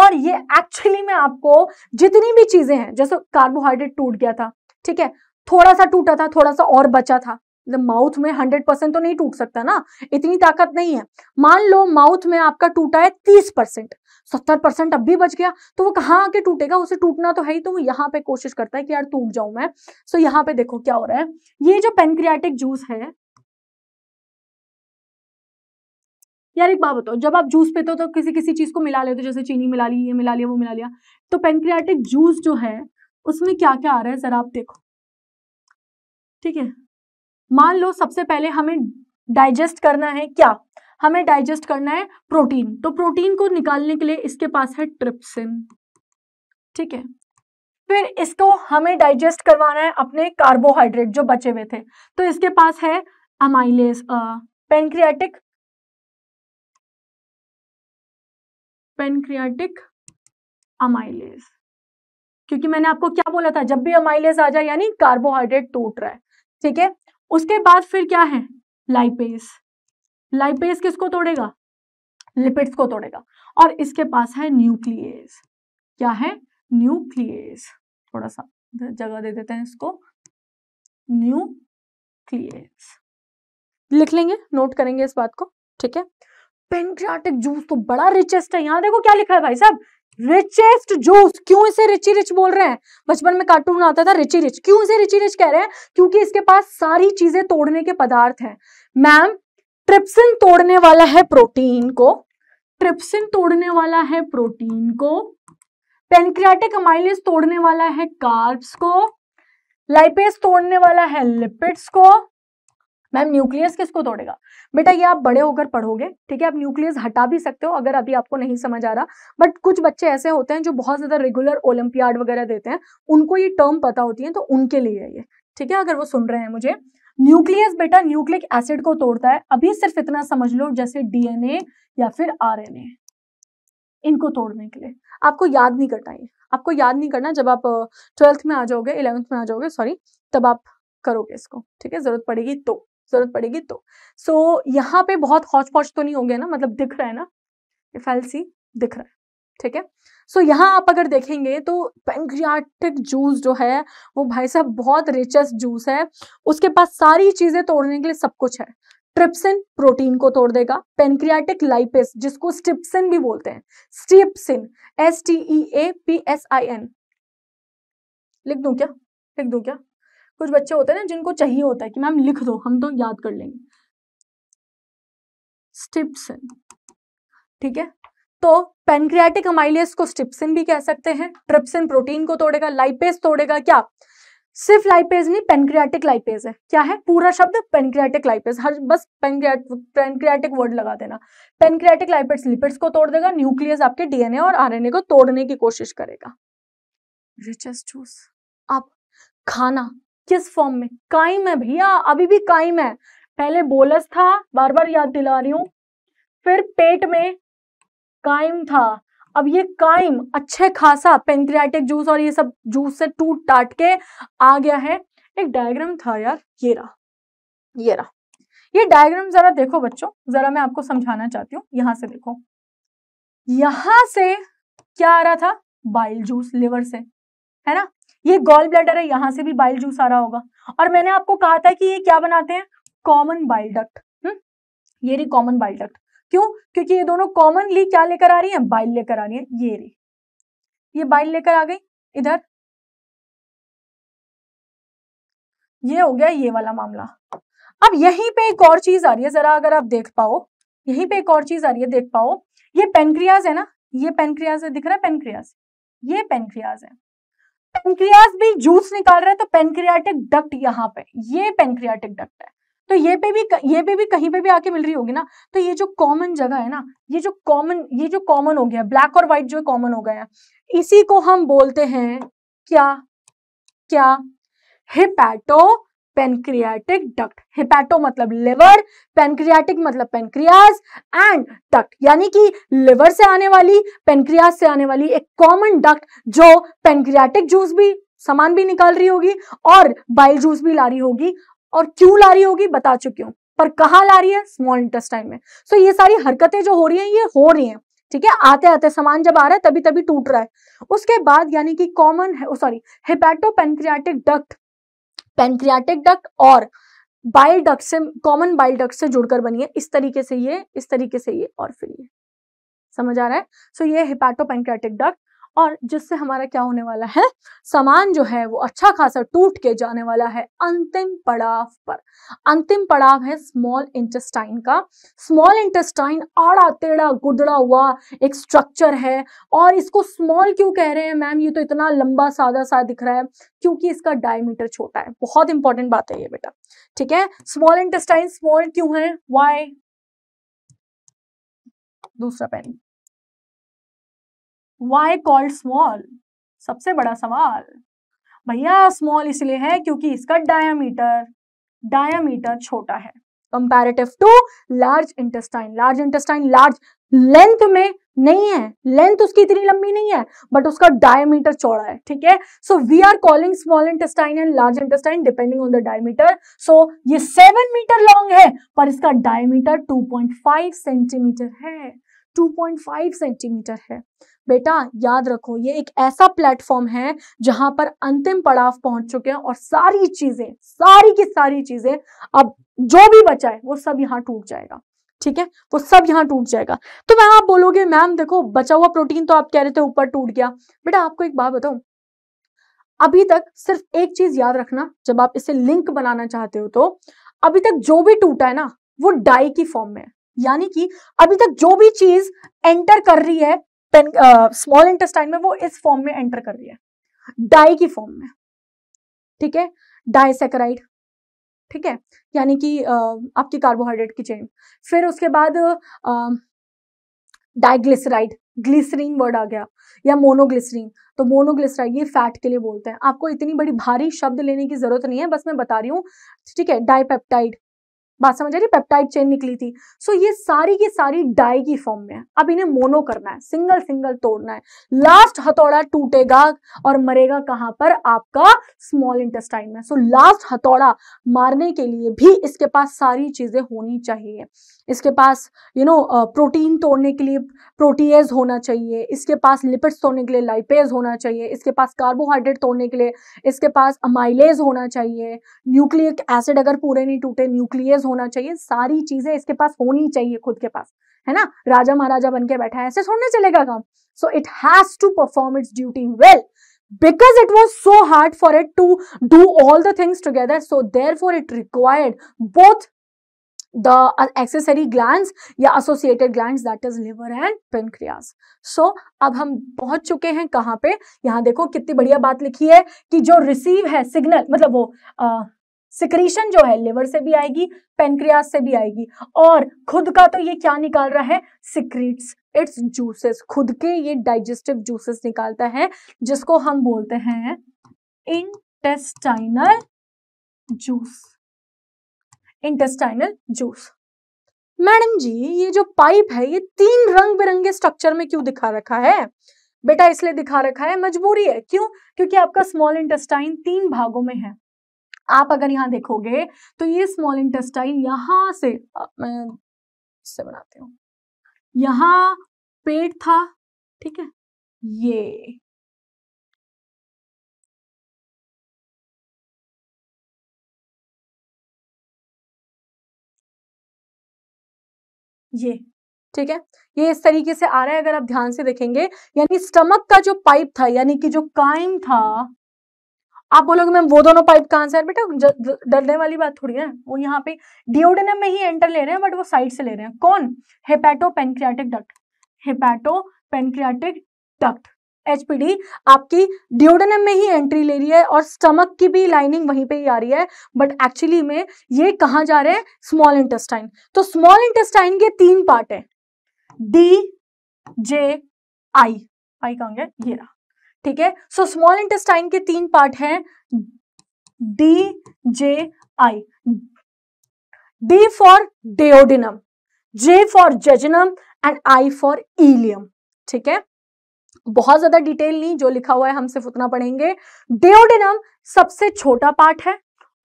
और ये एक्चुअली में आपको जितनी भी चीजें हैं जैसे कार्बोहाइड्रेट टूट गया था ठीक है थोड़ा सा टूटा था थोड़ा सा और बचा था माउथ में हंड्रेड परसेंट तो नहीं टूट सकता ना इतनी ताकत नहीं है मान लो माउथ में आपका टूटा है तीस परसेंट सत्तर परसेंट अब भी बच गया तो वो कहाँ आके टूटेगा उसे टूटना तो है ही तो वो यहाँ पे कोशिश करता है कि यार टूट जाऊं मैं सो यहाँ पे देखो क्या हो रहा है ये जो पेनक्रियाटिक जूस है यार एक बात बताओ जब आप जूस पीते हो तो किसी किसी चीज को मिला लेते हो जैसे चीनी मिला ली ये मिला लिया वो मिला लिया तो पेनक्रियाटिक जूस जो है उसमें क्या क्या आ रहा है जरा आप देखो ठीक है मान लो सबसे पहले हमें डाइजेस्ट करना है क्या हमें डाइजेस्ट करना है प्रोटीन तो प्रोटीन को निकालने के लिए इसके पास है ट्रिप्सिन ठीक है फिर इसको हमें डाइजेस्ट करवाना है अपने कार्बोहाइड्रेट जो बचे हुए थे तो इसके पास है अमाइलेज पेनक्रियाटिक पेनक्रियाटिक अमाइलेज क्योंकि मैंने आपको क्या बोला था जब भी अमाइलेज आ जाए यानी कार्बोहाइड्रेट टूट रहा है ठीक है उसके बाद फिर क्या है लाइपेस लाइपेस किसको तोड़ेगा लिपिड्स को तोड़ेगा और इसके पास है न्यूक्लियस क्या है न्यूक्लियस थोड़ा सा जगह दे देते हैं इसको न्यूक्लियस लिख लेंगे नोट करेंगे इस बात को ठीक है पेंट्रियाटिक जूस तो बड़ा रिचेस्ट है यहां देखो क्या लिखा है भाई साहब रिचेस्ट जूस क्यों इसे रिची रिच बोल रहे हैं बचपन में कार्टून आता था रिची रिच क्यों इसे रिची रिच कह रहे हैं क्योंकि इसके पास सारी चीजें तोड़ने के पदार्थ हैं मैम ट्रिप्सिन तोड़ने वाला है प्रोटीन को ट्रिप्सिन तोड़ने वाला है प्रोटीन को पेनक्रियाटिक अमाइलिस तोड़ने वाला है कार्ब्स को लाइपेस तोड़ने वाला है लिपिड्स को मैम न्यूक्लियस किसको तोड़ेगा बेटा ये आप बड़े होकर पढ़ोगे ठीक है आप न्यूक्लियस हटा भी सकते हो अगर अभी आपको नहीं समझ आ रहा बट कुछ बच्चे ऐसे होते हैं जो बहुत ज़्यादा रेगुलर ओलंपियाड वगैरह देते हैं उनको ये टर्म पता होती है तो उनके लिए है ये ठीक है अगर वो सुन रहे हैं मुझे न्यूक्लियस बेटा न्यूक्लिक एसिड को तोड़ता है अभी सिर्फ इतना समझ लो जैसे डीएनए या फिर आर इनको तोड़ने के लिए आपको याद नहीं करना ये आपको याद नहीं करना जब आप ट्वेल्थ में आ जाओगे इलेवेंथ में आ जाओगे सॉरी तब आप करोगे इसको ठीक है जरूरत पड़ेगी तो जरूरत पड़ेगी तो सो so, यहाँ पे बहुत हौच तो नहीं हो गया ना मतलब दिख रहा है ना इफ एल सी दिख रहा है ठीक है सो so, यहाँ आप अगर देखेंगे तो पेंक्रियाटिक जूस जो है वो भाई साहब बहुत रिचेस्ट जूस है उसके पास सारी चीजें तोड़ने के लिए सब कुछ है ट्रिप्सिन प्रोटीन को तोड़ देगा पेनक्रियाटिक लाइपिस जिसको स्टिप्सिन भी बोलते हैं steapsin S T E A P S I N लिख दू क्या लिख दू क्या कुछ बच्चे होते हैं ना जिनको चाहिए होता है कि मैम लिख दो हम तो याद कर लेंगे स्टिप्सन ठीक है तो पेनक्रियाटिक अमाइलियस को स्टिप्सिन भी कह सकते हैं ट्रिप्सिन प्रोटीन को तोड़ेगा लाइपेज तोड़ेगा क्या सिर्फ लाइपेज नहीं पेनक्रियाटिक लाइपेज है क्या है पूरा शब्द पेनक्रियाटिक लाइपेज हर बस पेनक्रियाटिक वर्ड लगा देना पेनक्रियाटिक लाइपेट्स लिपिड्स को तोड़ देगा न्यूक्लियस आपके डीएनए और आरएनए को तोड़ने की कोशिश करेगा रिचेस्ट जूस आप खाना किस फॉर्म में कायम है भैया अभी भी कायम है पहले बोलस था बार बार याद दिला रही हूं फिर पेट में कायम था अब ये कायम अच्छे खासा पेंथ्रियाटिक जूस और ये सब जूस से टूट टाट के आ गया है एक डायग्राम था यार ये रहा ये रहा ये डायग्राम जरा देखो बच्चों जरा मैं आपको समझाना चाहती हूँ यहां से देखो यहां से क्या आ रहा था बाइल जूस लिवर से है ना ये गॉल ब्लैडर है यहाँ से भी बाइल जूस आ रहा होगा और मैंने आपको कहा था कि ये क्या बनाते हैं कॉमन बाइल डक्ट ये रही कॉमन बाइल डक्ट क्यों क्योंकि ये दोनों कॉमनली क्या लेकर आ रही है बाइल लेकर आ रही है ये रही ये बाइल लेकर आ गई इधर ये हो गया ये वाला मामला अब यहीं पे एक और चीज आ रही है जरा अगर आप देख पाओ यहीं पे एक और चीज आ रही है देख पाओ ये पेनक्रियाज है ना ये पेनक्रियाज है दिख रहा है पेनक्रियाज ये पेनक्रियाज है पेनक्रियाज भी जूस निकाल रहा है तो पेनक्रियाटिक डक्ट यहाँ पे ये पेनक्रियाटिक डक्ट है तो ये पे भी ये पे भी कहीं पे भी आके मिल रही होगी ना तो ये जो कॉमन जगह है ना ये जो कॉमन ये जो कॉमन हो गया ब्लैक और व्हाइट जो कॉमन हो गया इसी को हम बोलते हैं क्या क्या हिपैटो पेनक्रियाटिक डक्ट हिपैटो मतलब लिवर पेनक्रियाटिक मतलब पेनक्रियाज एंड डक्ट यानी कि लिवर से आने वाली पेनक्रियाज से आने वाली एक कॉमन डक्ट जो पेनक्रियाटिक जूस भी सामान भी निकाल रही होगी और बाइल जूस भी ला रही होगी और क्यों ला रही होगी बता चुकी हूँ पर कहा ला रही है स्मॉल इंटेस्टाइन में सो ये सारी हरकतें जो हो रही हैं ये हो रही हैं ठीक है आते आते सामान जब आ रहा है तभी तभी टूट रहा है उसके बाद यानी कि कॉमन है sorry hepato pancreatic duct pancreatic duct और बाइल डक्ट से कॉमन बाइल डक्ट से जुड़कर बनी है इस तरीके से ये इस तरीके से ये और फिर ये समझ आ रहा है सो so, ये हिपैटो पेंक्रियाटिक डक्ट और जिससे हमारा क्या होने वाला है सामान जो है वो अच्छा खासा टूट के जाने वाला है अंतिम पड़ाव पर अंतिम पड़ाव है स्मॉल इंटेस्टाइन का स्मॉल इंटेस्टाइन आड़ा टेढ़ा गुदड़ा हुआ एक स्ट्रक्चर है और इसको स्मॉल क्यों कह रहे हैं मैम ये तो इतना लंबा सादा सा दिख रहा है क्योंकि इसका डायमीटर छोटा है बहुत इंपॉर्टेंट बात है ये बेटा ठीक है स्मॉल इंटेस्टाइन स्मॉल क्यों है वाई दूसरा पेन वाई कॉल्ड स्मॉल सबसे बड़ा सवाल भैया स्मॉल इसलिए है क्योंकि इसका डायमीटर डायमीटर छोटा है comparative to large intestine large intestine large length में नहीं है लेंथ उसकी इतनी लंबी नहीं है बट उसका डायमीटर चौड़ा है ठीक है so we are calling small intestine and large intestine depending on the diameter so ये सेवन मीटर लॉन्ग है पर इसका डायमीटर 2.5 सेंटीमीटर है 2.5 सेंटीमीटर है बेटा याद रखो ये एक ऐसा प्लेटफॉर्म है जहां पर अंतिम पड़ाव पहुंच चुके हैं और सारी चीजें सारी की सारी चीजें अब जो भी बचा है वो सब यहाँ टूट जाएगा ठीक है वो सब यहाँ टूट जाएगा तो मैम आप बोलोगे मैम देखो बचा हुआ प्रोटीन तो आप कह रहे थे ऊपर टूट गया बेटा आपको एक बात बताऊ अभी तक सिर्फ एक चीज याद रखना जब आप इसे लिंक बनाना चाहते हो तो अभी तक जो भी टूटा है ना वो डाई की फॉर्म में है यानी कि अभी तक जो भी चीज एंटर कर रही है स्मॉल इंटेस्टाइन में वो इस फॉर्म में एंटर कर रही है डाई की फॉर्म में ठीक है डाइसेकराइड ठीक है यानी कि आपकी कार्बोहाइड्रेट की चेन फिर उसके बाद डाइग्लिसराइड ग्लिसरीन वर्ड आ गया या मोनोग्लिसरीन तो मोनोग्लिसराइड ये फैट के लिए बोलते हैं आपको इतनी बड़ी भारी शब्द लेने की जरूरत नहीं है बस मैं बता रही हूँ ठीक है डाइपेप्टाइड बात समझ आ रही पेप्टाइड चेन निकली थी सो so, ये सारी की सारी डाई की फॉर्म में है अब इन्हें मोनो करना है सिंगल सिंगल तोड़ना है लास्ट हथौड़ा टूटेगा और मरेगा कहां पर आपका स्मॉल इंटेस्टाइन में सो so, लास्ट हथौड़ा मारने के लिए भी इसके पास सारी चीजें होनी चाहिए इसके पास यू नो प्रोटीन तोड़ने के लिए प्रोटीएज होना चाहिए इसके पास लिपिड्स तोड़ने के लिए लाइपेज होना चाहिए इसके पास कार्बोहाइड्रेट तोड़ने के लिए इसके पास अमाइलेज होना चाहिए न्यूक्लिक एसिड अगर पूरे नहीं टूटे न्यूक्लियस सक्सेस होना चाहिए सारी चीजें इसके पास होनी चाहिए खुद के पास है ना राजा महाराजा बन के बैठा है ऐसे छोड़ने चलेगा काम so it has to perform its duty well because it was so hard for it to do all the things together so therefore it required both the accessory gland या associated gland that is liver and pancreas so अब हम पहुंच चुके हैं कहाँ पे यहाँ देखो कितनी बढ़िया बात लिखी है कि जो रिसीव है सिग्नल मतलब वो uh, सिक्रीशन जो है लिवर से भी आएगी पेनक्रियास से भी आएगी और खुद का तो ये क्या निकाल रहा है सिक्रीट्स इट्स जूसेस खुद के ये डाइजेस्टिव जूसेस निकालता है जिसको हम बोलते हैं intestinal juice intestinal juice madam ji ये जो पाइप है ये तीन रंग बिरंगे स्ट्रक्चर में क्यों दिखा रखा है बेटा इसलिए दिखा रखा है मजबूरी है क्यों क्योंकि आपका स्मॉल इंटेस्टाइन तीन भागों में है आप अगर यहाँ देखोगे तो ये स्मॉल इंटेस्टाइन यहां से मैं इससे बनाती हूँ पेट था ठीक है ये ये ठीक है ये इस तरीके से आ रहा है अगर आप ध्यान से देखेंगे यानी स्टमक का जो पाइप था यानी कि जो काइम था आप बोलोगे मैम वो दोनों पाइप कहाँ से है बेटा डरने वाली बात थोड़ी है वो यहाँ पे डिओडेनम में ही एंटर ले रहे हैं बट वो साइड से ले रहे हैं कौन hepato pancreatic duct hepato pancreatic duct HPD आपकी डिओडेनम में ही एंट्री ले रही है और स्टमक की भी लाइनिंग वहीं पे ही आ रही है बट एक्चुअली में ये कहाँ जा रहे हैं स्मॉल इंटेस्टाइन तो स्मॉल इंटेस्टाइन के तीन पार्ट है डी जे आई आई कहेंगे ये रहा ठीक है सो स्मॉल इंटेस्टाइन के तीन पार्ट हैं D J I D for duodenum J for jejunum and I for ileum ठीक है बहुत ज्यादा डिटेल नहीं जो लिखा हुआ है हम सिर्फ उतना पढ़ेंगे डेओडिनम सबसे छोटा पार्ट है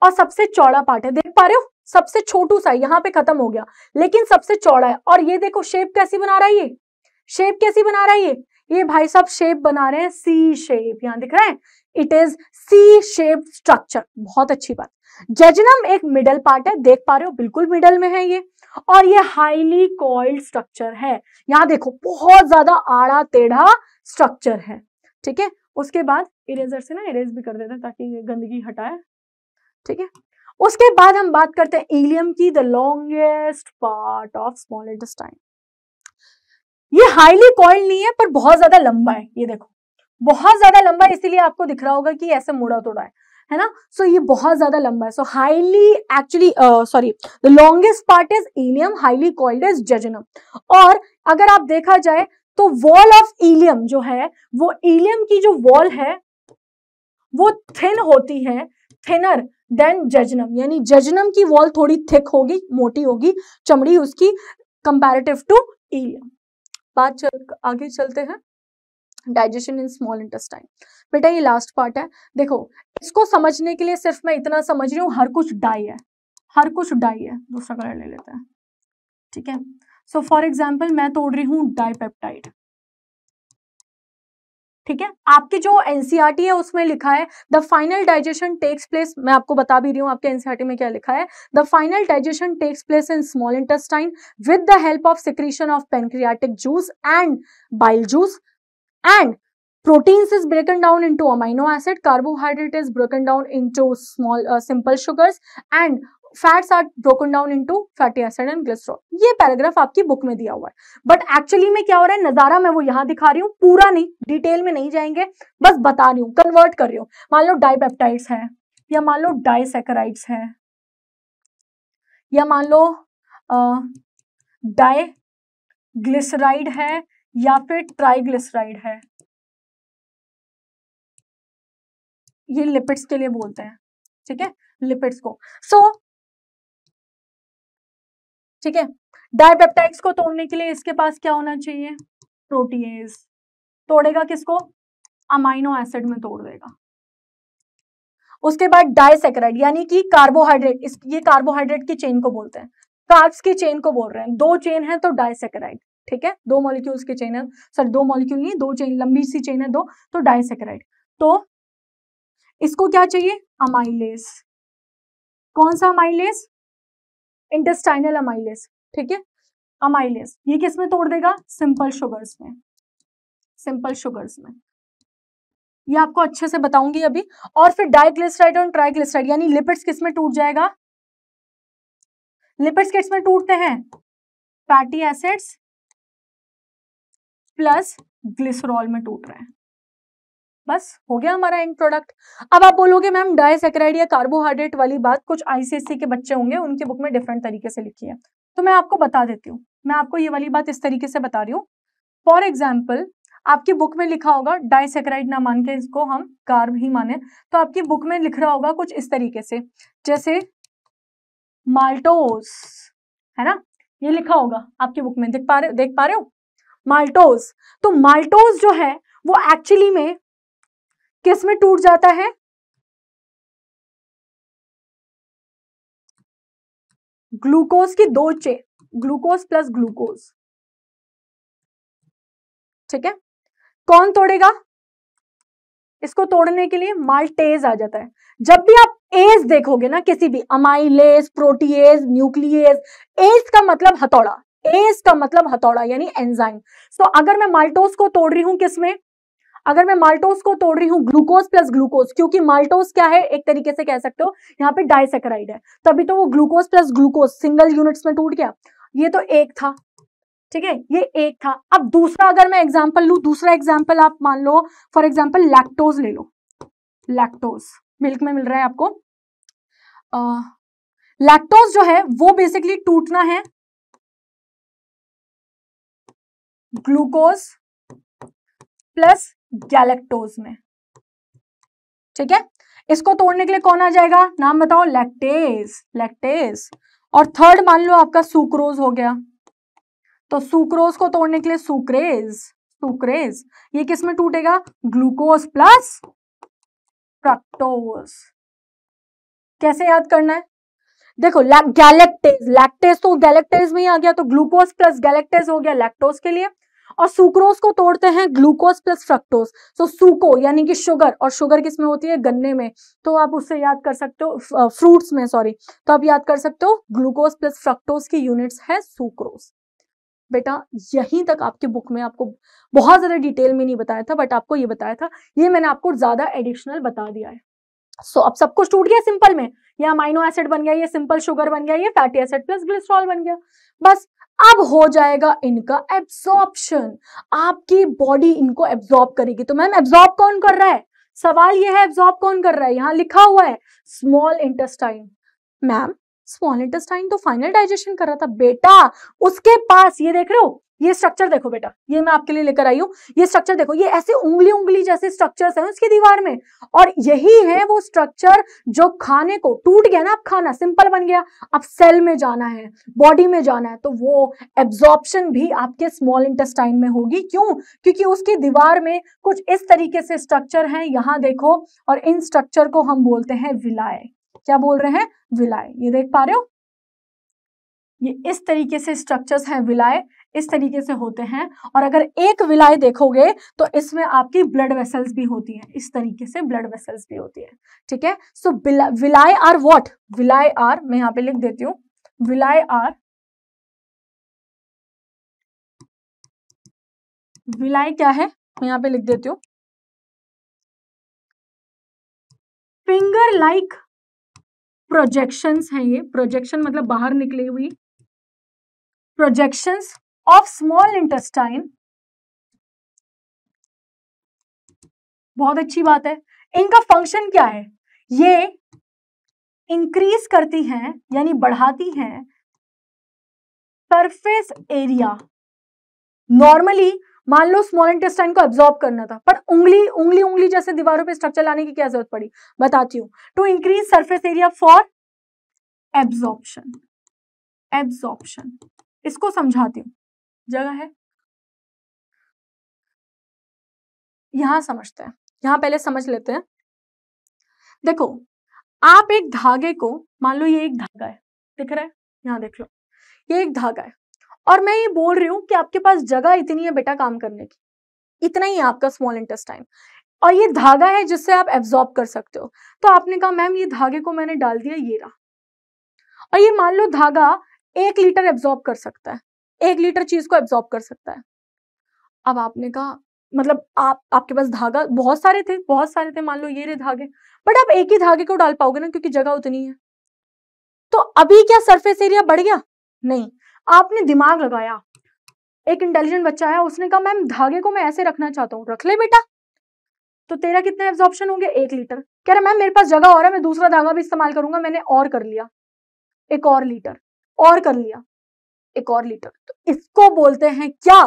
और सबसे चौड़ा पार्ट है देख पा रहे हो सबसे छोटू सा यहां पे खत्म हो गया लेकिन सबसे चौड़ा है और ये देखो शेप कैसी बना रहा है ये शेप कैसी बना रहा है ये ये भाई साहब शेप बना रहे हैं सी शेप यहाँ दिख रहा है it is C shape structure बहुत अच्छी बात जजनम एक मिडल पार्ट है देख पा रहे हो बिल्कुल मिडल में है ये और ये हाईली कॉइल्ड स्ट्रक्चर है यहाँ देखो बहुत ज्यादा आड़ा टेढ़ा स्ट्रक्चर है ठीक है उसके बाद इरेजर से ना इरेज भी कर देते हैं ताकि गंदगी हटाए ठीक है उसके बाद हम बात करते हैं एलियम की the longest part of small time ये हाईली कॉइल नहीं है पर बहुत ज्यादा लंबा है ये देखो बहुत ज्यादा लंबा है इसीलिए आपको दिख रहा होगा कि ऐसे मुड़ा तोड़ा है है ना सो so, ये बहुत ज्यादा लंबा है so highly actually sorry the longest part is ileum highly coiled is jejunum और अगर आप देखा जाए तो वॉल ऑफ इलियम जो है वो इलियम की जो वॉल है वो थिन होती है थिनर देन जजनम यानी जजनम की वॉल थोड़ी थिक होगी मोटी होगी चमड़ी उसकी कंपेरेटिव टू इलियम बात चल आगे चलते हैं डाइजेशन इन स्मॉल इंटेस्टाइन बेटा ये लास्ट पार्ट है देखो इसको समझने के लिए सिर्फ मैं इतना समझ रही हूँ हर कुछ डाई है हर कुछ डाई है दूसरा कलर ले लेते हैं ठीक है सो फॉर एग्जाम्पल मैं तोड़ रही हूँ डाईपेप्टाइड ठीक है आपकी जो एनसीआरटी e है उसमें लिखा है the final digestion takes place मैं आपको बता भी रही हूँ आपके एनसीआरटी e में क्या लिखा है the final digestion takes place in small intestine with the help of secretion of pancreatic juice and bile juice and proteins is broken down into amino acid carbohydrate is broken down into small uh, simple sugars and fats are broken down into fatty acid and glycerol ये पैराग्राफ आपकी बुक में दिया हुआ है बट एक्चुअली में क्या हो रहा है नजारा मैं वो यहाँ दिखा रही हूँ पूरा नहीं डिटेल में नहीं जाएंगे बस बता रही हूँ कन्वर्ट कर रही हूँ मान लो डाइपेप्टाइड्स है या मान लो डाइसेकराइड्स है या मान लो डाई ग्लिसराइड है या फिर ट्राइग्लिसराइड है ये लिपिड्स के लिए बोलते हैं ठीक है लिपिड्स को सो so, ठीक है डायपेप्टाइड्स को तोड़ने के लिए इसके पास क्या होना चाहिए प्रोटीज तोड़ेगा किसको अमाइनो एसिड में तोड़ देगा उसके बाद डाइसेक्राइड यानी कि कार्बोहाइड्रेट इस ये कार्बोहाइड्रेट की चेन को बोलते हैं कार्ब्स की चेन को बोल रहे हैं दो चेन है तो डाइसेक्राइड ठीक है दो मॉलिक्यूल्स की चेन है सॉरी दो मॉलिक्यूल नहीं दो चेन लंबी सी चेन है दो तो डाइसेक्राइड तो इसको क्या चाहिए अमाइलेस कौन सा अमाइलेस इंटेस्टाइनल अमाइलेस ठीक है अमाइलेस ये किस में तोड़ देगा सिंपल शुगर्स में सिंपल शुगर्स में ये आपको अच्छे से बताऊंगी अभी और फिर डाइग्लिसराइड और ट्राइग्लिसराइड यानी लिपिड्स किस में टूट जाएगा लिपिड्स किस में टूटते हैं फैटी एसिड्स प्लस ग्लिसरॉल में टूट रहे हैं बस हो गया हमारा एंड प्रोडक्ट अब आप बोलोगे मैम डायसेक्राइड या कार्बोहाइड्रेट वाली बात कुछ आईसीएससी के बच्चे होंगे उनके बुक में डिफरेंट तरीके से लिखी है तो मैं आपको बता देती हूँ मैं आपको ये वाली बात इस तरीके से बता रही हूँ फॉर एग्जाम्पल आपकी बुक में लिखा होगा डाइसेक्राइड ना मान के इसको हम कार्ब ही माने तो आपकी बुक में लिख रहा होगा कुछ इस तरीके से जैसे माल्टोस है ना ये लिखा होगा आपकी बुक में देख पा रहे देख पा रहे हो माल्टोज तो माल्टोज जो है वो एक्चुअली में किस में टूट जाता है ग्लूकोज की दो चे ग्लूकोज प्लस ग्लूकोज ठीक है कौन तोड़ेगा इसको तोड़ने के लिए माल्टेज आ जाता है जब भी आप एज देखोगे ना किसी भी अमाइलेज प्रोटीएज न्यूक्लियस एज का मतलब हथौड़ा एज का मतलब हथौड़ा यानी एंजाइम सो तो अगर मैं माल्टोज को तोड़ रही हूं किसमें अगर मैं माल्टोज को तोड़ रही हूँ ग्लूकोज प्लस ग्लूकोज क्योंकि माल्टोज क्या है एक तरीके से कह सकते हो यहाँ पे डाइसेक्राइड है तभी तो वो glucose plus glucose single units में टूट गया ये तो एक था ठीक है ये एक था अब दूसरा अगर मैं एग्जाम्पल लू दूसरा एग्जाम्पल आप मान लो फॉर एग्जाम्पल लैक्टोज ले लो लैक्टोज मिल्क में मिल रहा है आपको लैक्टोज जो है वो बेसिकली टूटना है ग्लूकोज प्लस गैलेक्टोज में ठीक है इसको तोड़ने के लिए कौन आ जाएगा नाम बताओ लैक्टेज लैक्टेज और थर्ड मान लो आपका सुक्रोज हो गया तो सुक्रोज को तोड़ने के लिए सुक्रेज सुक्रेज ये किस में टूटेगा ग्लूकोज प्लस फ्रक्टोज कैसे याद करना है देखो गैलेक्टेज लैक्टेज तो गैलेक्टेज में ही आ गया तो ग्लूकोज प्लस गैलेक्टेज हो गया लैक्टोज के लिए और सुक्रोज को तोड़ते हैं ग्लूकोज प्लस फ्रक्टोज सो सुको यानी कि शुगर और शुगर किस में होती है गन्ने में तो आप उससे याद कर सकते हो फ्रूट्स में सॉरी तो आप याद कर सकते हो ग्लूकोज प्लस फ्रक्टोज की यूनिट्स है सुक्रोज बेटा यहीं तक आपके बुक में आपको बहुत ज़्यादा डिटेल में नहीं बताया था बट आपको ये बताया था ये मैंने आपको ज़्यादा एडिशनल बता दिया है सो so, अब सब कुछ टूट गया सिंपल में या अमाइनो एसिड बन गया ये सिंपल शुगर बन गया ये फैटी एसिड प्लस ग्लिस्ट्रॉल बन गया बस अब हो जाएगा इनका एब्जॉर्प्शन आपकी बॉडी इनको एब्जॉर्ब करेगी तो मैम एब्जॉर्ब कौन कर रहा है सवाल यह है एब्जॉर्ब कौन कर रहा है यहां लिखा हुआ है small intestine ma'am small intestine तो फाइनल डाइजेशन कर रहा था बेटा उसके पास ये देख रहे हो ये स्ट्रक्चर देखो बेटा ये मैं आपके लिए लेकर आई हूँ ये स्ट्रक्चर देखो ये ऐसे उंगली उंगली जैसे स्ट्रक्चर्स हैं उसकी दीवार में और यही है वो स्ट्रक्चर जो खाने को टूट गया ना अब खाना सिंपल बन गया अब सेल में जाना है बॉडी में जाना है तो वो एब्जॉर्प्शन भी आपके स्मॉल इंटेस्टाइन में होगी क्यों क्योंकि उसकी दीवार में कुछ इस तरीके से स्ट्रक्चर है यहाँ देखो और इन स्ट्रक्चर को हम बोलते हैं विलाय क्या बोल रहे हैं विलाय ये देख पा रहे हो ये इस तरीके से स्ट्रक्चर्स हैं विलाय इस तरीके से होते हैं और अगर एक विलाय देखोगे तो इसमें आपकी ब्लड वेसल्स भी होती हैं इस तरीके से ब्लड वेसल्स भी होती है ठीक है so villi are what villi are मैं यहां पे लिख देती हूं विलाय आर विलाय क्या है मैं यहां पे लिख देती हूँ फिंगर लाइक प्रोजेक्शंस हैं ये प्रोजेक्शन मतलब बाहर निकली हुई प्रोजेक्शंस ऑफ स्मॉल इंटेस्टाइन बहुत अच्छी बात है इनका फंक्शन क्या है ये इंक्रीज करती हैं यानी बढ़ाती हैं सरफेस एरिया नॉर्मली मान लो स्मॉल इंटेस्टाइन को एब्जॉर्ब करना था पर उंगली उंगली उंगली जैसे दीवारों पे स्ट्रक्चर लाने की क्या जरूरत पड़ी बताती हूँ to increase surface area for absorption absorption इसको समझाती हूँ जगह है यहां समझते हैं यहां पहले समझ लेते हैं देखो आप एक धागे को मान लो ये एक धागा है दिख रहा है यहां देख लो ये एक धागा है और मैं ये बोल रही हूँ कि आपके पास जगह इतनी है बेटा काम करने की इतना ही है आपका स्मॉल इंटेस्टाइन और ये धागा है जिससे आप एब्जॉर्ब कर सकते हो तो आपने कहा मैम ये धागे को मैंने डाल दिया ये रहा और ये मान लो धागा एक लीटर एब्जॉर्ब कर सकता है एक लीटर चीज को एब्जॉर्ब कर सकता है अब आपने कहा मतलब आप आपके पास धागा बहुत सारे थे बहुत सारे थे मान लो ये रहे धागे बट आप एक ही धागे को डाल पाओगे ना क्योंकि जगह उतनी है तो अभी क्या सरफेस एरिया बढ़ गया नहीं आपने दिमाग लगाया एक इंटेलिजेंट बच्चा आया उसने कहा मैम धागे को मैं ऐसे रखना चाहता हूँ रख ले बेटा तो तेरा कितने एब्जॉर्प्शन होंगे एक लीटर कह रहा मैम मेरे पास जगह और है मैं दूसरा धागा भी इस्तेमाल करूंगा मैंने और कर लिया एक और लीटर और कर लिया एक और लीटर तो इसको बोलते हैं क्या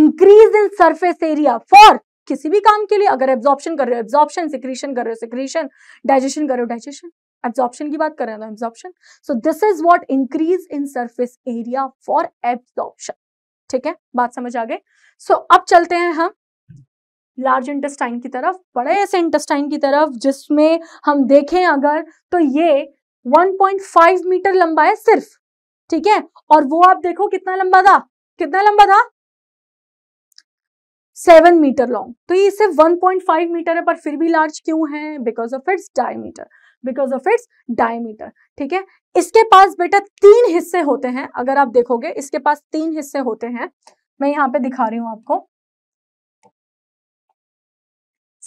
increase in surface area for किसी भी काम के लिए अगर एब्जॉर्प्शन कर रहे हो एब्जॉर्प्शन सिक्रीशन कर रहे हो सिक्रीशन डाइजेशन कर रहे हो डाइजेशन एब्जॉर्प्शन की बात कर रहे हैं तो absorption so this is what increase in surface area for absorption ठीक है बात समझ आ गई सो अब चलते हैं हम लार्ज इंटेस्टाइन की तरफ बड़े ऐसे इंटेस्टाइन की तरफ जिसमें हम देखें अगर तो ये 1.5 मीटर लंबा है सिर्फ ठीक है और वो आप देखो कितना लंबा था कितना लंबा था सेवन मीटर लॉन्ग तो ये सिर्फ 1.5 मीटर है पर फिर भी लार्ज क्यों है because of its diameter because of its diameter ठीक है इसके पास बेटा तीन हिस्से होते हैं अगर आप देखोगे इसके पास तीन हिस्से होते हैं मैं यहाँ पे दिखा रही हूं आपको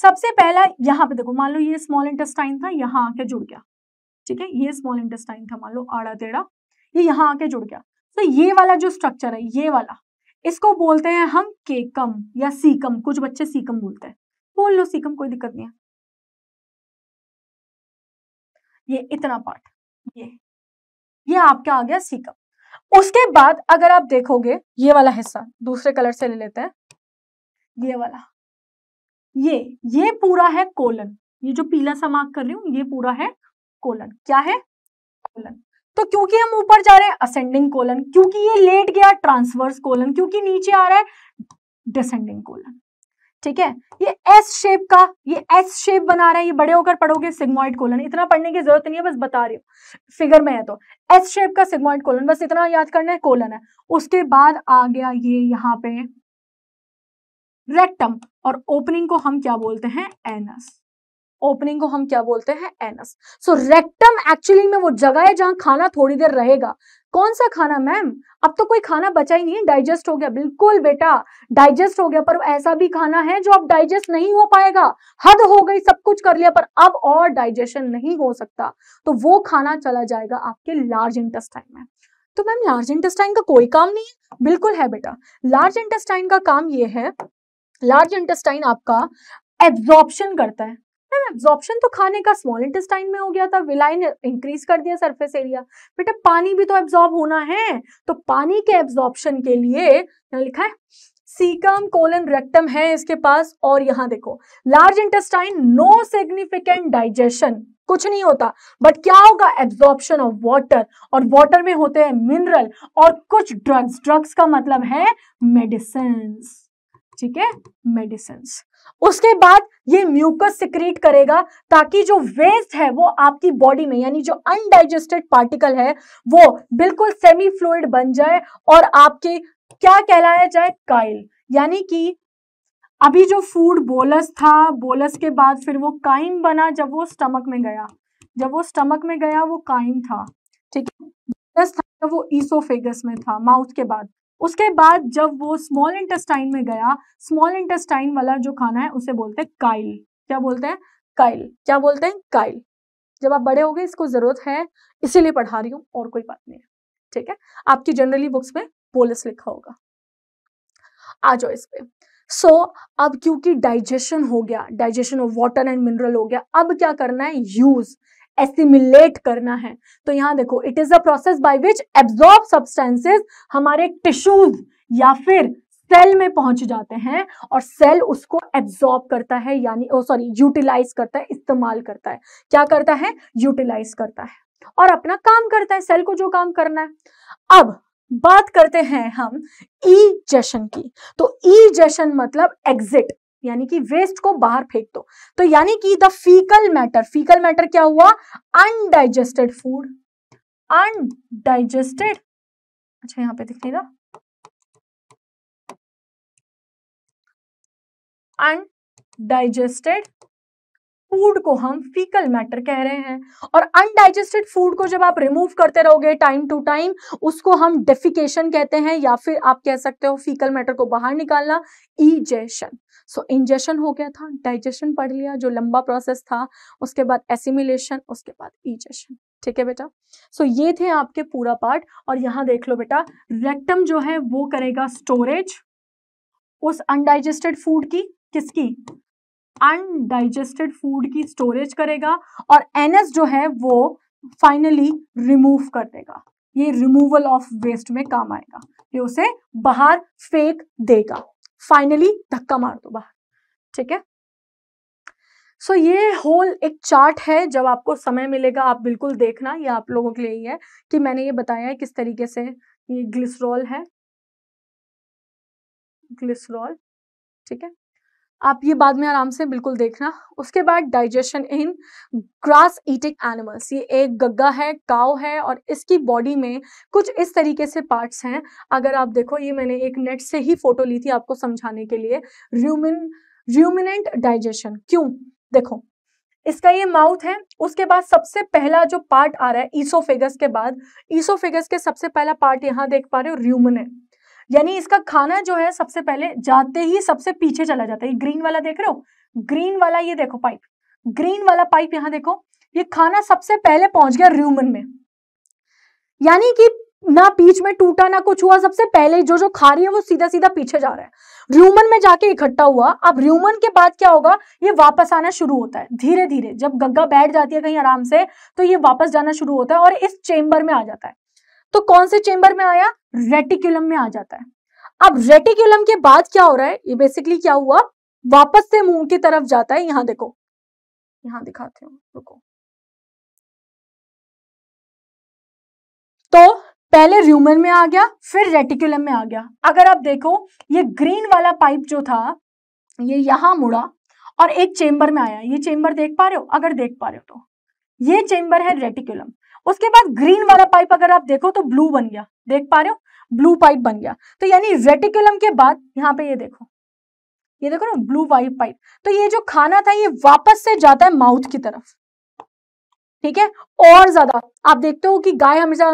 सबसे पहला यहाँ पे देखो मान लो ये स्मॉल इंटेस्टाइन था यहाँ आके जुड़ गया ठीक है ये स्मॉल इंटेस्टाइन था मान लो आड़ा तेड़ा ये यहाँ आके जुड़ गया तो ये वाला जो स्ट्रक्चर है ये वाला इसको बोलते हैं हम केकम या सीकम कुछ बच्चे सीकम बोलते हैं बोल लो सीकम कोई दिक्कत नहीं है ये इतना पार्ट ये ये आपका आ गया सी कप उसके बाद अगर आप देखोगे ये वाला हिस्सा दूसरे कलर से ले लेते हैं ये वाला ये ये पूरा है कोलन ये जो पीला सा मार्क कर रही हूं ये पूरा है कोलन क्या है कोलन तो क्योंकि हम ऊपर जा रहे हैं असेंडिंग कोलन क्योंकि ये लेट गया ट्रांसवर्स कोलन क्योंकि नीचे आ रहा है डिसेंडिंग कोलन ठीक है ये एस शेप का ये एस शेप बना रहे हैं ये बड़े होकर पढ़ोगे सिग्मोइड कोलन इतना पढ़ने की जरूरत नहीं है बस बता रही हूँ फिगर में है तो एस शेप का सिग्मोइड कोलन बस इतना याद करना है कोलन है उसके बाद आ गया ये यहाँ पे रेक्टम और ओपनिंग को हम क्या बोलते हैं एनस ओपनिंग को हम क्या बोलते हैं एनस सो रेक्टम एक्चुअली में वो जगह है जहां खाना थोड़ी देर रहेगा कौन सा खाना मैम अब तो कोई खाना बचा ही नहीं है डाइजेस्ट हो गया बिल्कुल बेटा डाइजेस्ट हो गया पर ऐसा भी खाना है जो अब डाइजेस्ट नहीं हो पाएगा हद हो गई सब कुछ कर लिया पर अब और डाइजेशन नहीं हो सकता तो वो खाना चला जाएगा आपके लार्ज इंटेस्टाइन में तो मैम लार्ज इंटेस्टाइन का कोई काम नहीं है बिल्कुल है बेटा लार्ज इंटेस्टाइन का काम ये है लार्ज इंटेस्टाइन आपका एब्जॉर्प्शन करता है मैम एब्जॉर्प्शन तो खाने का स्मॉल इंटेस्टाइन में हो गया था विलाइन इंक्रीज कर दिया सरफेस एरिया बेटा पानी भी तो एब्जॉर्ब होना है तो पानी के एब्जॉर्प्शन के लिए यहाँ लिखा है सीकम कोलन रेक्टम है इसके पास और यहां देखो large intestine no significant digestion कुछ नहीं होता बट क्या होगा एब्जॉर्प्शन ऑफ वाटर और वाटर में होते हैं मिनरल और कुछ ड्रग्स ड्रग्स का मतलब है मेडिसिन ठीक है मेडिसिन उसके बाद ये म्यूकस सिक्रीट करेगा ताकि जो वेस्ट है वो आपकी बॉडी में यानी जो अनडाइजेस्टेड पार्टिकल है वो बिल्कुल सेमी फ्लूड बन जाए और आपके क्या कहलाया जाए काइल यानी कि अभी जो फूड बोलस था बोलस के बाद फिर वो काइम बना जब वो स्टमक में गया जब वो स्टमक में गया वो काइम था ठीक है बोलस था वो ईसोफेगस में था माउथ के बाद उसके बाद जब वो स्मॉल इंटेस्टाइन में गया स्मॉल इंटेस्टाइन वाला जो खाना है उसे बोलते हैं काइल क्या बोलते हैं काइल क्या बोलते हैं काइल जब आप बड़े हो गए इसको जरूरत है इसीलिए पढ़ा रही हूँ और कोई बात नहीं है ठीक है आपकी जनरली बुक्स में पोलिस लिखा होगा आ जाओ इस पे सो so, अब क्योंकि डाइजेशन हो गया digestion of water and mineral हो गया अब क्या करना है यूज एसिमिलेट करना है तो यहां देखो it is a process by which absorb substances हमारे टिश्यूज या फिर सेल में पहुंच जाते हैं और सेल उसको एब्जॉर्ब करता है यानी ओ सॉरी यूटिलाइज करता है इस्तेमाल करता है क्या करता है यूटिलाइज करता है और अपना काम करता है सेल को जो काम करना है अब बात करते हैं हम ई जशन की तो ई जशन मतलब एग्जिट यानी कि वेस्ट को बाहर फेंक दो तो यानी कि the faecal matter faecal matter क्या हुआ अनडाइजेस्टेड फूड अनडाइजेस्टेड अच्छा यहां पे दिख अनडाइजेस्टेड फूड को हम फीकल मैटर कह रहे हैं और अनडाइजेस्टेड फूड को जब आप रिमूव करते रहोगे टाइम टू टाइम उसको हम डेफिकेशन कहते हैं या फिर आप कह सकते हो फीकल मैटर को बाहर निकालना इजेशन सो इंजेशन हो गया था डाइजेशन पढ़ लिया जो लंबा प्रोसेस था उसके बाद एसिमिलेशन उसके बाद इजेशन ठीक है बेटा सो so, ये थे आपके पूरा पार्ट और यहां देख लो बेटा रेक्टम जो है वो करेगा स्टोरेज उस अनडाइजेस्टेड फूड की किसकी अनडाइजेस्टेड फूड की स्टोरेज करेगा और एनएस जो है वो फाइनली रिमूव कर देगा ये रिमूवल ऑफ वेस्ट में काम आएगा ये उसे बाहर फेंक देगा फाइनली धक्का मार दो बाहर ठीक है सो so, ये होल एक चार्ट है जब आपको समय मिलेगा आप बिल्कुल देखना ये आप लोगों के लिए ही है कि मैंने ये बताया है किस तरीके से ये ग्लिसरॉल है ग्लिसरॉल ठीक है आप ये बाद में आराम से बिल्कुल देखना उसके बाद digestion in grass eating animals ये एक गग्गा है काव है और इसकी बॉडी में कुछ इस तरीके से पार्ट्स हैं अगर आप देखो ये मैंने एक नेट से ही फोटो ली थी आपको समझाने के लिए र्यूमिन र्यूमिनेंट डाइजेशन क्यों देखो इसका ये माउथ है उसके बाद सबसे पहला जो पार्ट आ रहा है ईसोफेगस के बाद ईसोफेगस के सबसे पहला पार्ट यहाँ देख पा रहे हो र्यूमिनेंट यानी इसका खाना जो है सबसे पहले जाते ही सबसे पीछे चला जाता है ग्रीन वाला देख रहे हो ग्रीन वाला ये देखो पाइप ग्रीन वाला पाइप यहां देखो ये खाना सबसे पहले पहुंच गया र्यूमन में यानी कि ना बीच में टूटा ना कुछ हुआ सबसे पहले जो जो खा रही है वो सीधा सीधा पीछे जा रहा है र्यूमन में जाके इकट्ठा हुआ अब र्यूमन के बाद क्या होगा ये वापस आना शुरू होता है धीरे धीरे जब गग्गा बैठ जाती है कहीं आराम से तो ये वापस जाना शुरू होता है और इस चेंबर में आ जाता है तो कौन से चेंबर में आया रेटिकुलम में आ जाता है अब रेटिकुलम के बाद क्या हो रहा है ये बेसिकली क्या हुआ वापस से मुंह की तरफ जाता है यहां देखो यहां दिखाते हो रुको तो पहले र्यूमन में आ गया फिर रेटिकुलम में आ गया अगर आप देखो ये ग्रीन वाला पाइप जो था ये यहां मुड़ा और एक चेंबर में आया ये चेंबर देख पा रहे हो अगर देख पा रहे हो तो ये चेंबर है रेटिकुलम उसके बाद ग्रीन वाला पाइप अगर आप देखो तो ब्लू बन गया देख पा रहे हो ब्लू पाइप बन गया तो यानी रेटिकुलम के बाद यहाँ पे ये देखो ये देखो ना ब्लू वाइट पाइप तो ये जो खाना था ये वापस से जाता है माउथ की तरफ ठीक है और ज्यादा आप देखते हो कि गाय हमेशा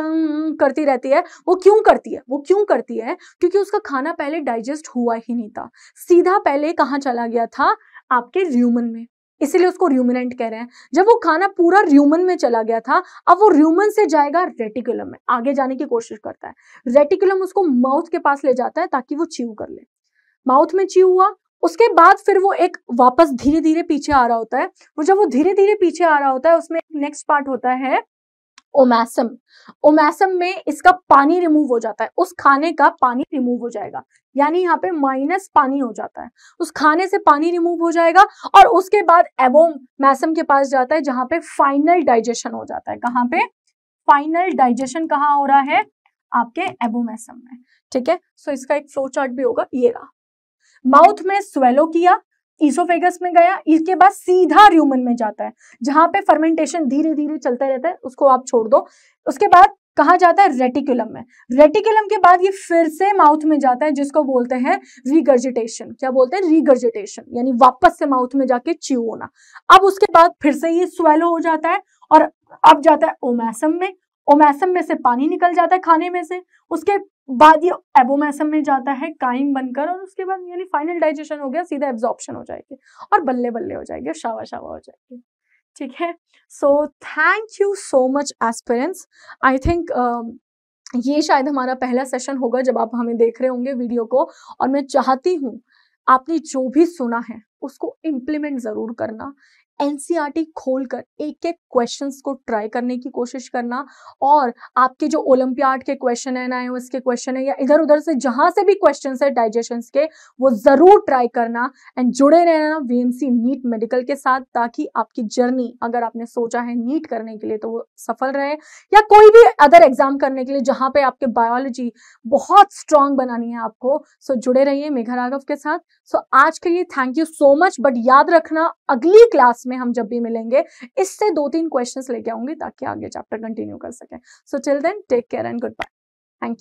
करती रहती है वो क्यों करती है वो क्यों करती है क्योंकि उसका खाना पहले डाइजेस्ट हुआ ही नहीं था सीधा पहले कहाँ चला गया था आपके ह्यूमन में इसीलिए उसको र्यूमिनेंट कह रहे हैं जब वो खाना पूरा र्यूमन में चला गया था अब वो र्यूमन से जाएगा रेटिकुलम में आगे जाने की कोशिश करता है रेटिकुलम उसको माउथ के पास ले जाता है ताकि वो च्यू कर ले माउथ में च्यू हुआ उसके बाद फिर वो एक वापस धीरे धीरे पीछे आ रहा होता है वो जब वो धीरे धीरे पीछे आ रहा होता है उसमें नेक्स्ट पार्ट होता है ओमैसम ओमैसम में इसका पानी रिमूव हो जाता है उस खाने का पानी रिमूव हो जाएगा यानी यहाँ पे माइनस पानी हो जाता है उस खाने से पानी रिमूव हो जाएगा और उसके बाद एवोम मैसम के पास जाता है जहां पे फाइनल डाइजेशन हो जाता है कहाँ पे फाइनल डाइजेशन कहाँ हो रहा है आपके एबोमैसम में ठीक है सो इसका एक फ्लो चार्ट भी होगा ये रहा माउथ में स्वेलो किया ईसोफेगस में गया इसके बाद सीधा र्यूमन में जाता है जहां पे फर्मेंटेशन धीरे धीरे चलता रहता है उसको आप छोड़ दो उसके बाद कहा जाता है रेटिकुलम में रेटिकुलम के बाद ये फिर से माउथ में जाता है जिसको बोलते हैं रिगर्जिटेशन क्या बोलते हैं रिगर्जिटेशन यानी वापस से माउथ में जाके च्यू होना अब उसके बाद फिर से ये स्वेलो हो जाता है और अब जाता है ओमैसम में ओमैसम में से पानी निकल जाता है खाने में से उसके बाद ये एबोमैसम में जाता है काइम बनकर और उसके बाद यानी फाइनल डाइजेशन हो गया सीधा एब्जॉर्प्शन हो जाएगी और बल्ले बल्ले हो जाएगी शावा शावा हो जाएगी ठीक है so thank you so much एस्पेरेंस आई थिंक ये शायद हमारा पहला सेशन होगा जब आप हमें देख रहे होंगे वीडियो को और मैं चाहती हूँ आपने जो भी सुना है उसको इम्प्लीमेंट ज़रूर करना एनसीआरटी खोलकर एक एक क्वेश्चंस को ट्राई करने की कोशिश करना और आपके जो ओलंपियाड के क्वेश्चन है ना के क्वेश्चन है या इधर उधर से जहां से भी क्वेश्चन है डाइजेशन के वो जरूर ट्राई करना एंड जुड़े रहना वीएमसी नीट मेडिकल के साथ ताकि आपकी जर्नी अगर आपने सोचा है नीट करने के लिए तो वो सफल रहे या कोई भी अदर एग्जाम करने के लिए जहां पे आपके बायोलॉजी बहुत स्ट्रांग बनानी है आपको सो जुड़े रहिए मेघा राघव के साथ सो आज के लिए thank you so much but याद रखना अगली क्लास में हम जब भी मिलेंगे इससे दो तीन क्वेश्चंस लेके आऊंगी ताकि आगे चैप्टर कंटिन्यू कर सकें so chill then take care and good bye